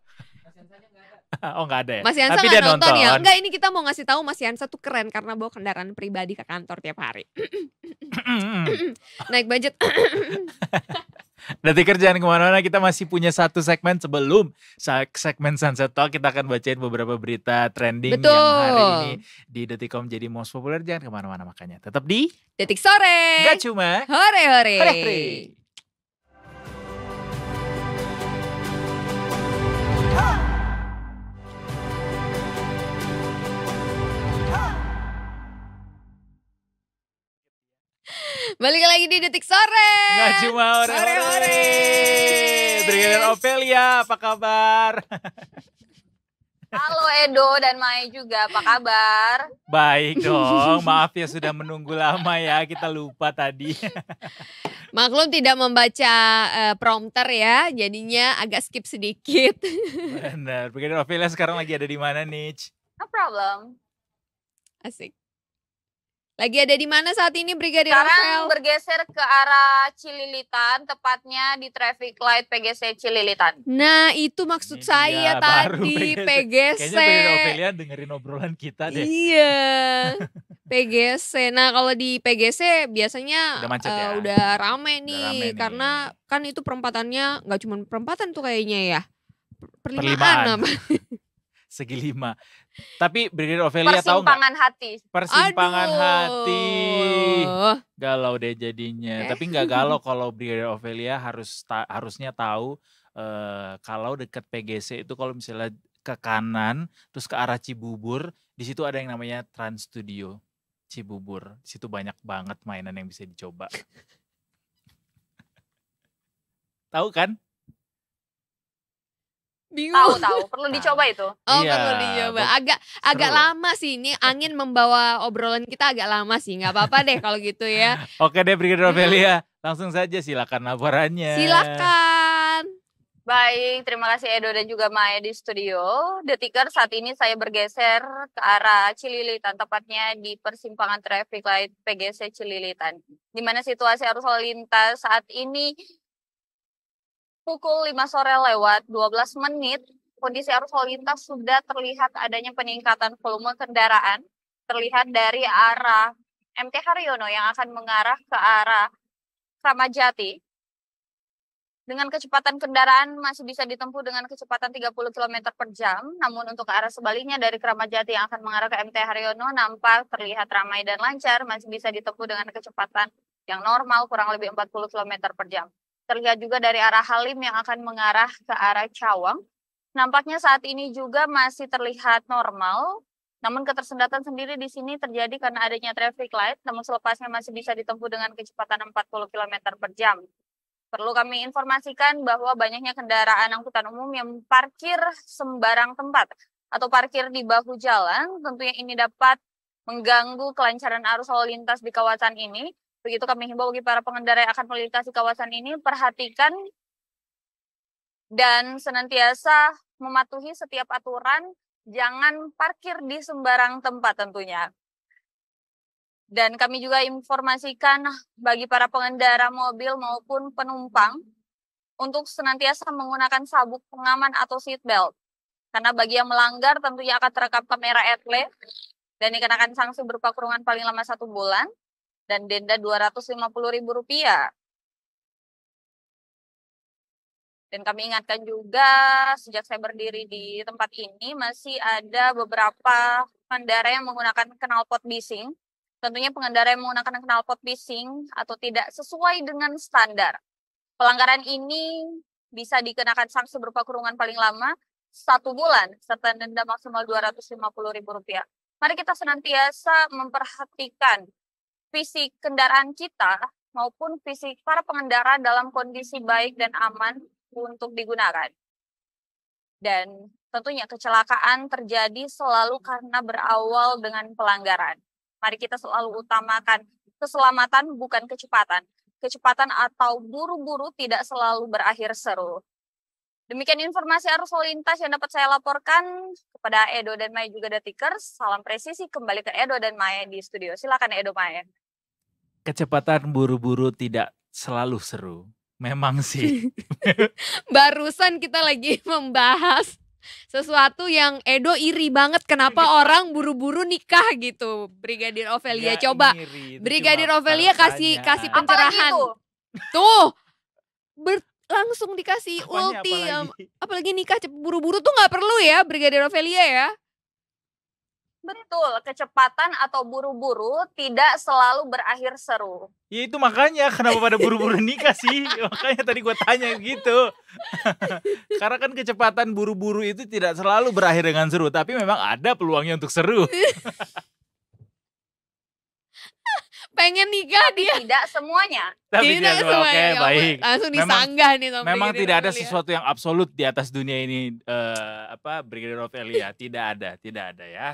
Oh nggak ada ya? Mas Yansa Tapi dia nonton, nonton ya? Enggak ini kita mau ngasih tahu Mas Yansa tuh keren karena bawa kendaraan pribadi ke kantor tiap hari. Naik budget. Nanti kerjaan kemana-mana, kita masih punya satu segmen sebelum segmen Sunset Talk. Kita akan bacain beberapa berita trending Betul. yang hari ini di Detikom jadi most populer. Jangan kemana-mana makanya. Tetap di Detik Sore. Gak cuma. Hore-hore. Hore-hore. Balik lagi di Detik Sore. Nggak cuma ore-ore. Ore. Brigadir Opelia, apa kabar? Halo Edo dan Mai juga, apa kabar? Baik dong, maaf ya sudah menunggu lama ya, kita lupa tadi. Maklum tidak membaca uh, prompter ya, jadinya agak skip sedikit. Benar, Brigadir Ophelia sekarang lagi ada di mana, Nich? No problem. Asik. Lagi ada di mana saat ini Brigadir Sekarang Rafael? bergeser ke arah Cililitan, tepatnya di traffic light PGC Cililitan. Nah itu maksud ini hmm, saya ya, tadi PGC. PGC. Kayaknya Brigadir dengerin obrolan kita deh. Iya. PGC. Nah kalau di PGC biasanya udah, macet uh, udah rame nih. Udah rame karena nih. kan itu perempatannya nggak cuma perempatan tuh kayaknya ya. Perlimaan. Perlimaan. Segi lima. Tapi Brigadir Ovelia tahu Persimpangan hati. Persimpangan Aduh. hati. Galau deh jadinya. Eh. Tapi nggak galau kalau Brigadir Ovelia harus ta harusnya tahu uh, kalau deket PGC itu kalau misalnya ke kanan terus ke arah Cibubur, di situ ada yang namanya Trans Studio Cibubur. Di situ banyak banget mainan yang bisa dicoba. tahu kan? Bingung. Tahu tahu, perlu nah. dicoba itu. Oh, iya, perlu dicoba. Agak seru. agak lama sih ini angin membawa obrolan kita agak lama sih. nggak apa-apa deh kalau gitu ya. Oke deh Brigadir iya. Ophelia, langsung saja silakan laporannya. Silakan. Baik, terima kasih Edo dan juga Maya di studio. detikers saat ini saya bergeser ke arah Cililitan, tepatnya di persimpangan traffic light PGC Cililitan. Di mana situasi arus lalu lintas saat ini Pukul 5 sore lewat 12 menit, kondisi arus lalu lintas sudah terlihat adanya peningkatan volume kendaraan terlihat dari arah MT Haryono yang akan mengarah ke arah Kramajati. Dengan kecepatan kendaraan masih bisa ditempuh dengan kecepatan 30 km per jam, namun untuk arah sebaliknya dari Kramajati yang akan mengarah ke MT Haryono nampak terlihat ramai dan lancar, masih bisa ditempuh dengan kecepatan yang normal kurang lebih 40 km per jam. Terlihat juga dari arah Halim yang akan mengarah ke arah Cawang. Nampaknya saat ini juga masih terlihat normal, namun ketersendatan sendiri di sini terjadi karena adanya traffic light, namun selepasnya masih bisa ditempuh dengan kecepatan 40 km per jam. Perlu kami informasikan bahwa banyaknya kendaraan angkutan umum yang parkir sembarang tempat atau parkir di bahu jalan, tentunya ini dapat mengganggu kelancaran arus lalu lintas di kawasan ini. Begitu kami himbau bagi para pengendara yang akan melintasi kawasan ini, perhatikan dan senantiasa mematuhi setiap aturan, jangan parkir di sembarang tempat tentunya. Dan kami juga informasikan bagi para pengendara mobil maupun penumpang untuk senantiasa menggunakan sabuk pengaman atau seat belt. Karena bagi yang melanggar tentunya akan terekam kamera etle dan dikenakan sanksi berupa kurungan paling lama satu bulan dan denda Rp250.000. Dan kami ingatkan juga sejak saya berdiri di tempat ini masih ada beberapa pengendara yang menggunakan knalpot bising. Tentunya pengendara yang menggunakan knalpot bising atau tidak sesuai dengan standar. Pelanggaran ini bisa dikenakan sanksi berupa kurungan paling lama satu bulan serta denda maksimal Rp250.000. Mari kita senantiasa memperhatikan fisik kendaraan kita maupun fisik para pengendara dalam kondisi baik dan aman untuk digunakan. Dan tentunya kecelakaan terjadi selalu karena berawal dengan pelanggaran. Mari kita selalu utamakan keselamatan bukan kecepatan. Kecepatan atau buru-buru tidak selalu berakhir seru. Demikian informasi arus lalu lintas yang dapat saya laporkan kepada Edo dan Maya juga Detikers. Salam presisi kembali ke Edo dan Maya di studio. Silakan Edo Maya kecepatan buru-buru tidak selalu seru. Memang sih. Barusan kita lagi membahas sesuatu yang Edo iri banget kenapa Gak. Iya. orang buru-buru nikah gitu Brigadir Ovelia Gak iya, coba ngiri, Brigadir Ovelia kasih kasih pencerahan tuh ber, langsung dikasih apanya, ulti apalagi? Um, apalagi nikah buru-buru tuh nggak perlu ya Brigadir Ovelia ya Betul, kecepatan atau buru-buru tidak selalu berakhir seru. Ya itu makanya kenapa pada buru-buru nikah sih? makanya tadi gue tanya gitu. Karena kan kecepatan buru-buru itu tidak selalu berakhir dengan seru, tapi memang ada peluangnya untuk seru. pengen nikah dia tidak semuanya tapi tidak, tidak semuanya okay, baik langsung disanggah memang, nih sama memang tidak ada sesuatu yang absolut di atas dunia ini uh, apa Brigadier of Elia tidak ada tidak ada ya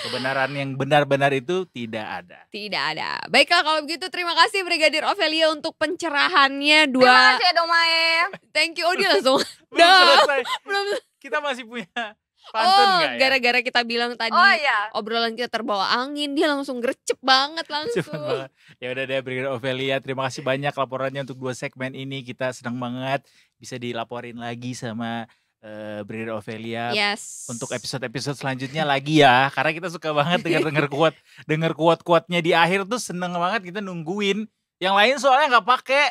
Kebenaran yang benar-benar itu tidak ada. Tidak ada. Baiklah kalau begitu terima kasih Brigadir Ovelia untuk pencerahannya dua. Terima kasih ya, Domae. Thank you. Odi oh, langsung. Belum selesai. Belum. Kita masih punya Pantun oh, ya? gara-gara ya? kita bilang tadi oh, iya. obrolan kita terbawa angin, dia langsung gercep banget langsung. Ya udah deh Brigadir Ovelia, terima kasih banyak laporannya untuk dua segmen ini. Kita senang banget bisa dilaporin lagi sama uh, eh, Ophelia Ovelia yes. untuk episode-episode selanjutnya lagi ya karena kita suka banget dengar dengar kuat dengar kuat-kuatnya di akhir tuh seneng banget kita nungguin yang lain soalnya nggak pakai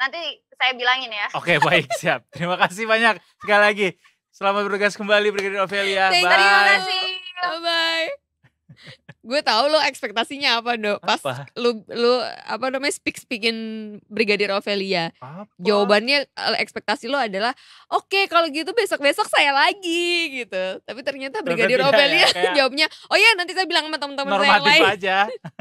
nanti saya bilangin ya oke okay, baik siap terima kasih banyak sekali lagi selamat bertugas kembali Brigadier Ophelia bye terima kasih bye bye gue tau lo ekspektasinya apa do pas lo lu lu apa namanya speak speakin brigadir Ovelia apa? jawabannya eh, ekspektasi lo adalah oke okay, kalau gitu besok besok saya lagi gitu tapi ternyata brigadir Ovelia ya, kayak... jawabnya oh ya nanti saya bilang sama teman-teman saya yang lain aja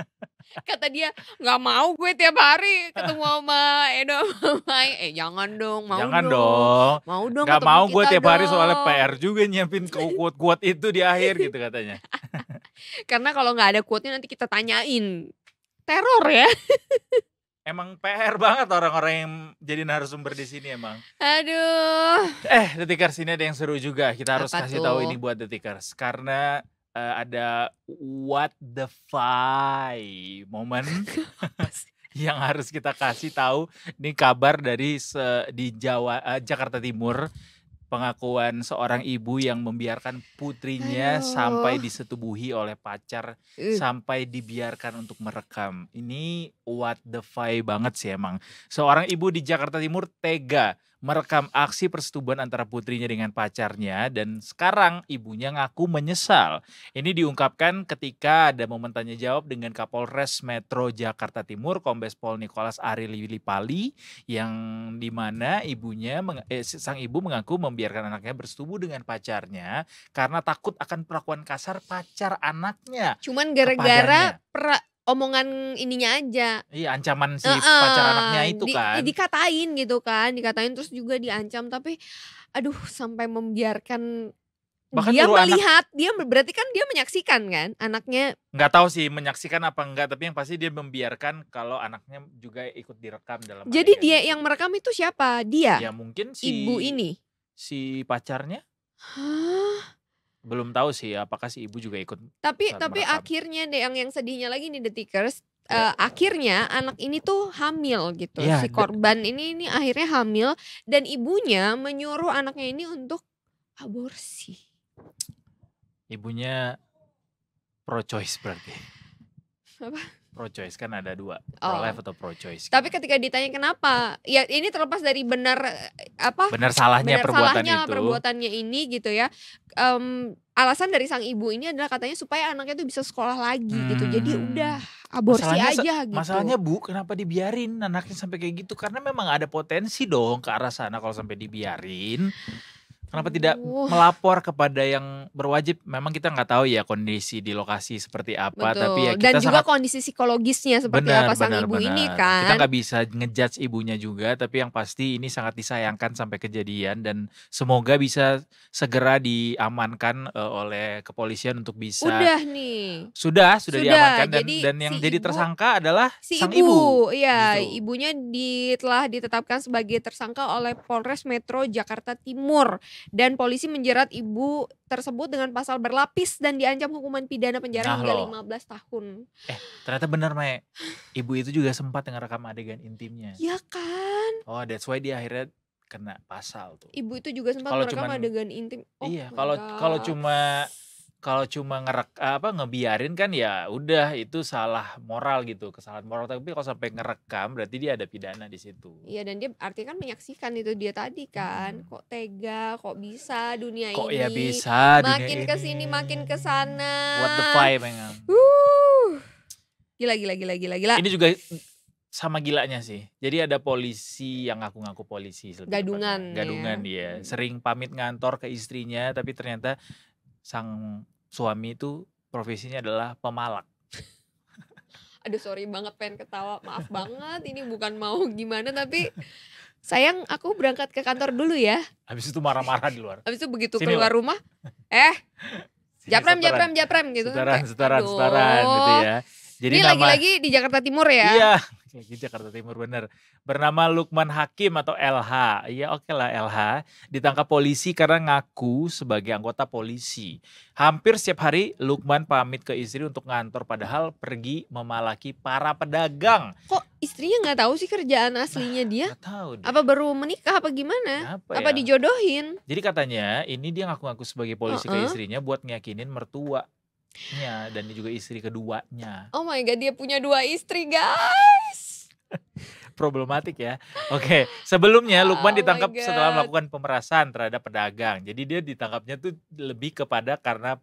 kata dia nggak mau gue tiap hari ketemu sama Edo sama eh jangan dong mau jangan dong, dong. mau dong nggak mau gue tiap dong. hari soalnya PR juga nyiapin quote kuat itu di akhir gitu katanya karena kalau nggak ada quote nanti kita tanyain teror ya Emang PR banget orang-orang yang jadi narasumber di sini emang. Aduh. Eh, detikers ini ada yang seru juga. Kita harus Apa kasih tahu ini buat detikers karena uh, ada what the five momen yang harus kita kasih tahu ini kabar dari se, di Jawa uh, Jakarta Timur pengakuan seorang ibu yang membiarkan putrinya Ayo. sampai disetubuhi oleh pacar uh. sampai dibiarkan untuk merekam. Ini what the fuck banget sih emang. Seorang ibu di Jakarta Timur tega merekam aksi persetubuhan antara putrinya dengan pacarnya dan sekarang ibunya ngaku menyesal. Ini diungkapkan ketika ada momen tanya jawab dengan Kapolres Metro Jakarta Timur Kombes Pol Nikolas Arili Pali yang dimana ibunya eh, sang ibu mengaku membiarkan anaknya bersetubuh dengan pacarnya karena takut akan perlakuan kasar pacar anaknya. Cuman gara-gara omongan ininya aja. Iya, ancaman si uh, pacar anaknya itu di, kan. Dikatain gitu kan, dikatain terus juga diancam tapi aduh sampai membiarkan Bahkan dia melihat, anak, dia berarti kan dia menyaksikan kan anaknya. Nggak tahu sih menyaksikan apa enggak, tapi yang pasti dia membiarkan kalau anaknya juga ikut direkam dalam. Jadi dia itu. yang merekam itu siapa? Dia. Ya mungkin si ibu ini. Si pacarnya. Hah? belum tahu sih apakah si ibu juga ikut. Tapi tapi merekam. akhirnya deh yang yang sedihnya lagi nih The Tickers uh, akhirnya anak ini tuh hamil gitu. Ya, si korban ini ini akhirnya hamil dan ibunya menyuruh anaknya ini untuk aborsi. Ibunya pro choice berarti. Apa? pro choice kan ada dua pro oh. life atau pro choice tapi gitu. ketika ditanya kenapa ya ini terlepas dari benar eh, apa benar salahnya benar perbuatan salahnya itu perbuatannya ini gitu ya um, alasan dari sang ibu ini adalah katanya supaya anaknya tuh bisa sekolah lagi hmm. gitu jadi hmm. udah aborsi masalahnya, aja gitu masalahnya bu kenapa dibiarin anaknya sampai kayak gitu karena memang ada potensi dong ke arah sana kalau sampai dibiarin Kenapa Aduh. tidak melapor kepada yang berwajib? Memang kita nggak tahu ya kondisi di lokasi seperti apa, Betul. tapi ya kita dan juga sangat, kondisi psikologisnya seperti benar, apa sang benar, ibu benar. ini kan. Kita nggak bisa ngejudge ibunya juga, tapi yang pasti ini sangat disayangkan sampai kejadian dan semoga bisa segera diamankan uh, oleh kepolisian untuk bisa. Sudah nih. Sudah sudah, sudah diamankan dan, jadi dan yang si jadi ibu, tersangka adalah si sang ibu. Iya, gitu. ibunya di, telah ditetapkan sebagai tersangka oleh Polres Metro Jakarta Timur dan polisi menjerat ibu tersebut dengan pasal berlapis dan diancam hukuman pidana penjara nah, hingga 15 tahun. Eh, ternyata benar, Mae. Ibu itu juga sempat dengar rekam adegan intimnya. Iya kan? Oh, that's why dia akhirnya kena pasal tuh. Ibu itu juga sempat kalo merekam cuman, adegan intim. Oh iya, kalau kalau cuma kalau cuma ngerek apa ngebiarin kan ya udah itu salah moral gitu kesalahan moral tapi kalau sampai ngerekam berarti dia ada pidana di situ iya dan dia artinya kan menyaksikan itu dia tadi kan hmm. kok tega kok bisa dunia kok ya ini kok ya bisa makin ke sini makin ke sana what the five memang uh gila gila gila gila gila ini juga sama gilanya sih. Jadi ada polisi yang ngaku-ngaku polisi. Gadungan. Tepatnya. Gadungan ya. dia. Hmm. Sering pamit ngantor ke istrinya tapi ternyata sang suami itu profesinya adalah pemalak aduh sorry banget pengen ketawa maaf banget ini bukan mau gimana tapi sayang aku berangkat ke kantor dulu ya habis itu marah-marah di luar habis itu begitu Sini, keluar rumah eh japrem japrem japrem gitu setaran setaran setaran gitu ya jadi ini lagi-lagi di Jakarta Timur ya iya lagi gitu, Jakarta Timur bener bernama Lukman Hakim atau LH iya oke okay lah LH ditangkap polisi karena ngaku sebagai anggota polisi hampir setiap hari Lukman pamit ke istri untuk ngantor padahal pergi memalaki para pedagang kok istrinya nggak tahu sih kerjaan aslinya nah, dia gak tahu deh. apa baru menikah apa gimana apa, apa ya? dijodohin jadi katanya ini dia ngaku-ngaku sebagai polisi uh -uh. ke istrinya buat ngiyakinin mertua Iya, dan juga istri keduanya. Oh my god, dia punya dua istri, guys. Problematik ya. Oke, okay. sebelumnya oh Lukman ditangkap setelah melakukan pemerasan terhadap pedagang. Jadi dia ditangkapnya tuh lebih kepada karena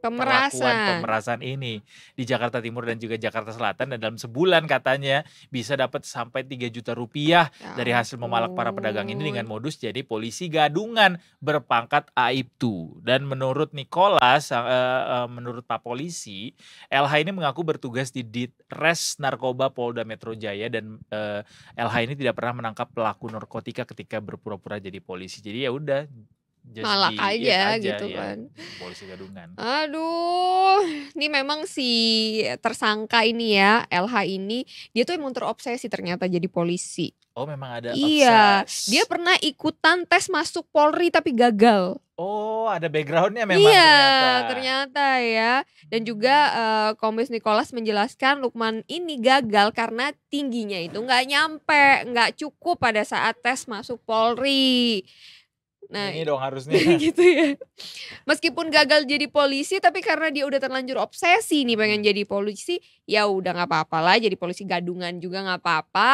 pemerasan. Perlakuan pemerasan ini di Jakarta Timur dan juga Jakarta Selatan dan dalam sebulan katanya bisa dapat sampai 3 juta rupiah ya. dari hasil memalak para pedagang ini dengan modus jadi polisi gadungan berpangkat aibtu dan menurut Nicholas uh, uh, menurut Pak Polisi LH ini mengaku bertugas di Ditres Narkoba Polda Metro Jaya dan uh, eh, LH ini tidak pernah menangkap pelaku narkotika ketika berpura-pura jadi polisi jadi ya udah malah malak iya aja, aja gitu ya. kan. Polisi gadungan. Aduh, ini memang si tersangka ini ya, LH ini, dia tuh emang terobsesi ternyata jadi polisi. Oh, memang ada Iya, dia pernah ikutan tes masuk Polri tapi gagal. Oh, ada backgroundnya memang iya, ternyata. ternyata ya. Dan juga uh, Kombes Nicholas menjelaskan Lukman ini gagal karena tingginya itu nggak nyampe, nggak cukup pada saat tes masuk Polri. Nah, ini dong harusnya. gitu ya. Meskipun gagal jadi polisi tapi karena dia udah terlanjur obsesi nih pengen hmm. jadi polisi, ya udah nggak apa-apa lah jadi polisi gadungan juga nggak apa-apa.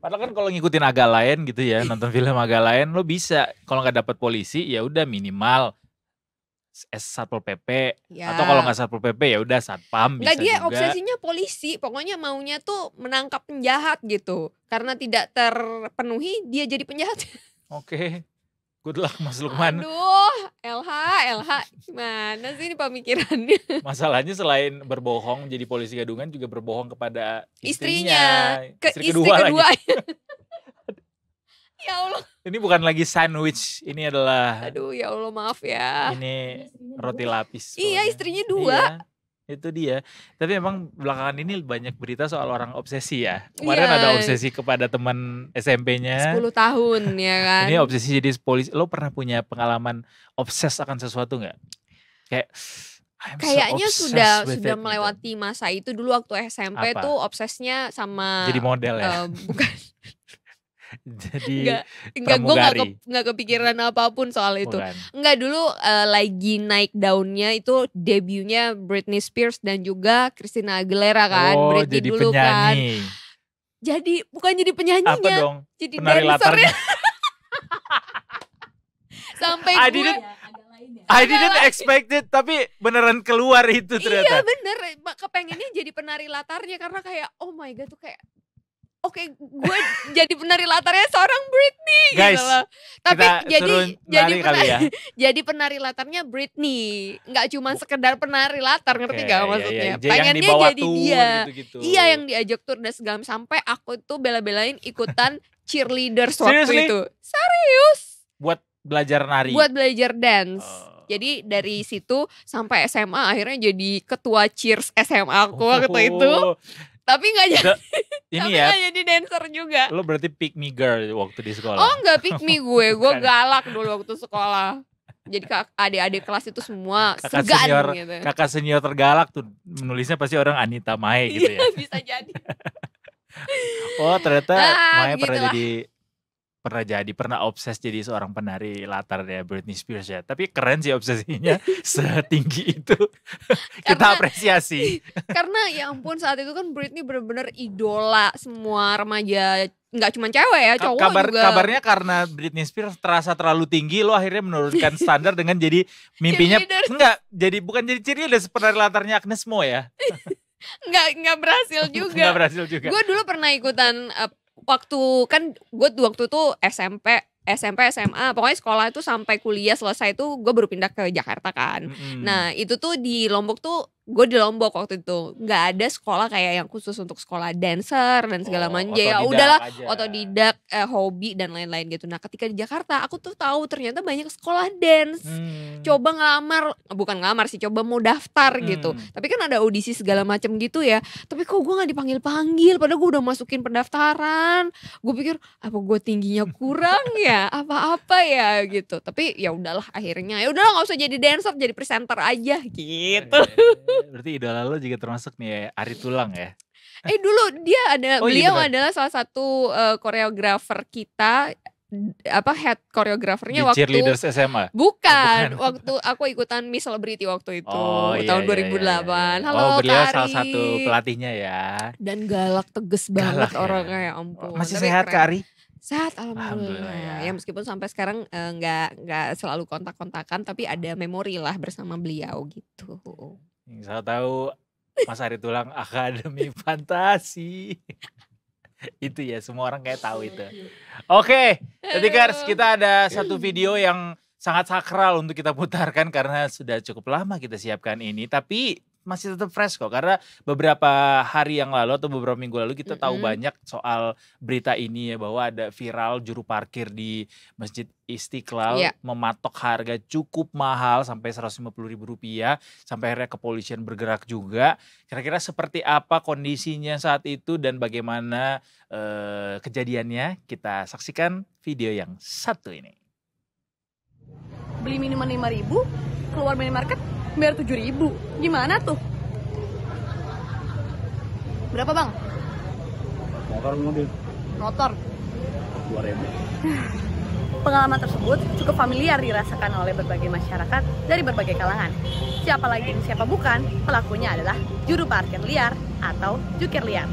Padahal kan kalau ngikutin agak lain gitu ya, nonton film agak lain lo bisa. Kalau nggak dapat polisi ya udah minimal S satpol pp ya. atau kalau nggak satpol pp ya udah satpam Nah, dia juga. obsesinya polisi pokoknya maunya tuh menangkap penjahat gitu karena tidak terpenuhi dia jadi penjahat oke okay. Good luck Mas Lukman. Aduh, LH, LH gimana sih ini pemikirannya? Masalahnya selain berbohong jadi polisi gadungan juga berbohong kepada istrinya. istrinya. Ke istri, istri kedua, kedua. lagi. ya Allah. Ini bukan lagi sandwich, ini adalah Aduh, ya Allah maaf ya. Ini roti lapis. Iya, istrinya dua. Iya itu dia. Tapi emang belakangan ini banyak berita soal orang obsesi ya. Kemarin yeah. ada obsesi kepada teman SMP-nya. 10 tahun ya kan. ini obsesi jadi polisi. Lo pernah punya pengalaman obses akan sesuatu nggak? Kayak I'm kayaknya so sudah sudah it, gitu. melewati masa itu dulu waktu SMP Apa? tuh obsesnya sama jadi model ya. Uh, bukan jadi nggak nggak gue nggak ke, nggak kepikiran apapun soal itu Bukan. nggak dulu uh, lagi naik daunnya itu debutnya Britney Spears dan juga Christina Aguilera kan oh, Britney jadi dulu kan. penyanyi. kan jadi bukan jadi penyanyinya jadi penari latarnya sampai I gue iya, ya. I didn't expect it tapi beneran keluar itu ternyata iya bener kepengennya jadi penari latarnya karena kayak oh my god tuh kayak oke okay, gue jadi penari latarnya seorang Britney gitu Guys, gitu loh. Tapi jadi jadi penari, ya. jadi penari latarnya Britney, nggak cuma sekedar penari latar ngerti okay, gak maksudnya? Iya, iya. Pengennya jadi tour, dia. Gitu -gitu. Iya yang diajak tur dan segala sampai aku tuh bela-belain ikutan cheerleader waktu Seriously? itu. Serius? Buat belajar nari. Buat belajar dance. Uh. Jadi dari situ sampai SMA akhirnya jadi ketua cheers SMA aku oh, waktu itu. Oh tapi nggak jadi ini tapi ya gak jadi dancer juga lo berarti pick me girl waktu di sekolah oh nggak pick me gue gue galak dulu waktu sekolah jadi adik-adik kelas itu semua kakak segan senior, gitu. kakak senior tergalak tuh menulisnya pasti orang Anita Mae gitu iya, ya bisa jadi oh ternyata Maya Mae gitu pernah lah. jadi pernah jadi pernah obses jadi seorang penari latar ya Britney Spears ya tapi keren sih obsesinya setinggi itu karena, kita apresiasi karena ya ampun saat itu kan Britney benar-benar idola semua remaja nggak cuma cewek ya cowok Kabar, juga kabarnya karena Britney Spears terasa terlalu tinggi lo akhirnya menurunkan standar dengan jadi mimpinya enggak jadi bukan jadi ciri udah penari latarnya Agnes Mo ya nggak nggak berhasil juga. nggak berhasil juga. Gue dulu pernah ikutan uh, waktu kan gue waktu itu SMP SMP SMA pokoknya sekolah itu sampai kuliah selesai itu gue baru pindah ke Jakarta kan mm -hmm. nah itu tuh di Lombok tuh gue di Lombok waktu itu nggak ada sekolah kayak yang khusus untuk sekolah dancer dan segala oh, manja ya, ya udahlah aja. otodidak eh, hobi dan lain-lain gitu nah ketika di Jakarta aku tuh tahu ternyata banyak sekolah dance hmm. coba ngelamar bukan ngelamar sih coba mau daftar gitu. hmm. gitu tapi kan ada audisi segala macam gitu ya tapi kok gue nggak dipanggil panggil padahal gue udah masukin pendaftaran gue pikir apa gue tingginya kurang ya apa-apa ya gitu tapi ya udahlah akhirnya ya udahlah nggak usah jadi dancer jadi presenter aja gitu berarti idola lo juga termasuk nih ya, Ari Tulang ya? Eh dulu dia ada, oh, iya, beliau iya adalah salah satu eh, koreografer kita eh, apa head koreografernya waktu cheerleaders SMA. Oh, bukan, bukan, waktu aku ikutan Miss Celebrity waktu itu oh, iya, tahun iya, 2008. Iya, iya. iya. Halo Oh, beliau Kari. salah satu pelatihnya ya. Dan galak tegas banget galak, ya. orangnya ya ampun. Oh, masih Tapi sehat keren. Kari? Sehat alhamdulillah. alhamdulillah ya. ya meskipun sampai sekarang eh, nggak e, nggak selalu kontak-kontakan tapi ada memori lah bersama beliau gitu. Yang saya tahu Mas Ari Tulang Akademi Fantasi. itu ya semua orang kayak tahu itu. Oke, okay, guys kita ada satu video yang sangat sakral untuk kita putarkan karena sudah cukup lama kita siapkan ini tapi masih tetap fresh kok karena beberapa hari yang lalu atau beberapa minggu lalu kita mm -hmm. tahu banyak soal berita ini ya bahwa ada viral juru parkir di Masjid Istiqlal yeah. mematok harga cukup mahal sampai 150 ribu rupiah sampai akhirnya kepolisian bergerak juga kira-kira seperti apa kondisinya saat itu dan bagaimana eh, kejadiannya kita saksikan video yang satu ini beli minuman 5000 keluar minimarket biar tujuh ribu gimana tuh berapa bang motor mobil motor dua ribu Pengalaman tersebut cukup familiar dirasakan oleh berbagai masyarakat dari berbagai kalangan. Siapa lagi siapa bukan, pelakunya adalah juru parkir liar atau jukir liar.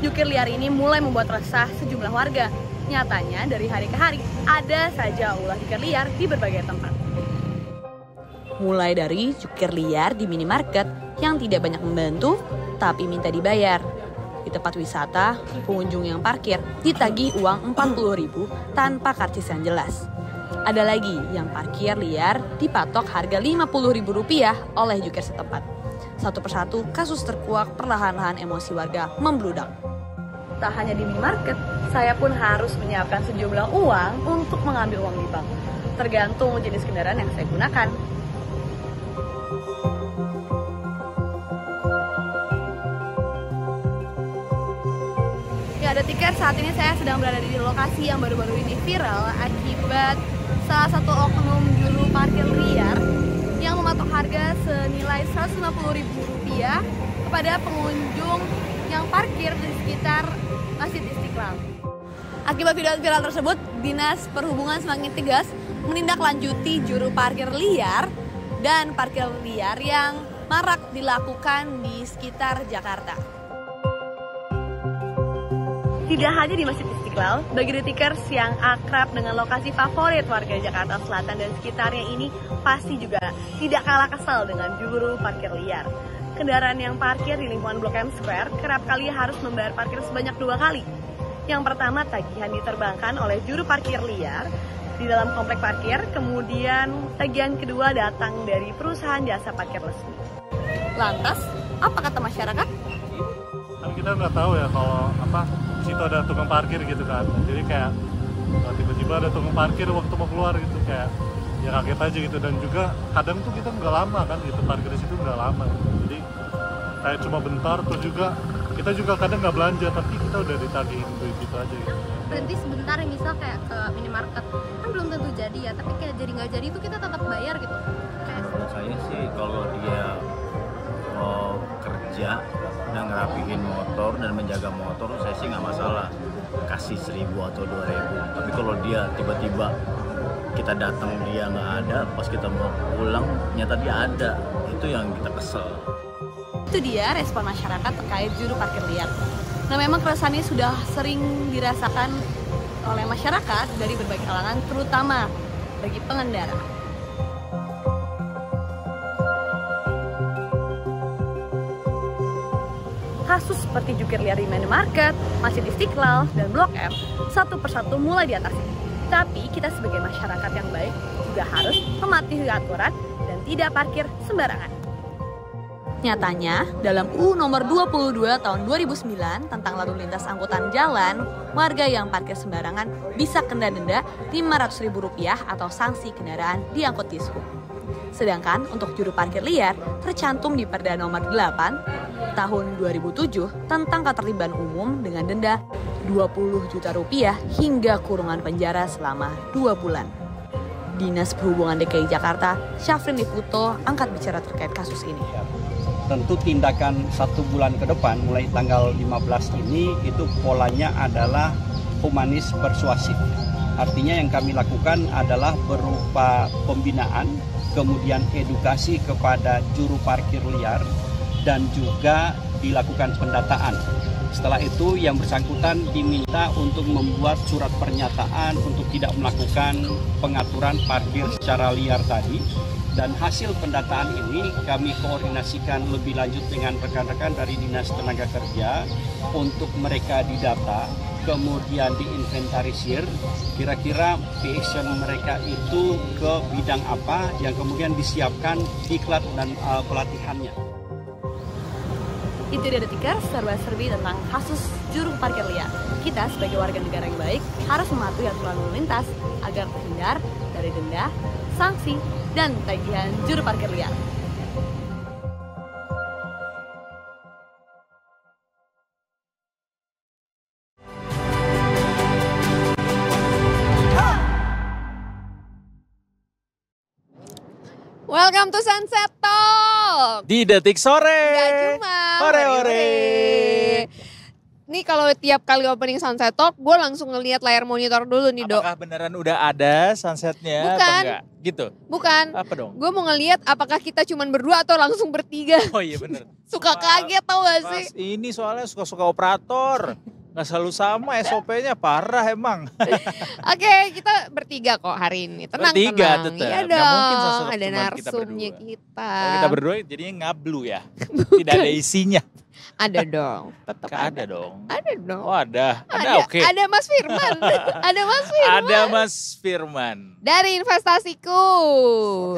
Jukir liar ini mulai membuat resah sejumlah warga. Nyatanya dari hari ke hari ada saja ulah jukir liar di berbagai tempat mulai dari cukir liar di minimarket yang tidak banyak membantu tapi minta dibayar. Di tempat wisata, pengunjung yang parkir ditagih uang 40.000 tanpa karcis yang jelas. Ada lagi yang parkir liar dipatok harga Rp50.000 oleh cukir setempat. Satu persatu kasus terkuak perlahan-lahan emosi warga membludak. Tak hanya di minimarket, saya pun harus menyiapkan sejumlah uang untuk mengambil uang di bank. Tergantung jenis kendaraan yang saya gunakan. Detikers saat ini saya sedang berada di lokasi yang baru-baru ini viral akibat salah satu oknum juru parkir liar yang mematok harga senilai Rp150.000 kepada pengunjung yang parkir di sekitar Masjid Istiqlal. Akibat video viral tersebut, Dinas Perhubungan semakin tegas menindaklanjuti juru parkir liar dan parkir liar yang marak dilakukan di sekitar Jakarta. Tidak hanya di Masjid Istiqlal, bagi detikers yang akrab dengan lokasi favorit warga Jakarta Selatan dan sekitarnya ini pasti juga tidak kalah kesal dengan juru parkir liar. Kendaraan yang parkir di lingkungan Blok M Square kerap kali harus membayar parkir sebanyak dua kali. Yang pertama, tagihan diterbangkan oleh juru parkir liar di dalam komplek parkir, kemudian tagihan kedua datang dari perusahaan jasa parkir resmi. Lantas, apa kata masyarakat? kan kita nggak tahu ya kalau apa situ ada tukang parkir gitu kan jadi kayak e, tiba-tiba ada tukang parkir waktu mau keluar gitu kayak ya kaget aja gitu dan juga kadang tuh kita nggak lama kan gitu parkir di situ nggak lama gitu. jadi kayak cuma bentar terus juga kita juga kadang nggak belanja tapi kita udah ditagihin duit gitu aja gitu berhenti sebentar misal kayak ke minimarket kan belum tentu jadi ya tapi kayak jadi nggak jadi itu kita tetap bayar gitu kayak kalau saya sih kalau dia e, kerja dan ngerapihin motor dan menjaga motor saya sih nggak masalah kasih seribu atau dua ribu tapi kalau dia tiba-tiba kita datang dia nggak ada pas kita mau pulang nyata dia ada itu yang kita kesel itu dia respon masyarakat terkait juru parkir liar nah memang ini sudah sering dirasakan oleh masyarakat dari berbagai kalangan terutama bagi pengendara kasus seperti jukir liar di Minimarket, Masjid Istiqlal, dan Blok M satu persatu mulai diatasi. Tapi kita sebagai masyarakat yang baik juga harus mematuhi aturan dan tidak parkir sembarangan. Nyatanya, dalam UU nomor 22 tahun 2009 tentang lalu lintas angkutan jalan, warga yang parkir sembarangan bisa kena denda Rp500.000 atau sanksi kendaraan diangkut dishub. Sedangkan untuk juru parkir liar tercantum di Perda Nomor 8 tahun 2007 tentang keterlibatan umum dengan denda 20 juta rupiah hingga kurungan penjara selama 2 bulan. Dinas Perhubungan DKI Jakarta, Syafrin Liputo, angkat bicara terkait kasus ini. Ya, tentu tindakan satu bulan ke depan, mulai tanggal 15 ini, itu polanya adalah humanis persuasif. Artinya yang kami lakukan adalah berupa pembinaan kemudian edukasi kepada juru parkir liar, dan juga dilakukan pendataan. Setelah itu yang bersangkutan diminta untuk membuat surat pernyataan untuk tidak melakukan pengaturan parkir secara liar tadi. Dan hasil pendataan ini kami koordinasikan lebih lanjut dengan rekan-rekan dari Dinas Tenaga Kerja untuk mereka didata kemudian diinventarisir kira-kira passion mereka itu ke bidang apa yang kemudian disiapkan diklat dan uh, pelatihannya. Itu dia detikar serba-serbi tentang kasus juru parkir liar. Kita sebagai warga negara yang baik harus mematuhi aturan lalu lintas agar terhindar dari denda, sanksi, dan tagihan juru parkir liar. Welcome to Sunset Talk. Di Detik Sore. Gak cuma. Ore, ore. Nih kalau tiap kali opening Sunset Talk, gue langsung ngelihat layar monitor dulu nih dok. Apakah beneran udah ada sunsetnya? Bukan. enggak? gitu? Bukan. Apa dong? Gue mau ngelihat apakah kita cuman berdua atau langsung bertiga. Oh iya bener. suka kaget tau gak sih? Ini soalnya suka-suka operator. Nggak selalu sama SOP-nya parah emang. Oke, okay, kita bertiga kok hari ini. Tenang, bertiga, tenang. Tetap. Iya dong, mungkin ada narsumnya kita berdua. Kita. kita berdua jadinya ngablu ya. Tidak ada isinya. Ada dong. Tetap ada. ada dong. Ada dong. Oh ada. Ada, ada oke. Okay. Ada Mas Firman. ada Mas Firman. Ada Mas Firman. Dari investasiku.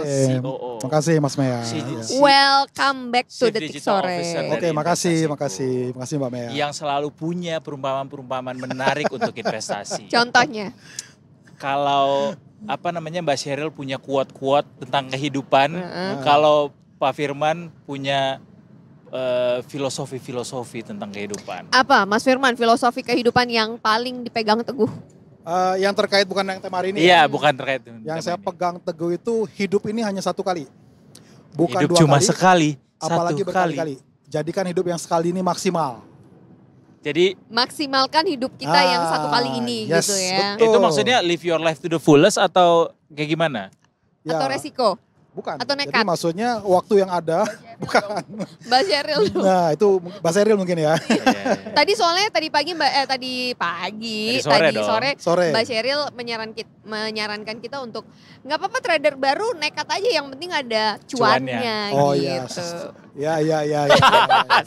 Okay. Makasih Mas Mea. Si, iya. si, Welcome back to the Tik Sore. Oke, okay, makasih, makasih. Makasih Mbak Mea. Yang selalu punya perumpamaan-perumpamaan menarik untuk investasi. Contohnya? Kalau apa namanya Mbak Sheryl punya kuat-kuat tentang kehidupan. Uh -huh. Kalau Pak Firman punya Eh, filosofi-filosofi uh, tentang kehidupan. Apa, Mas Firman, filosofi kehidupan yang paling dipegang teguh? Uh, yang terkait bukan yang tema hari ini. Ya? Iya, bukan terkait. Yang saya ini. pegang teguh itu hidup ini hanya satu kali. Bukan hidup dua cuma kali, sekali, apalagi berkali-kali. Jadikan hidup yang sekali ini maksimal. Jadi maksimalkan hidup kita ah, yang satu kali ini yes, gitu ya. Betul. Itu maksudnya live your life to the fullest atau kayak gimana? Ya. Atau resiko? Bukan. Atau nekat? Jadi maksudnya waktu yang ada, bukan. Mbak Sheryl Nah itu Mbak Sheryl mungkin ya. Iya. Iya, iya, tadi soalnya tadi pagi Mbak, eh tadi pagi, tadi sore, tadi sore, sore. Mbak Sheryl menyaran, menyarankan kita untuk nggak apa-apa trader baru nekat aja yang penting ada cuannya, cuannya. Oh, gitu. Yes. Ya, ya, ya. ya, ya.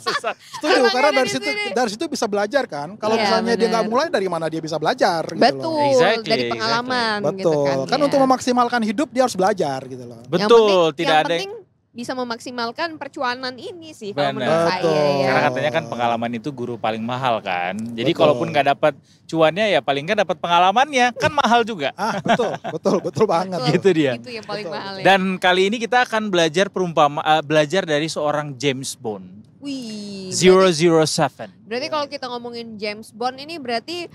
ya. Setuju, karena dari situ dari situ bisa belajar kan. Kalau ya, misalnya bener. dia nggak mulai dari mana dia bisa belajar. Betul, gitu loh. Exactly, dari pengalaman. Exactly. Gitu Betul, gitu kan, kan ya. untuk memaksimalkan hidup dia harus belajar gitu loh. Betul, yang penting, tidak yang ada. Penting, bisa memaksimalkan percuanan ini sih kalau menurut Betul. saya. Ya. Karena katanya kan pengalaman itu guru paling mahal kan. Jadi betul. kalaupun nggak dapat cuannya ya paling nggak dapat pengalamannya kan mahal juga. Ah, betul, betul, betul banget. Betul, gitu dia. Itu yang paling betul. mahal. Ya. Dan kali ini kita akan belajar perumpama uh, belajar dari seorang James Bond. Wih. 007. Berarti, berarti kalau kita ngomongin James Bond ini berarti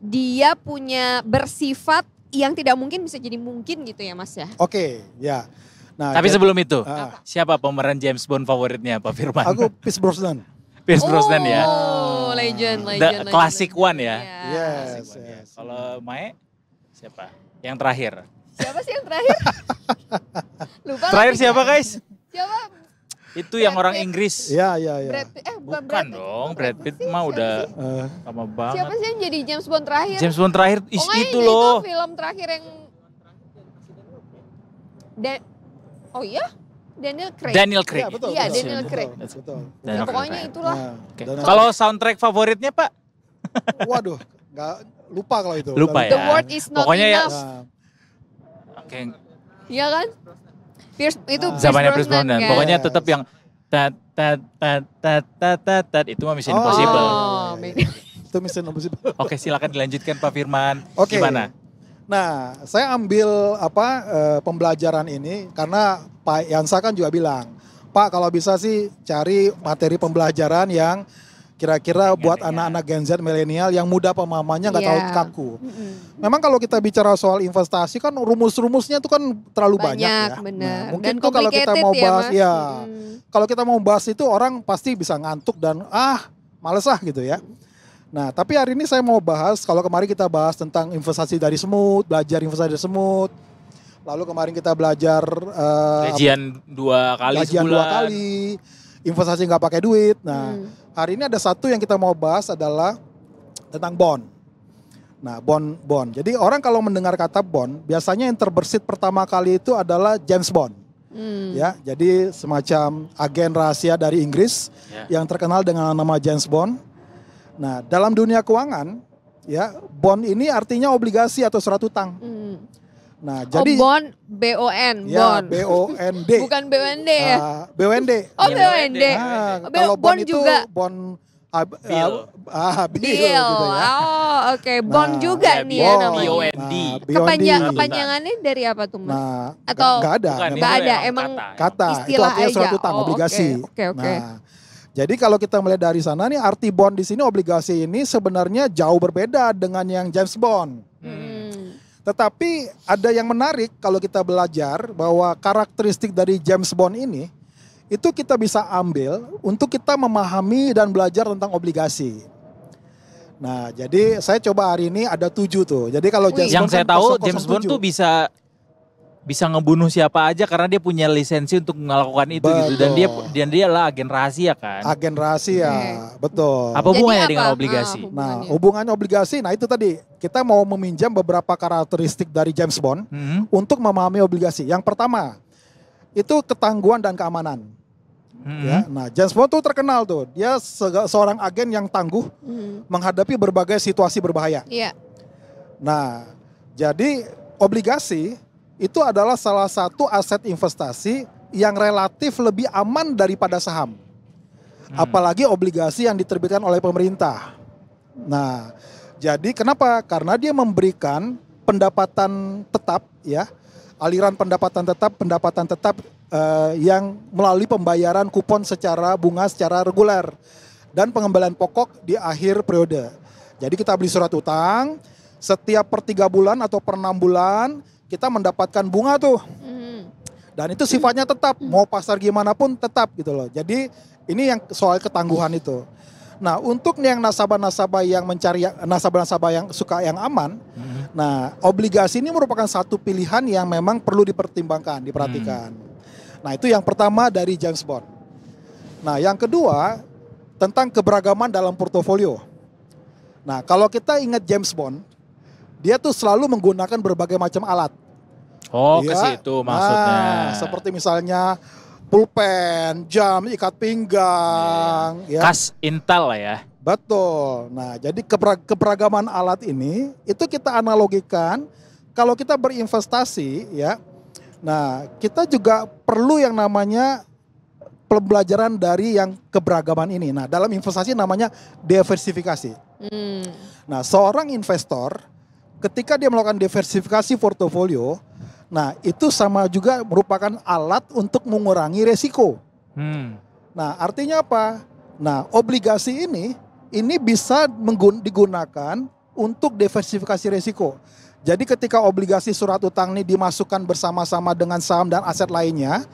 dia punya bersifat yang tidak mungkin bisa jadi mungkin gitu ya Mas ya. Oke, okay, ya. Nah, Tapi sebelum itu, uh, siapa pemeran James Bond favoritnya Pak Firman? Aku Pierce Brosnan. Pierce Brosnan ya. Oh, legend, legend. The legend, classic legend. one ya. Yeah. Yes, one, yes. Ya. yes. Kalau Mae siapa? Yang terakhir. Siapa sih yang terakhir? Lupa. Terakhir lagi. siapa, guys? Siapa? Itu Brad yang orang Pitt. Inggris. Iya, iya, iya. Brad Pitt. Eh, bukan, bukan Brad dong, Brad Pitt sih, mah udah uh, lama banget. Siapa sih yang jadi James Bond terakhir? James Bond terakhir is oh, itu loh. Itu film terakhir yang dan Oh iya? Daniel Craig. Daniel Craig. Iya, betul. Iya, Daniel Craig. Betul. betul. ya, pokoknya Craig. itulah. Nah, okay. Kalau soundtrack favoritnya, Pak? Waduh, nggak lupa kalau itu. Lupa ya. The word is not pokoknya ya. enough. Ya. Oke. Okay. Iya kan? Pierce itu nah. zamannya Pierce Brosnan. Kan? Pokoknya yes. tetap yang tat tat tat tat tat tat, tat. itu mah Mission oh, Impossible. Oh, itu Mission Impossible. Oke, silakan dilanjutkan Pak Firman. Okay. Gimana? Nah, saya ambil apa e, pembelajaran ini karena Pak Yansa kan juga bilang, Pak kalau bisa sih cari materi pembelajaran yang kira-kira buat anak-anak Gen Z milenial yang mudah pemahamannya nggak yeah. terlalu kaku. Memang kalau kita bicara soal investasi kan rumus-rumusnya itu kan terlalu banyak, banyak ya. Nah, mungkin dan tuh kalau kita mau ya, bahas ya, ya hmm. kalau kita mau bahas itu orang pasti bisa ngantuk dan ah males ah, gitu ya. Nah, tapi hari ini saya mau bahas, kalau kemarin kita bahas tentang investasi dari semut, belajar investasi dari semut, lalu kemarin kita belajar... Uh, gajian dua kali gajian sebulan. dua kali, investasi nggak pakai duit. Nah, hmm. hari ini ada satu yang kita mau bahas adalah tentang bond. Nah, bond, bond. Jadi orang kalau mendengar kata bond, biasanya yang terbersit pertama kali itu adalah James Bond. Hmm. Ya, jadi semacam agen rahasia dari Inggris yeah. yang terkenal dengan nama James Bond Nah, dalam dunia keuangan, ya, bond ini artinya obligasi atau surat utang. Hmm. Nah, oh, jadi bond B O N, ya, bond. B O N D. Bukan B O N D ya. Uh, B O N D. Oh, B O N D. Nah, oh, kalau bond, bond juga itu bond Ah, Bill. Ah, ah, Bill, Bill. Gitu ya. Oh, oke. Okay. Nah, bond nah, juga ya, nih ya namanya. BOND. Nah, Kepanjang, kepanjangannya dari apa tuh, Mas? Nah, Atau enggak ada. Enggak ada, emang kata. kata. Istilah itu artinya surat utang, oh, obligasi. Oke, okay, oke. Okay, okay. Nah, jadi kalau kita melihat dari sana nih arti bond di sini obligasi ini sebenarnya jauh berbeda dengan yang James Bond. Hmm. Tetapi ada yang menarik kalau kita belajar bahwa karakteristik dari James Bond ini itu kita bisa ambil untuk kita memahami dan belajar tentang obligasi. Nah, jadi saya coba hari ini ada tujuh tuh. Jadi kalau James Yang Bond saya kan tahu James Bond tuh bisa bisa ngebunuh siapa aja karena dia punya lisensi untuk melakukan itu betul. gitu dan dia dan dia lah agen rahasia kan agen rahasia hmm. betul apa hubungannya dengan obligasi ah, nah, hubungannya. nah hubungannya obligasi nah itu tadi kita mau meminjam beberapa karakteristik dari James Bond hmm. untuk memahami obligasi yang pertama itu ketangguhan dan keamanan Hmm. Ya, nah James Bond tuh terkenal tuh dia se seorang agen yang tangguh hmm. menghadapi berbagai situasi berbahaya. Yeah. Nah jadi obligasi itu adalah salah satu aset investasi yang relatif lebih aman daripada saham. Hmm. Apalagi obligasi yang diterbitkan oleh pemerintah. Nah, jadi kenapa? Karena dia memberikan pendapatan tetap ya, aliran pendapatan tetap, pendapatan tetap eh, yang melalui pembayaran kupon secara bunga secara reguler dan pengembalian pokok di akhir periode. Jadi kita beli surat utang setiap per tiga bulan atau per enam bulan kita mendapatkan bunga tuh. Hmm. Dan itu sifatnya tetap, hmm. mau pasar gimana pun tetap gitu loh. Jadi ini yang soal ketangguhan itu. Nah, untuk yang nasabah-nasabah yang mencari nasabah-nasabah yang suka yang aman, hmm. nah obligasi ini merupakan satu pilihan yang memang perlu dipertimbangkan, diperhatikan. Hmm. Nah, itu yang pertama dari James Bond. Nah, yang kedua tentang keberagaman dalam portofolio. Nah, kalau kita ingat James Bond, dia tuh selalu menggunakan berbagai macam alat. Oh, ya. ke iya. situ maksudnya. Nah, seperti misalnya pulpen, jam, ikat pinggang, hmm. ya. Kas intel lah ya. Betul. Nah, jadi keberagaman alat ini itu kita analogikan kalau kita berinvestasi ya. Nah, kita juga perlu yang namanya pembelajaran dari yang keberagaman ini. Nah, dalam investasi namanya diversifikasi. Hmm. Nah, seorang investor ketika dia melakukan diversifikasi portofolio, nah itu sama juga merupakan alat untuk mengurangi resiko. Hmm. Nah artinya apa? Nah obligasi ini ini bisa digunakan untuk diversifikasi resiko. Jadi ketika obligasi surat utang ini dimasukkan bersama-sama dengan saham dan aset lainnya,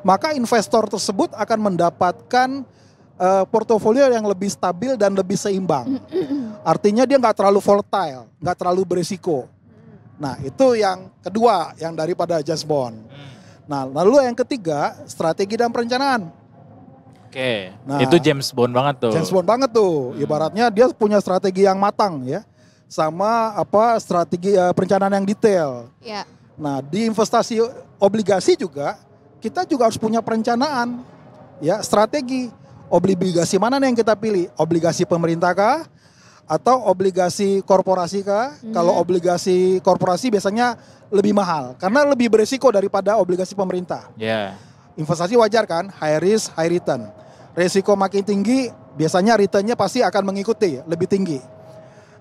maka investor tersebut akan mendapatkan uh, portofolio yang lebih stabil dan lebih seimbang. Artinya dia nggak terlalu volatile, nggak terlalu berisiko. Nah itu yang kedua yang daripada just bond. Nah lalu yang ketiga strategi dan perencanaan. Oke, nah, itu James Bond banget tuh. James Bond banget tuh, ibaratnya dia punya strategi yang matang ya, sama apa strategi uh, perencanaan yang detail. Ya. Nah di investasi obligasi juga kita juga harus punya perencanaan, ya strategi obligasi mana nih yang kita pilih? Obligasi pemerintah kah? Atau obligasi korporasi kah? Hmm. Kalau obligasi korporasi biasanya lebih mahal karena lebih beresiko daripada obligasi pemerintah. Yeah. Investasi wajar kan, high risk, high return. Resiko makin tinggi, biasanya returnnya pasti akan mengikuti, lebih tinggi.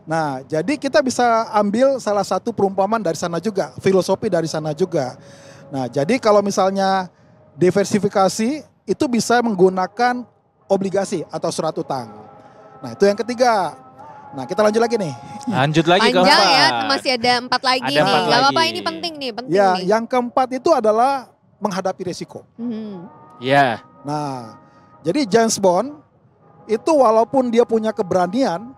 Nah, jadi kita bisa ambil salah satu perumpamaan dari sana juga, filosofi dari sana juga. Nah, jadi kalau misalnya diversifikasi itu bisa menggunakan obligasi atau surat utang. Nah itu yang ketiga. Nah kita lanjut lagi nih. Lanjut lagi Panjang keempat. ya, masih ada empat lagi ada nih. Gak apa-apa ini penting nih, penting ya, nih. Yang keempat itu adalah menghadapi resiko. Hmm. Ya. Yeah. Nah jadi James Bond itu walaupun dia punya keberanian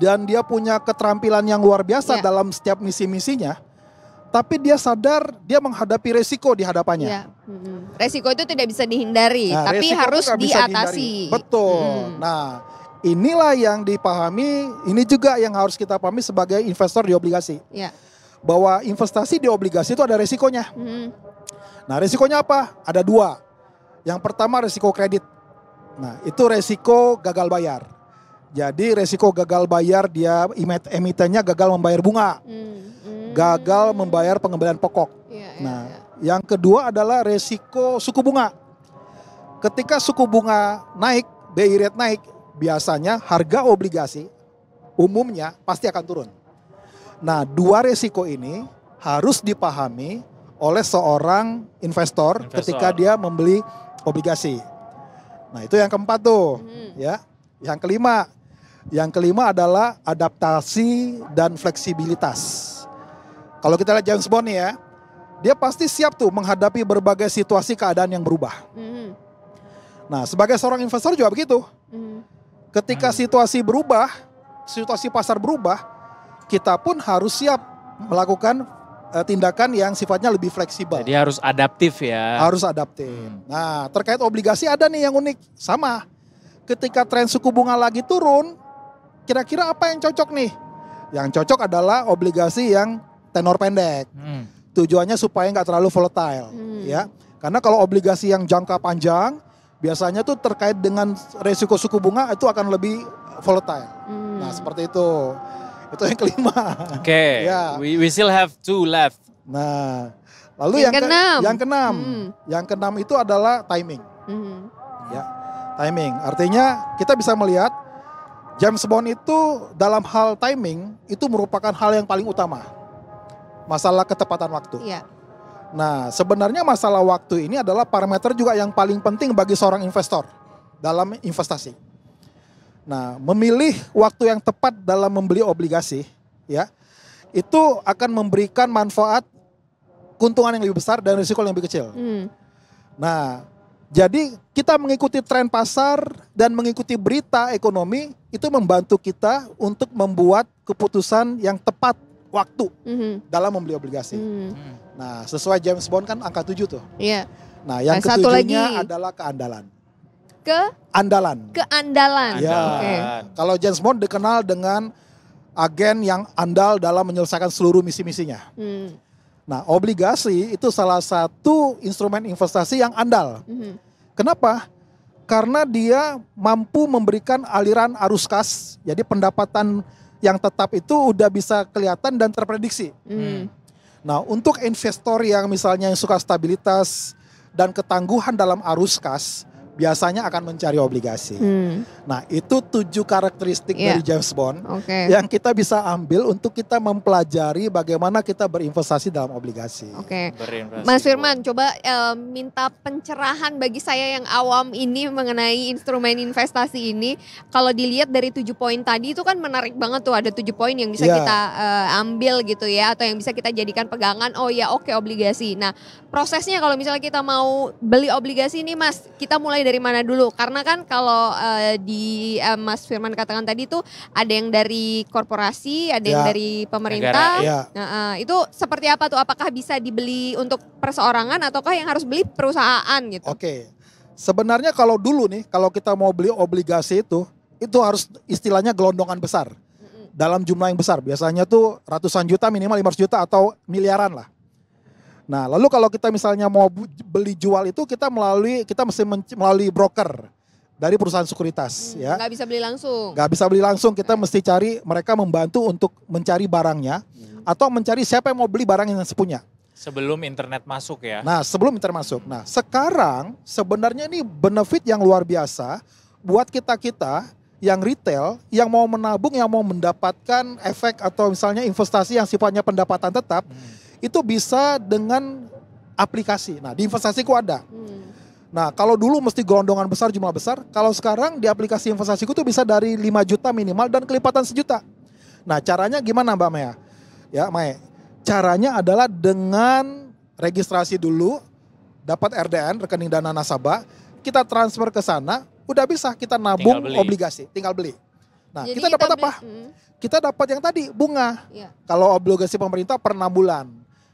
dan dia punya keterampilan yang luar biasa yeah. dalam setiap misi-misinya, tapi dia sadar dia menghadapi resiko di hadapannya. Ya. Hmm. Resiko itu tidak bisa dihindari, nah, tapi harus diatasi. Dihindari. Betul. Hmm. Nah, inilah yang dipahami, ini juga yang harus kita pahami sebagai investor di obligasi. Ya. Bahwa investasi di obligasi itu ada resikonya. Hmm. Nah, resikonya apa? Ada dua. Yang pertama resiko kredit. Nah, itu resiko gagal bayar. Jadi resiko gagal bayar dia emitennya gagal membayar bunga. Hmm gagal membayar pengembalian pokok. Ya, ya, nah, ya. yang kedua adalah resiko suku bunga. Ketika suku bunga naik, BI rate naik, biasanya harga obligasi umumnya pasti akan turun. Nah, dua resiko ini harus dipahami oleh seorang investor, investor. ketika dia membeli obligasi. Nah, itu yang keempat tuh, hmm. ya. Yang kelima, yang kelima adalah adaptasi dan fleksibilitas. Kalau kita lihat James Bond ya, dia pasti siap tuh menghadapi berbagai situasi keadaan yang berubah. hmm Nah, sebagai seorang investor juga begitu. hmm Ketika situasi berubah, situasi pasar berubah, kita pun harus siap melakukan uh, tindakan yang sifatnya lebih fleksibel. Jadi harus adaptif ya. Harus adaptif. Hmm. Nah, terkait obligasi ada nih yang unik. Sama. Ketika tren suku bunga lagi turun, kira-kira apa yang cocok nih? Yang cocok adalah obligasi yang tenor pendek. Hmm. Tujuannya supaya nggak terlalu volatile, hmm. ya. Karena kalau obligasi yang jangka panjang biasanya tuh terkait dengan resiko suku bunga itu akan lebih volatile. Hmm. Nah, seperti itu. Itu yang kelima. Oke. Okay. ya. We we still have two left. Nah, lalu yang, yang keenam. yang keenam. Hmm. Yang keenam itu adalah timing. Hmm. Ya. Timing. Artinya kita bisa melihat James Bond itu dalam hal timing itu merupakan hal yang paling utama masalah ketepatan waktu. Iya. Nah, sebenarnya masalah waktu ini adalah parameter juga yang paling penting bagi seorang investor dalam investasi. Nah, memilih waktu yang tepat dalam membeli obligasi, ya, itu akan memberikan manfaat keuntungan yang lebih besar dan risiko yang lebih kecil. Hmm. Nah, jadi kita mengikuti tren pasar dan mengikuti berita ekonomi itu membantu kita untuk membuat keputusan yang tepat waktu mm-hmm. dalam membeli obligasi. Mm-hmm. Nah, sesuai James Bond kan angka tujuh tuh. Iya. Yeah. Nah, yang nah, ketujuhnya satu lagi. adalah keandalan. Ke? Andalan. Keandalan. Ya. Okay. Kalau James Bond dikenal dengan agen yang andal dalam menyelesaikan seluruh misi-misinya. Mm. Nah, obligasi itu salah satu instrumen investasi yang andal. Mm-hmm. Kenapa? Karena dia mampu memberikan aliran arus kas, jadi pendapatan yang tetap itu udah bisa kelihatan dan terprediksi. Hmm. Nah, untuk investor yang misalnya yang suka stabilitas dan ketangguhan dalam arus kas, biasanya akan mencari obligasi. Hmm. Nah itu tujuh karakteristik yeah. dari iya. James Bond okay. yang kita bisa ambil untuk kita mempelajari bagaimana kita berinvestasi dalam obligasi. Oke, okay. Mas Firman coba uh, minta pencerahan bagi saya yang awam ini mengenai instrumen investasi ini. Kalau dilihat dari tujuh poin tadi itu kan menarik banget tuh ada tujuh poin yang bisa yeah. kita uh, ambil gitu ya atau yang bisa kita jadikan pegangan. Oh ya oke okay, obligasi. Nah prosesnya kalau misalnya kita mau beli obligasi ini Mas kita mulai dari mana dulu? Karena kan kalau uh, di di uh, eh, Mas Firman katakan tadi itu ada yang dari korporasi, ada ya. yang dari pemerintah. Negara, ya. nah, uh, itu seperti apa tuh? Apakah bisa dibeli untuk perseorangan ataukah yang harus beli perusahaan gitu? Oke. Okay. Sebenarnya kalau dulu nih, kalau kita mau beli obligasi itu, itu harus istilahnya gelondongan besar. Dalam jumlah yang besar, biasanya tuh ratusan juta minimal 500 juta atau miliaran lah. Nah, lalu kalau kita misalnya mau beli jual itu kita melalui kita mesti melalui broker dari perusahaan sekuritas hmm, ya. Gak bisa beli langsung. Gak bisa beli langsung, kita okay. mesti cari mereka membantu untuk mencari barangnya hmm. atau mencari siapa yang mau beli barang yang sepunya. Sebelum internet masuk ya. Nah, sebelum internet masuk. Nah, sekarang sebenarnya ini benefit yang luar biasa buat kita-kita yang retail, yang mau menabung, yang mau mendapatkan efek atau misalnya investasi yang sifatnya pendapatan tetap, hmm. itu bisa dengan aplikasi. Nah, di investasiku ada. Hmm Nah, kalau dulu mesti gelondongan besar jumlah besar, kalau sekarang di aplikasi investasiku tuh bisa dari 5 juta minimal dan kelipatan sejuta. Nah, caranya gimana Mbak Maya? Ya, Maya. Caranya adalah dengan registrasi dulu, dapat RDN, rekening dana nasabah, kita transfer ke sana, udah bisa kita nabung tinggal obligasi, tinggal beli. Nah, Jadi kita dapat kita apa? Hmm. Kita dapat yang tadi, bunga. Ya. Kalau obligasi pemerintah per 6 bulan.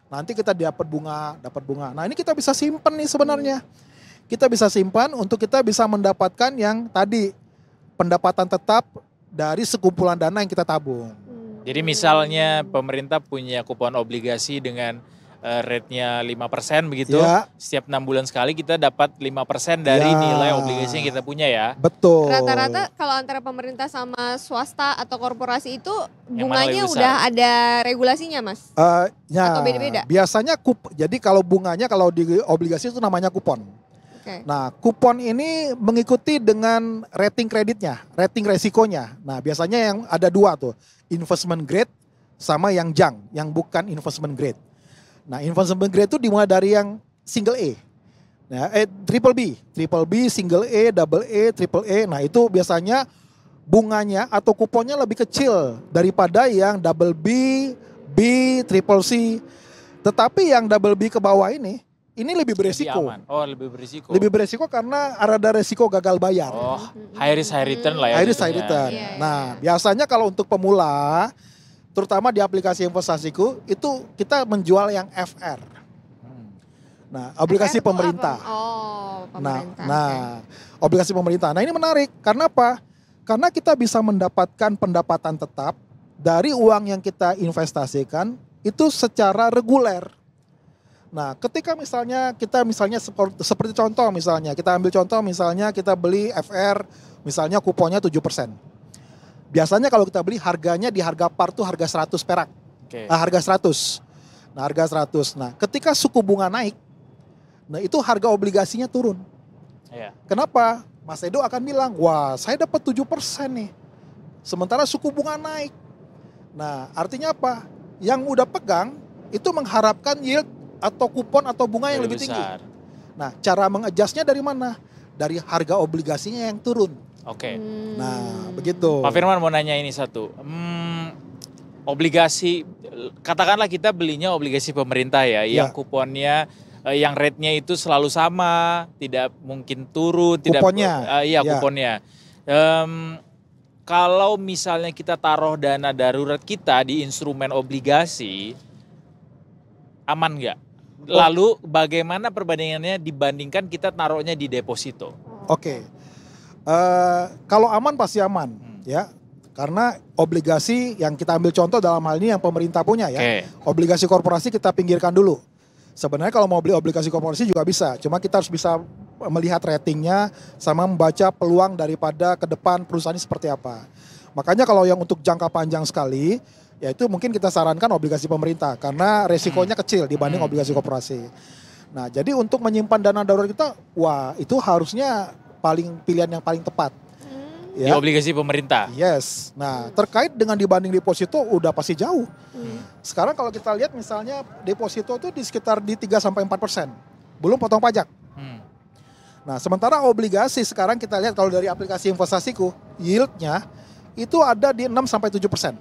Nanti kita dapat bunga, dapat bunga. Nah, ini kita bisa simpen nih sebenarnya. Hmm kita bisa simpan untuk kita bisa mendapatkan yang tadi pendapatan tetap dari sekumpulan dana yang kita tabung. Hmm. Jadi misalnya pemerintah punya kupon obligasi dengan uh, rate-nya 5% begitu. Ya. Setiap 6 bulan sekali kita dapat 5% dari ya. nilai obligasi yang kita punya ya. Betul. Rata-rata kalau antara pemerintah sama swasta atau korporasi itu bunganya udah ada regulasinya Mas? Uh, ya. Atau beda-beda? Biasanya kup, jadi kalau bunganya kalau di obligasi itu namanya kupon. Okay. Nah, kupon ini mengikuti dengan rating kreditnya, rating resikonya. Nah, biasanya yang ada dua tuh, investment grade sama yang junk, yang bukan investment grade. Nah, investment grade itu dimulai dari yang single A. Nah, eh triple B, triple B, single A, double A, triple A. Nah, itu biasanya bunganya atau kuponnya lebih kecil daripada yang double B, B, triple C. Tetapi yang double B ke bawah ini ini lebih beresiko. Lebih aman. Oh, lebih beresiko. Lebih beresiko karena ada resiko gagal bayar. Oh, high risk high return lah ya. High risk high return. Yeah, iya, Nah, iya. biasanya kalau untuk pemula, terutama di aplikasi investasiku, itu kita menjual yang FR. Hmm. Nah, aplikasi FR pemerintah. Oh, pemerintah. Nah, nah, obligasi pemerintah. Nah, ini menarik. Karena apa? Karena kita bisa mendapatkan pendapatan tetap dari uang yang kita investasikan itu secara reguler Nah, ketika misalnya kita misalnya seperti, seperti contoh misalnya, kita ambil contoh misalnya kita beli FR misalnya kuponnya 7%. Biasanya kalau kita beli harganya di harga par tuh harga 100 perak. Okay. Nah, harga 100. Nah, harga 100. Nah, ketika suku bunga naik, nah itu harga obligasinya turun. Yeah. Kenapa? Mas Edo akan bilang, "Wah, saya dapat 7% nih." Sementara suku bunga naik. Nah, artinya apa? Yang udah pegang itu mengharapkan yield atau kupon atau bunga yang lebih, besar. tinggi. Nah, cara mengejasnya dari mana? Dari harga obligasinya yang turun. Oke. Okay. Hmm. Nah, begitu. Pak Firman mau nanya ini satu. Hmm, obligasi, katakanlah kita belinya obligasi pemerintah ya, ya. yang kuponnya eh, yang rate-nya itu selalu sama, tidak mungkin turun, kuponnya. tidak punya. Uh, eh, iya, ya. kuponnya. Um, kalau misalnya kita taruh dana darurat kita di instrumen obligasi, aman nggak? Oh. Lalu bagaimana perbandingannya dibandingkan kita taruhnya di deposito? Oke. Okay. Uh, eh, kalau aman pasti aman hmm. ya. Karena obligasi yang kita ambil contoh dalam hal ini yang pemerintah punya ya. Okay. Obligasi korporasi kita pinggirkan dulu. Sebenarnya kalau mau beli obligasi korporasi juga bisa, cuma kita harus bisa melihat ratingnya sama membaca peluang daripada ke depan perusahaan ini seperti apa. Makanya kalau yang untuk jangka panjang sekali, ya itu mungkin kita sarankan obligasi pemerintah karena resikonya hmm. kecil dibanding hmm. obligasi koperasi. Nah, jadi untuk menyimpan dana darurat kita, wah itu harusnya paling pilihan yang paling tepat. Hmm. Ya. Di obligasi pemerintah. Yes. Nah, terkait dengan dibanding deposito udah pasti jauh. Hmm. Sekarang kalau kita lihat misalnya deposito itu di sekitar di 3 sampai 4 persen. Belum potong pajak. Hmm. Nah, sementara obligasi sekarang kita lihat kalau dari aplikasi investasiku, yieldnya itu ada di 6 sampai 7 persen.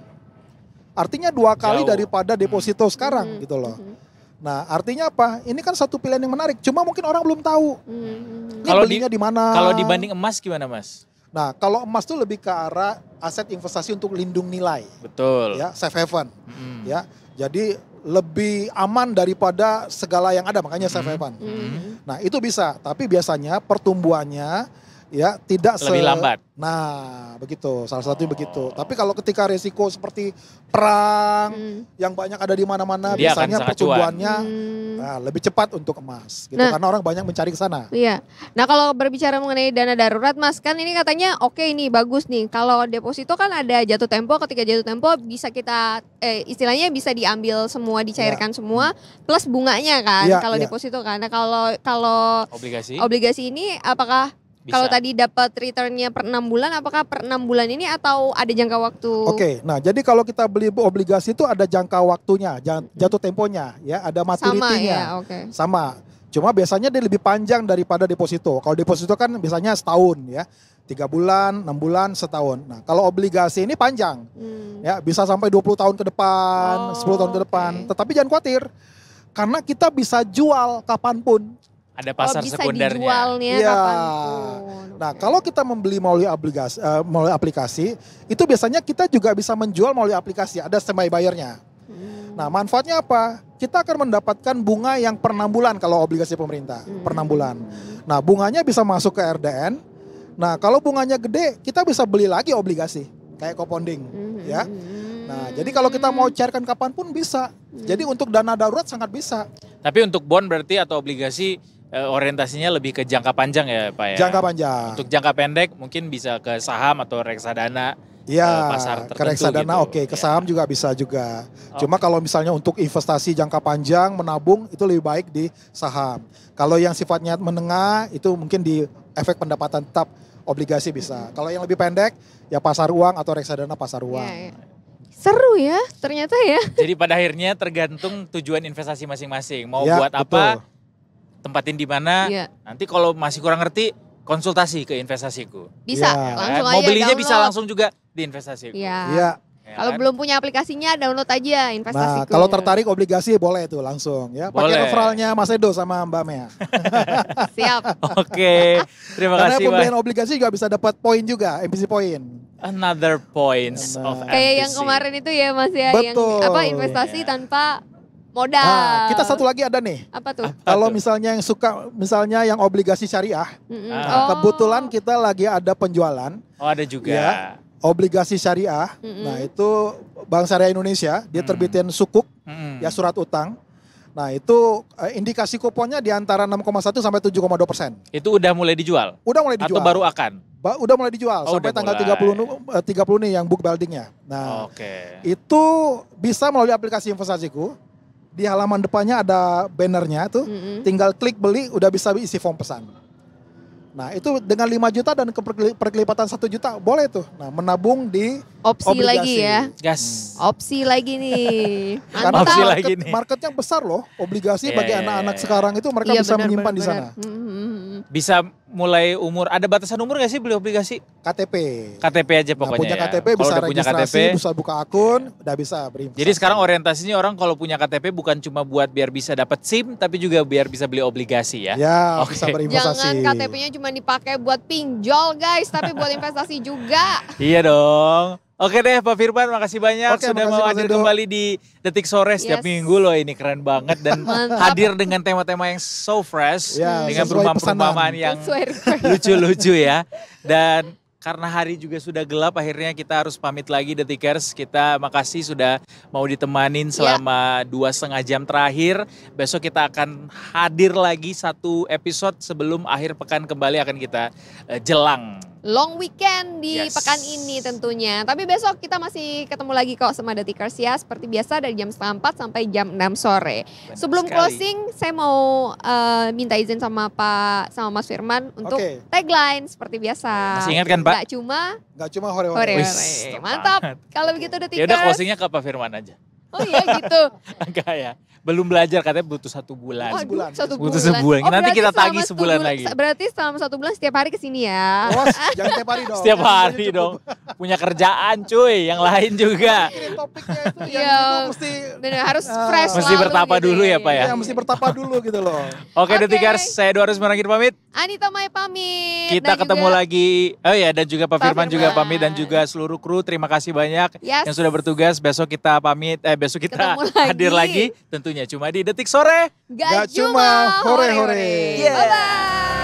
Artinya dua kali Jauh. daripada deposito hmm. sekarang hmm. gitu loh. Hmm. Nah, artinya apa? Ini kan satu pilihan yang menarik. Cuma mungkin orang belum tahu. Hmm. hmm, hmm. Ini kalau belinya di mana? Kalau dibanding emas gimana, Mas? Nah, kalau emas tuh lebih ke arah aset investasi untuk lindung nilai. Betul. Ya, safe haven. Hmm. Ya. Jadi lebih aman daripada segala yang ada, makanya safe hmm. haven. Hmm. Nah, itu bisa, tapi biasanya pertumbuhannya ya tidak lebih se... lambat. Nah, begitu. Salah satu oh. begitu. Tapi kalau ketika resiko seperti perang hmm. yang banyak ada di mana-mana, biasanya pertumbuhannya hmm. nah, lebih cepat untuk emas, gitu. Nah, Karena orang banyak mencari ke sana. Iya. Nah, kalau berbicara mengenai dana darurat, Mas, kan ini katanya oke okay ini bagus nih. Kalau deposito kan ada jatuh tempo, ketika jatuh tempo bisa kita eh, istilahnya bisa diambil semua, dicairkan ya. semua, plus bunganya kan. Ya, kalau ya. deposito kan. Nah, kalau kalau obligasi obligasi ini apakah kalau tadi dapat returnnya per enam bulan, apakah per enam bulan ini atau ada jangka waktu? Oke, okay, nah jadi kalau kita beli obligasi itu ada jangka waktunya, hmm. jatuh temponya, ya ada maturitinya, sama. Ya, okay. sama. Cuma biasanya dia lebih panjang daripada deposito. Kalau deposito kan biasanya setahun ya, tiga bulan, enam bulan, setahun. Nah kalau obligasi ini panjang, hmm. ya bisa sampai 20 tahun ke depan, oh, 10 tahun ke depan. Tetapi jangan khawatir, karena kita bisa jual kapanpun. Ada oh, pasar oh, bisa sekundernya. dijualnya ya. kapanpun. Nah, kalau kita membeli melalui aplikasi, uh, eh, melalui aplikasi, itu biasanya kita juga bisa menjual melalui aplikasi. Ada standby bayarnya. Hmm. Nah, manfaatnya apa? Kita akan mendapatkan bunga yang per enam bulan kalau obligasi pemerintah, hmm. per enam bulan. Nah, bunganya bisa masuk ke RDN. Nah, kalau bunganya gede, kita bisa beli lagi obligasi kayak koponding, hmm. ya. Nah, jadi kalau kita mau cairkan kapanpun bisa. Hmm. Jadi untuk dana darurat sangat bisa. Tapi untuk bond berarti atau obligasi Eh, orientasinya lebih ke jangka panjang ya Pak ya? Jangka panjang. Untuk jangka pendek mungkin bisa ke saham atau reksadana. Iya, eh, ke reksadana gitu. oke, ke ya. saham ya. juga bisa juga. Oh. Cuma kalau misalnya untuk investasi jangka panjang, menabung itu lebih baik di saham. Kalau yang sifatnya menengah itu mungkin di efek pendapatan tetap obligasi bisa. Kalau yang lebih pendek ya pasar uang atau reksadana pasar iya, uang. Ya, ya. Seru ya ternyata ya. Jadi pada akhirnya tergantung tujuan investasi masing-masing. Mau ya, buat betul. apa? tempatin di mana. Iya. Nanti kalau masih kurang ngerti konsultasi ke investasiku. Bisa ya. langsung aja. Mau download. bisa langsung juga di investasiku. Iya. Ya. Ya, kalau kan? belum punya aplikasinya download aja investasiku. Nah, kalau tertarik obligasi boleh tuh langsung ya. Pakai referralnya Mas Edo sama Mbak Mea. Siap. Oke. Terima Karena kasih. Karena pembelian obligasi juga bisa dapat poin juga, MPC poin. Another points nah. of MPC. Kayak yang kemarin itu ya Mas ya Betul. yang apa investasi yeah. tanpa modal. Nah, kita satu lagi ada nih. Apa tuh? Ah, Kalau misalnya yang suka, misalnya yang obligasi syariah, mm-hmm. nah, oh. kebetulan kita lagi ada penjualan. Oh ada juga. Ya, obligasi syariah. Mm-hmm. Nah itu Bank Syariah Indonesia, dia terbitin sukuk, mm-hmm. ya surat utang. Nah itu eh, indikasi kuponnya di antara 6,1 sampai 7,2 persen. Itu udah mulai dijual? Udah mulai dijual. Atau baru akan? Ba udah mulai dijual oh, sampai tanggal mulai. 30 30 eh, nih yang book buildingnya. Nah, okay. itu bisa melalui aplikasi investasiku di halaman depannya ada bannernya tuh, mm -hmm. tinggal klik beli udah bisa isi form pesan. Nah itu dengan 5 juta dan perkelipatan 1 juta boleh tuh. Nah menabung di opsi obligasi. lagi ya. Gas. Hmm. Opsi lagi nih. Karena opsi market, lagi nih. marketnya besar loh. Obligasi yeah, bagi iya, anak-anak yeah, yeah. sekarang itu mereka yeah, bisa bener, menyimpan bener, di sana. Bener. Hmm, hmm, bisa mulai umur ada batasan umur gak sih beli obligasi? KTP. KTP aja pokoknya. Nah, punya ya. KTP bisa udah punya KTP, bisa buka akun, yeah. udah bisa berinvestasi. Jadi sekarang orientasinya orang kalau punya KTP bukan cuma buat biar bisa dapat SIM tapi juga biar bisa beli obligasi ya. Ya, okay. bisa berinvestasi. Jangan KTP-nya cuma dipakai buat pinjol guys, tapi buat investasi juga. iya dong. Oke deh Pak Firman makasih banyak Oke, sudah makasih, mau hadir kembali di Detik Sore yes. setiap minggu loh ini keren banget dan hadir dengan tema-tema yang so fresh ya, dengan perumpamaan-perumpamaan yang lucu-lucu ya. Dan karena hari juga sudah gelap akhirnya kita harus pamit lagi Detikers. Kita makasih sudah mau ditemanin ya. selama ya. dua setengah jam terakhir. Besok kita akan hadir lagi satu episode sebelum akhir pekan kembali akan kita uh, jelang long weekend di yes. pekan ini tentunya. Tapi besok kita masih ketemu lagi kok sama The Tickers ya. Seperti biasa dari jam setengah empat sampai jam enam sore. Benar Sebelum sekali. closing saya mau uh, minta izin sama Pak sama Mas Firman untuk okay. tagline seperti biasa. Masih ingat kan Pak? Gak cuma. Gak cuma hore-hore. Mantap. Kalau begitu The Tickers. Ya udah closingnya ke Pak Firman aja. Oh iya gitu. Enggak ya. Belum belajar katanya butuh satu bulan. Oh, sebulan. Satu bulan. Butuh sebulan. Oh, Nanti kita tagih sebulan sebulan lagi. Berarti selama satu bulan setiap hari kesini ya. Bos, jangan setiap hari dong. Setiap hari dong. Punya kerjaan cuy, yang lain juga. Ini topiknya itu yang iya. mesti Bener, harus ah. fresh Mesti bertapa gitu dulu ya, ya Pak ya. Yang mesti bertapa dulu gitu loh. Oke, okay, Detikers, saya Dua Harus Merangkir pamit. Anita Mai pamit. Kita ketemu lagi. Oh ya, dan juga Pak Firman juga pamit dan juga seluruh kru terima kasih banyak yang sudah bertugas. Besok kita pamit eh besok kita lagi. hadir lagi tentunya cuma di Detik Sore. Gak, Gak cuma hore-hore. Yeah. Bye-bye.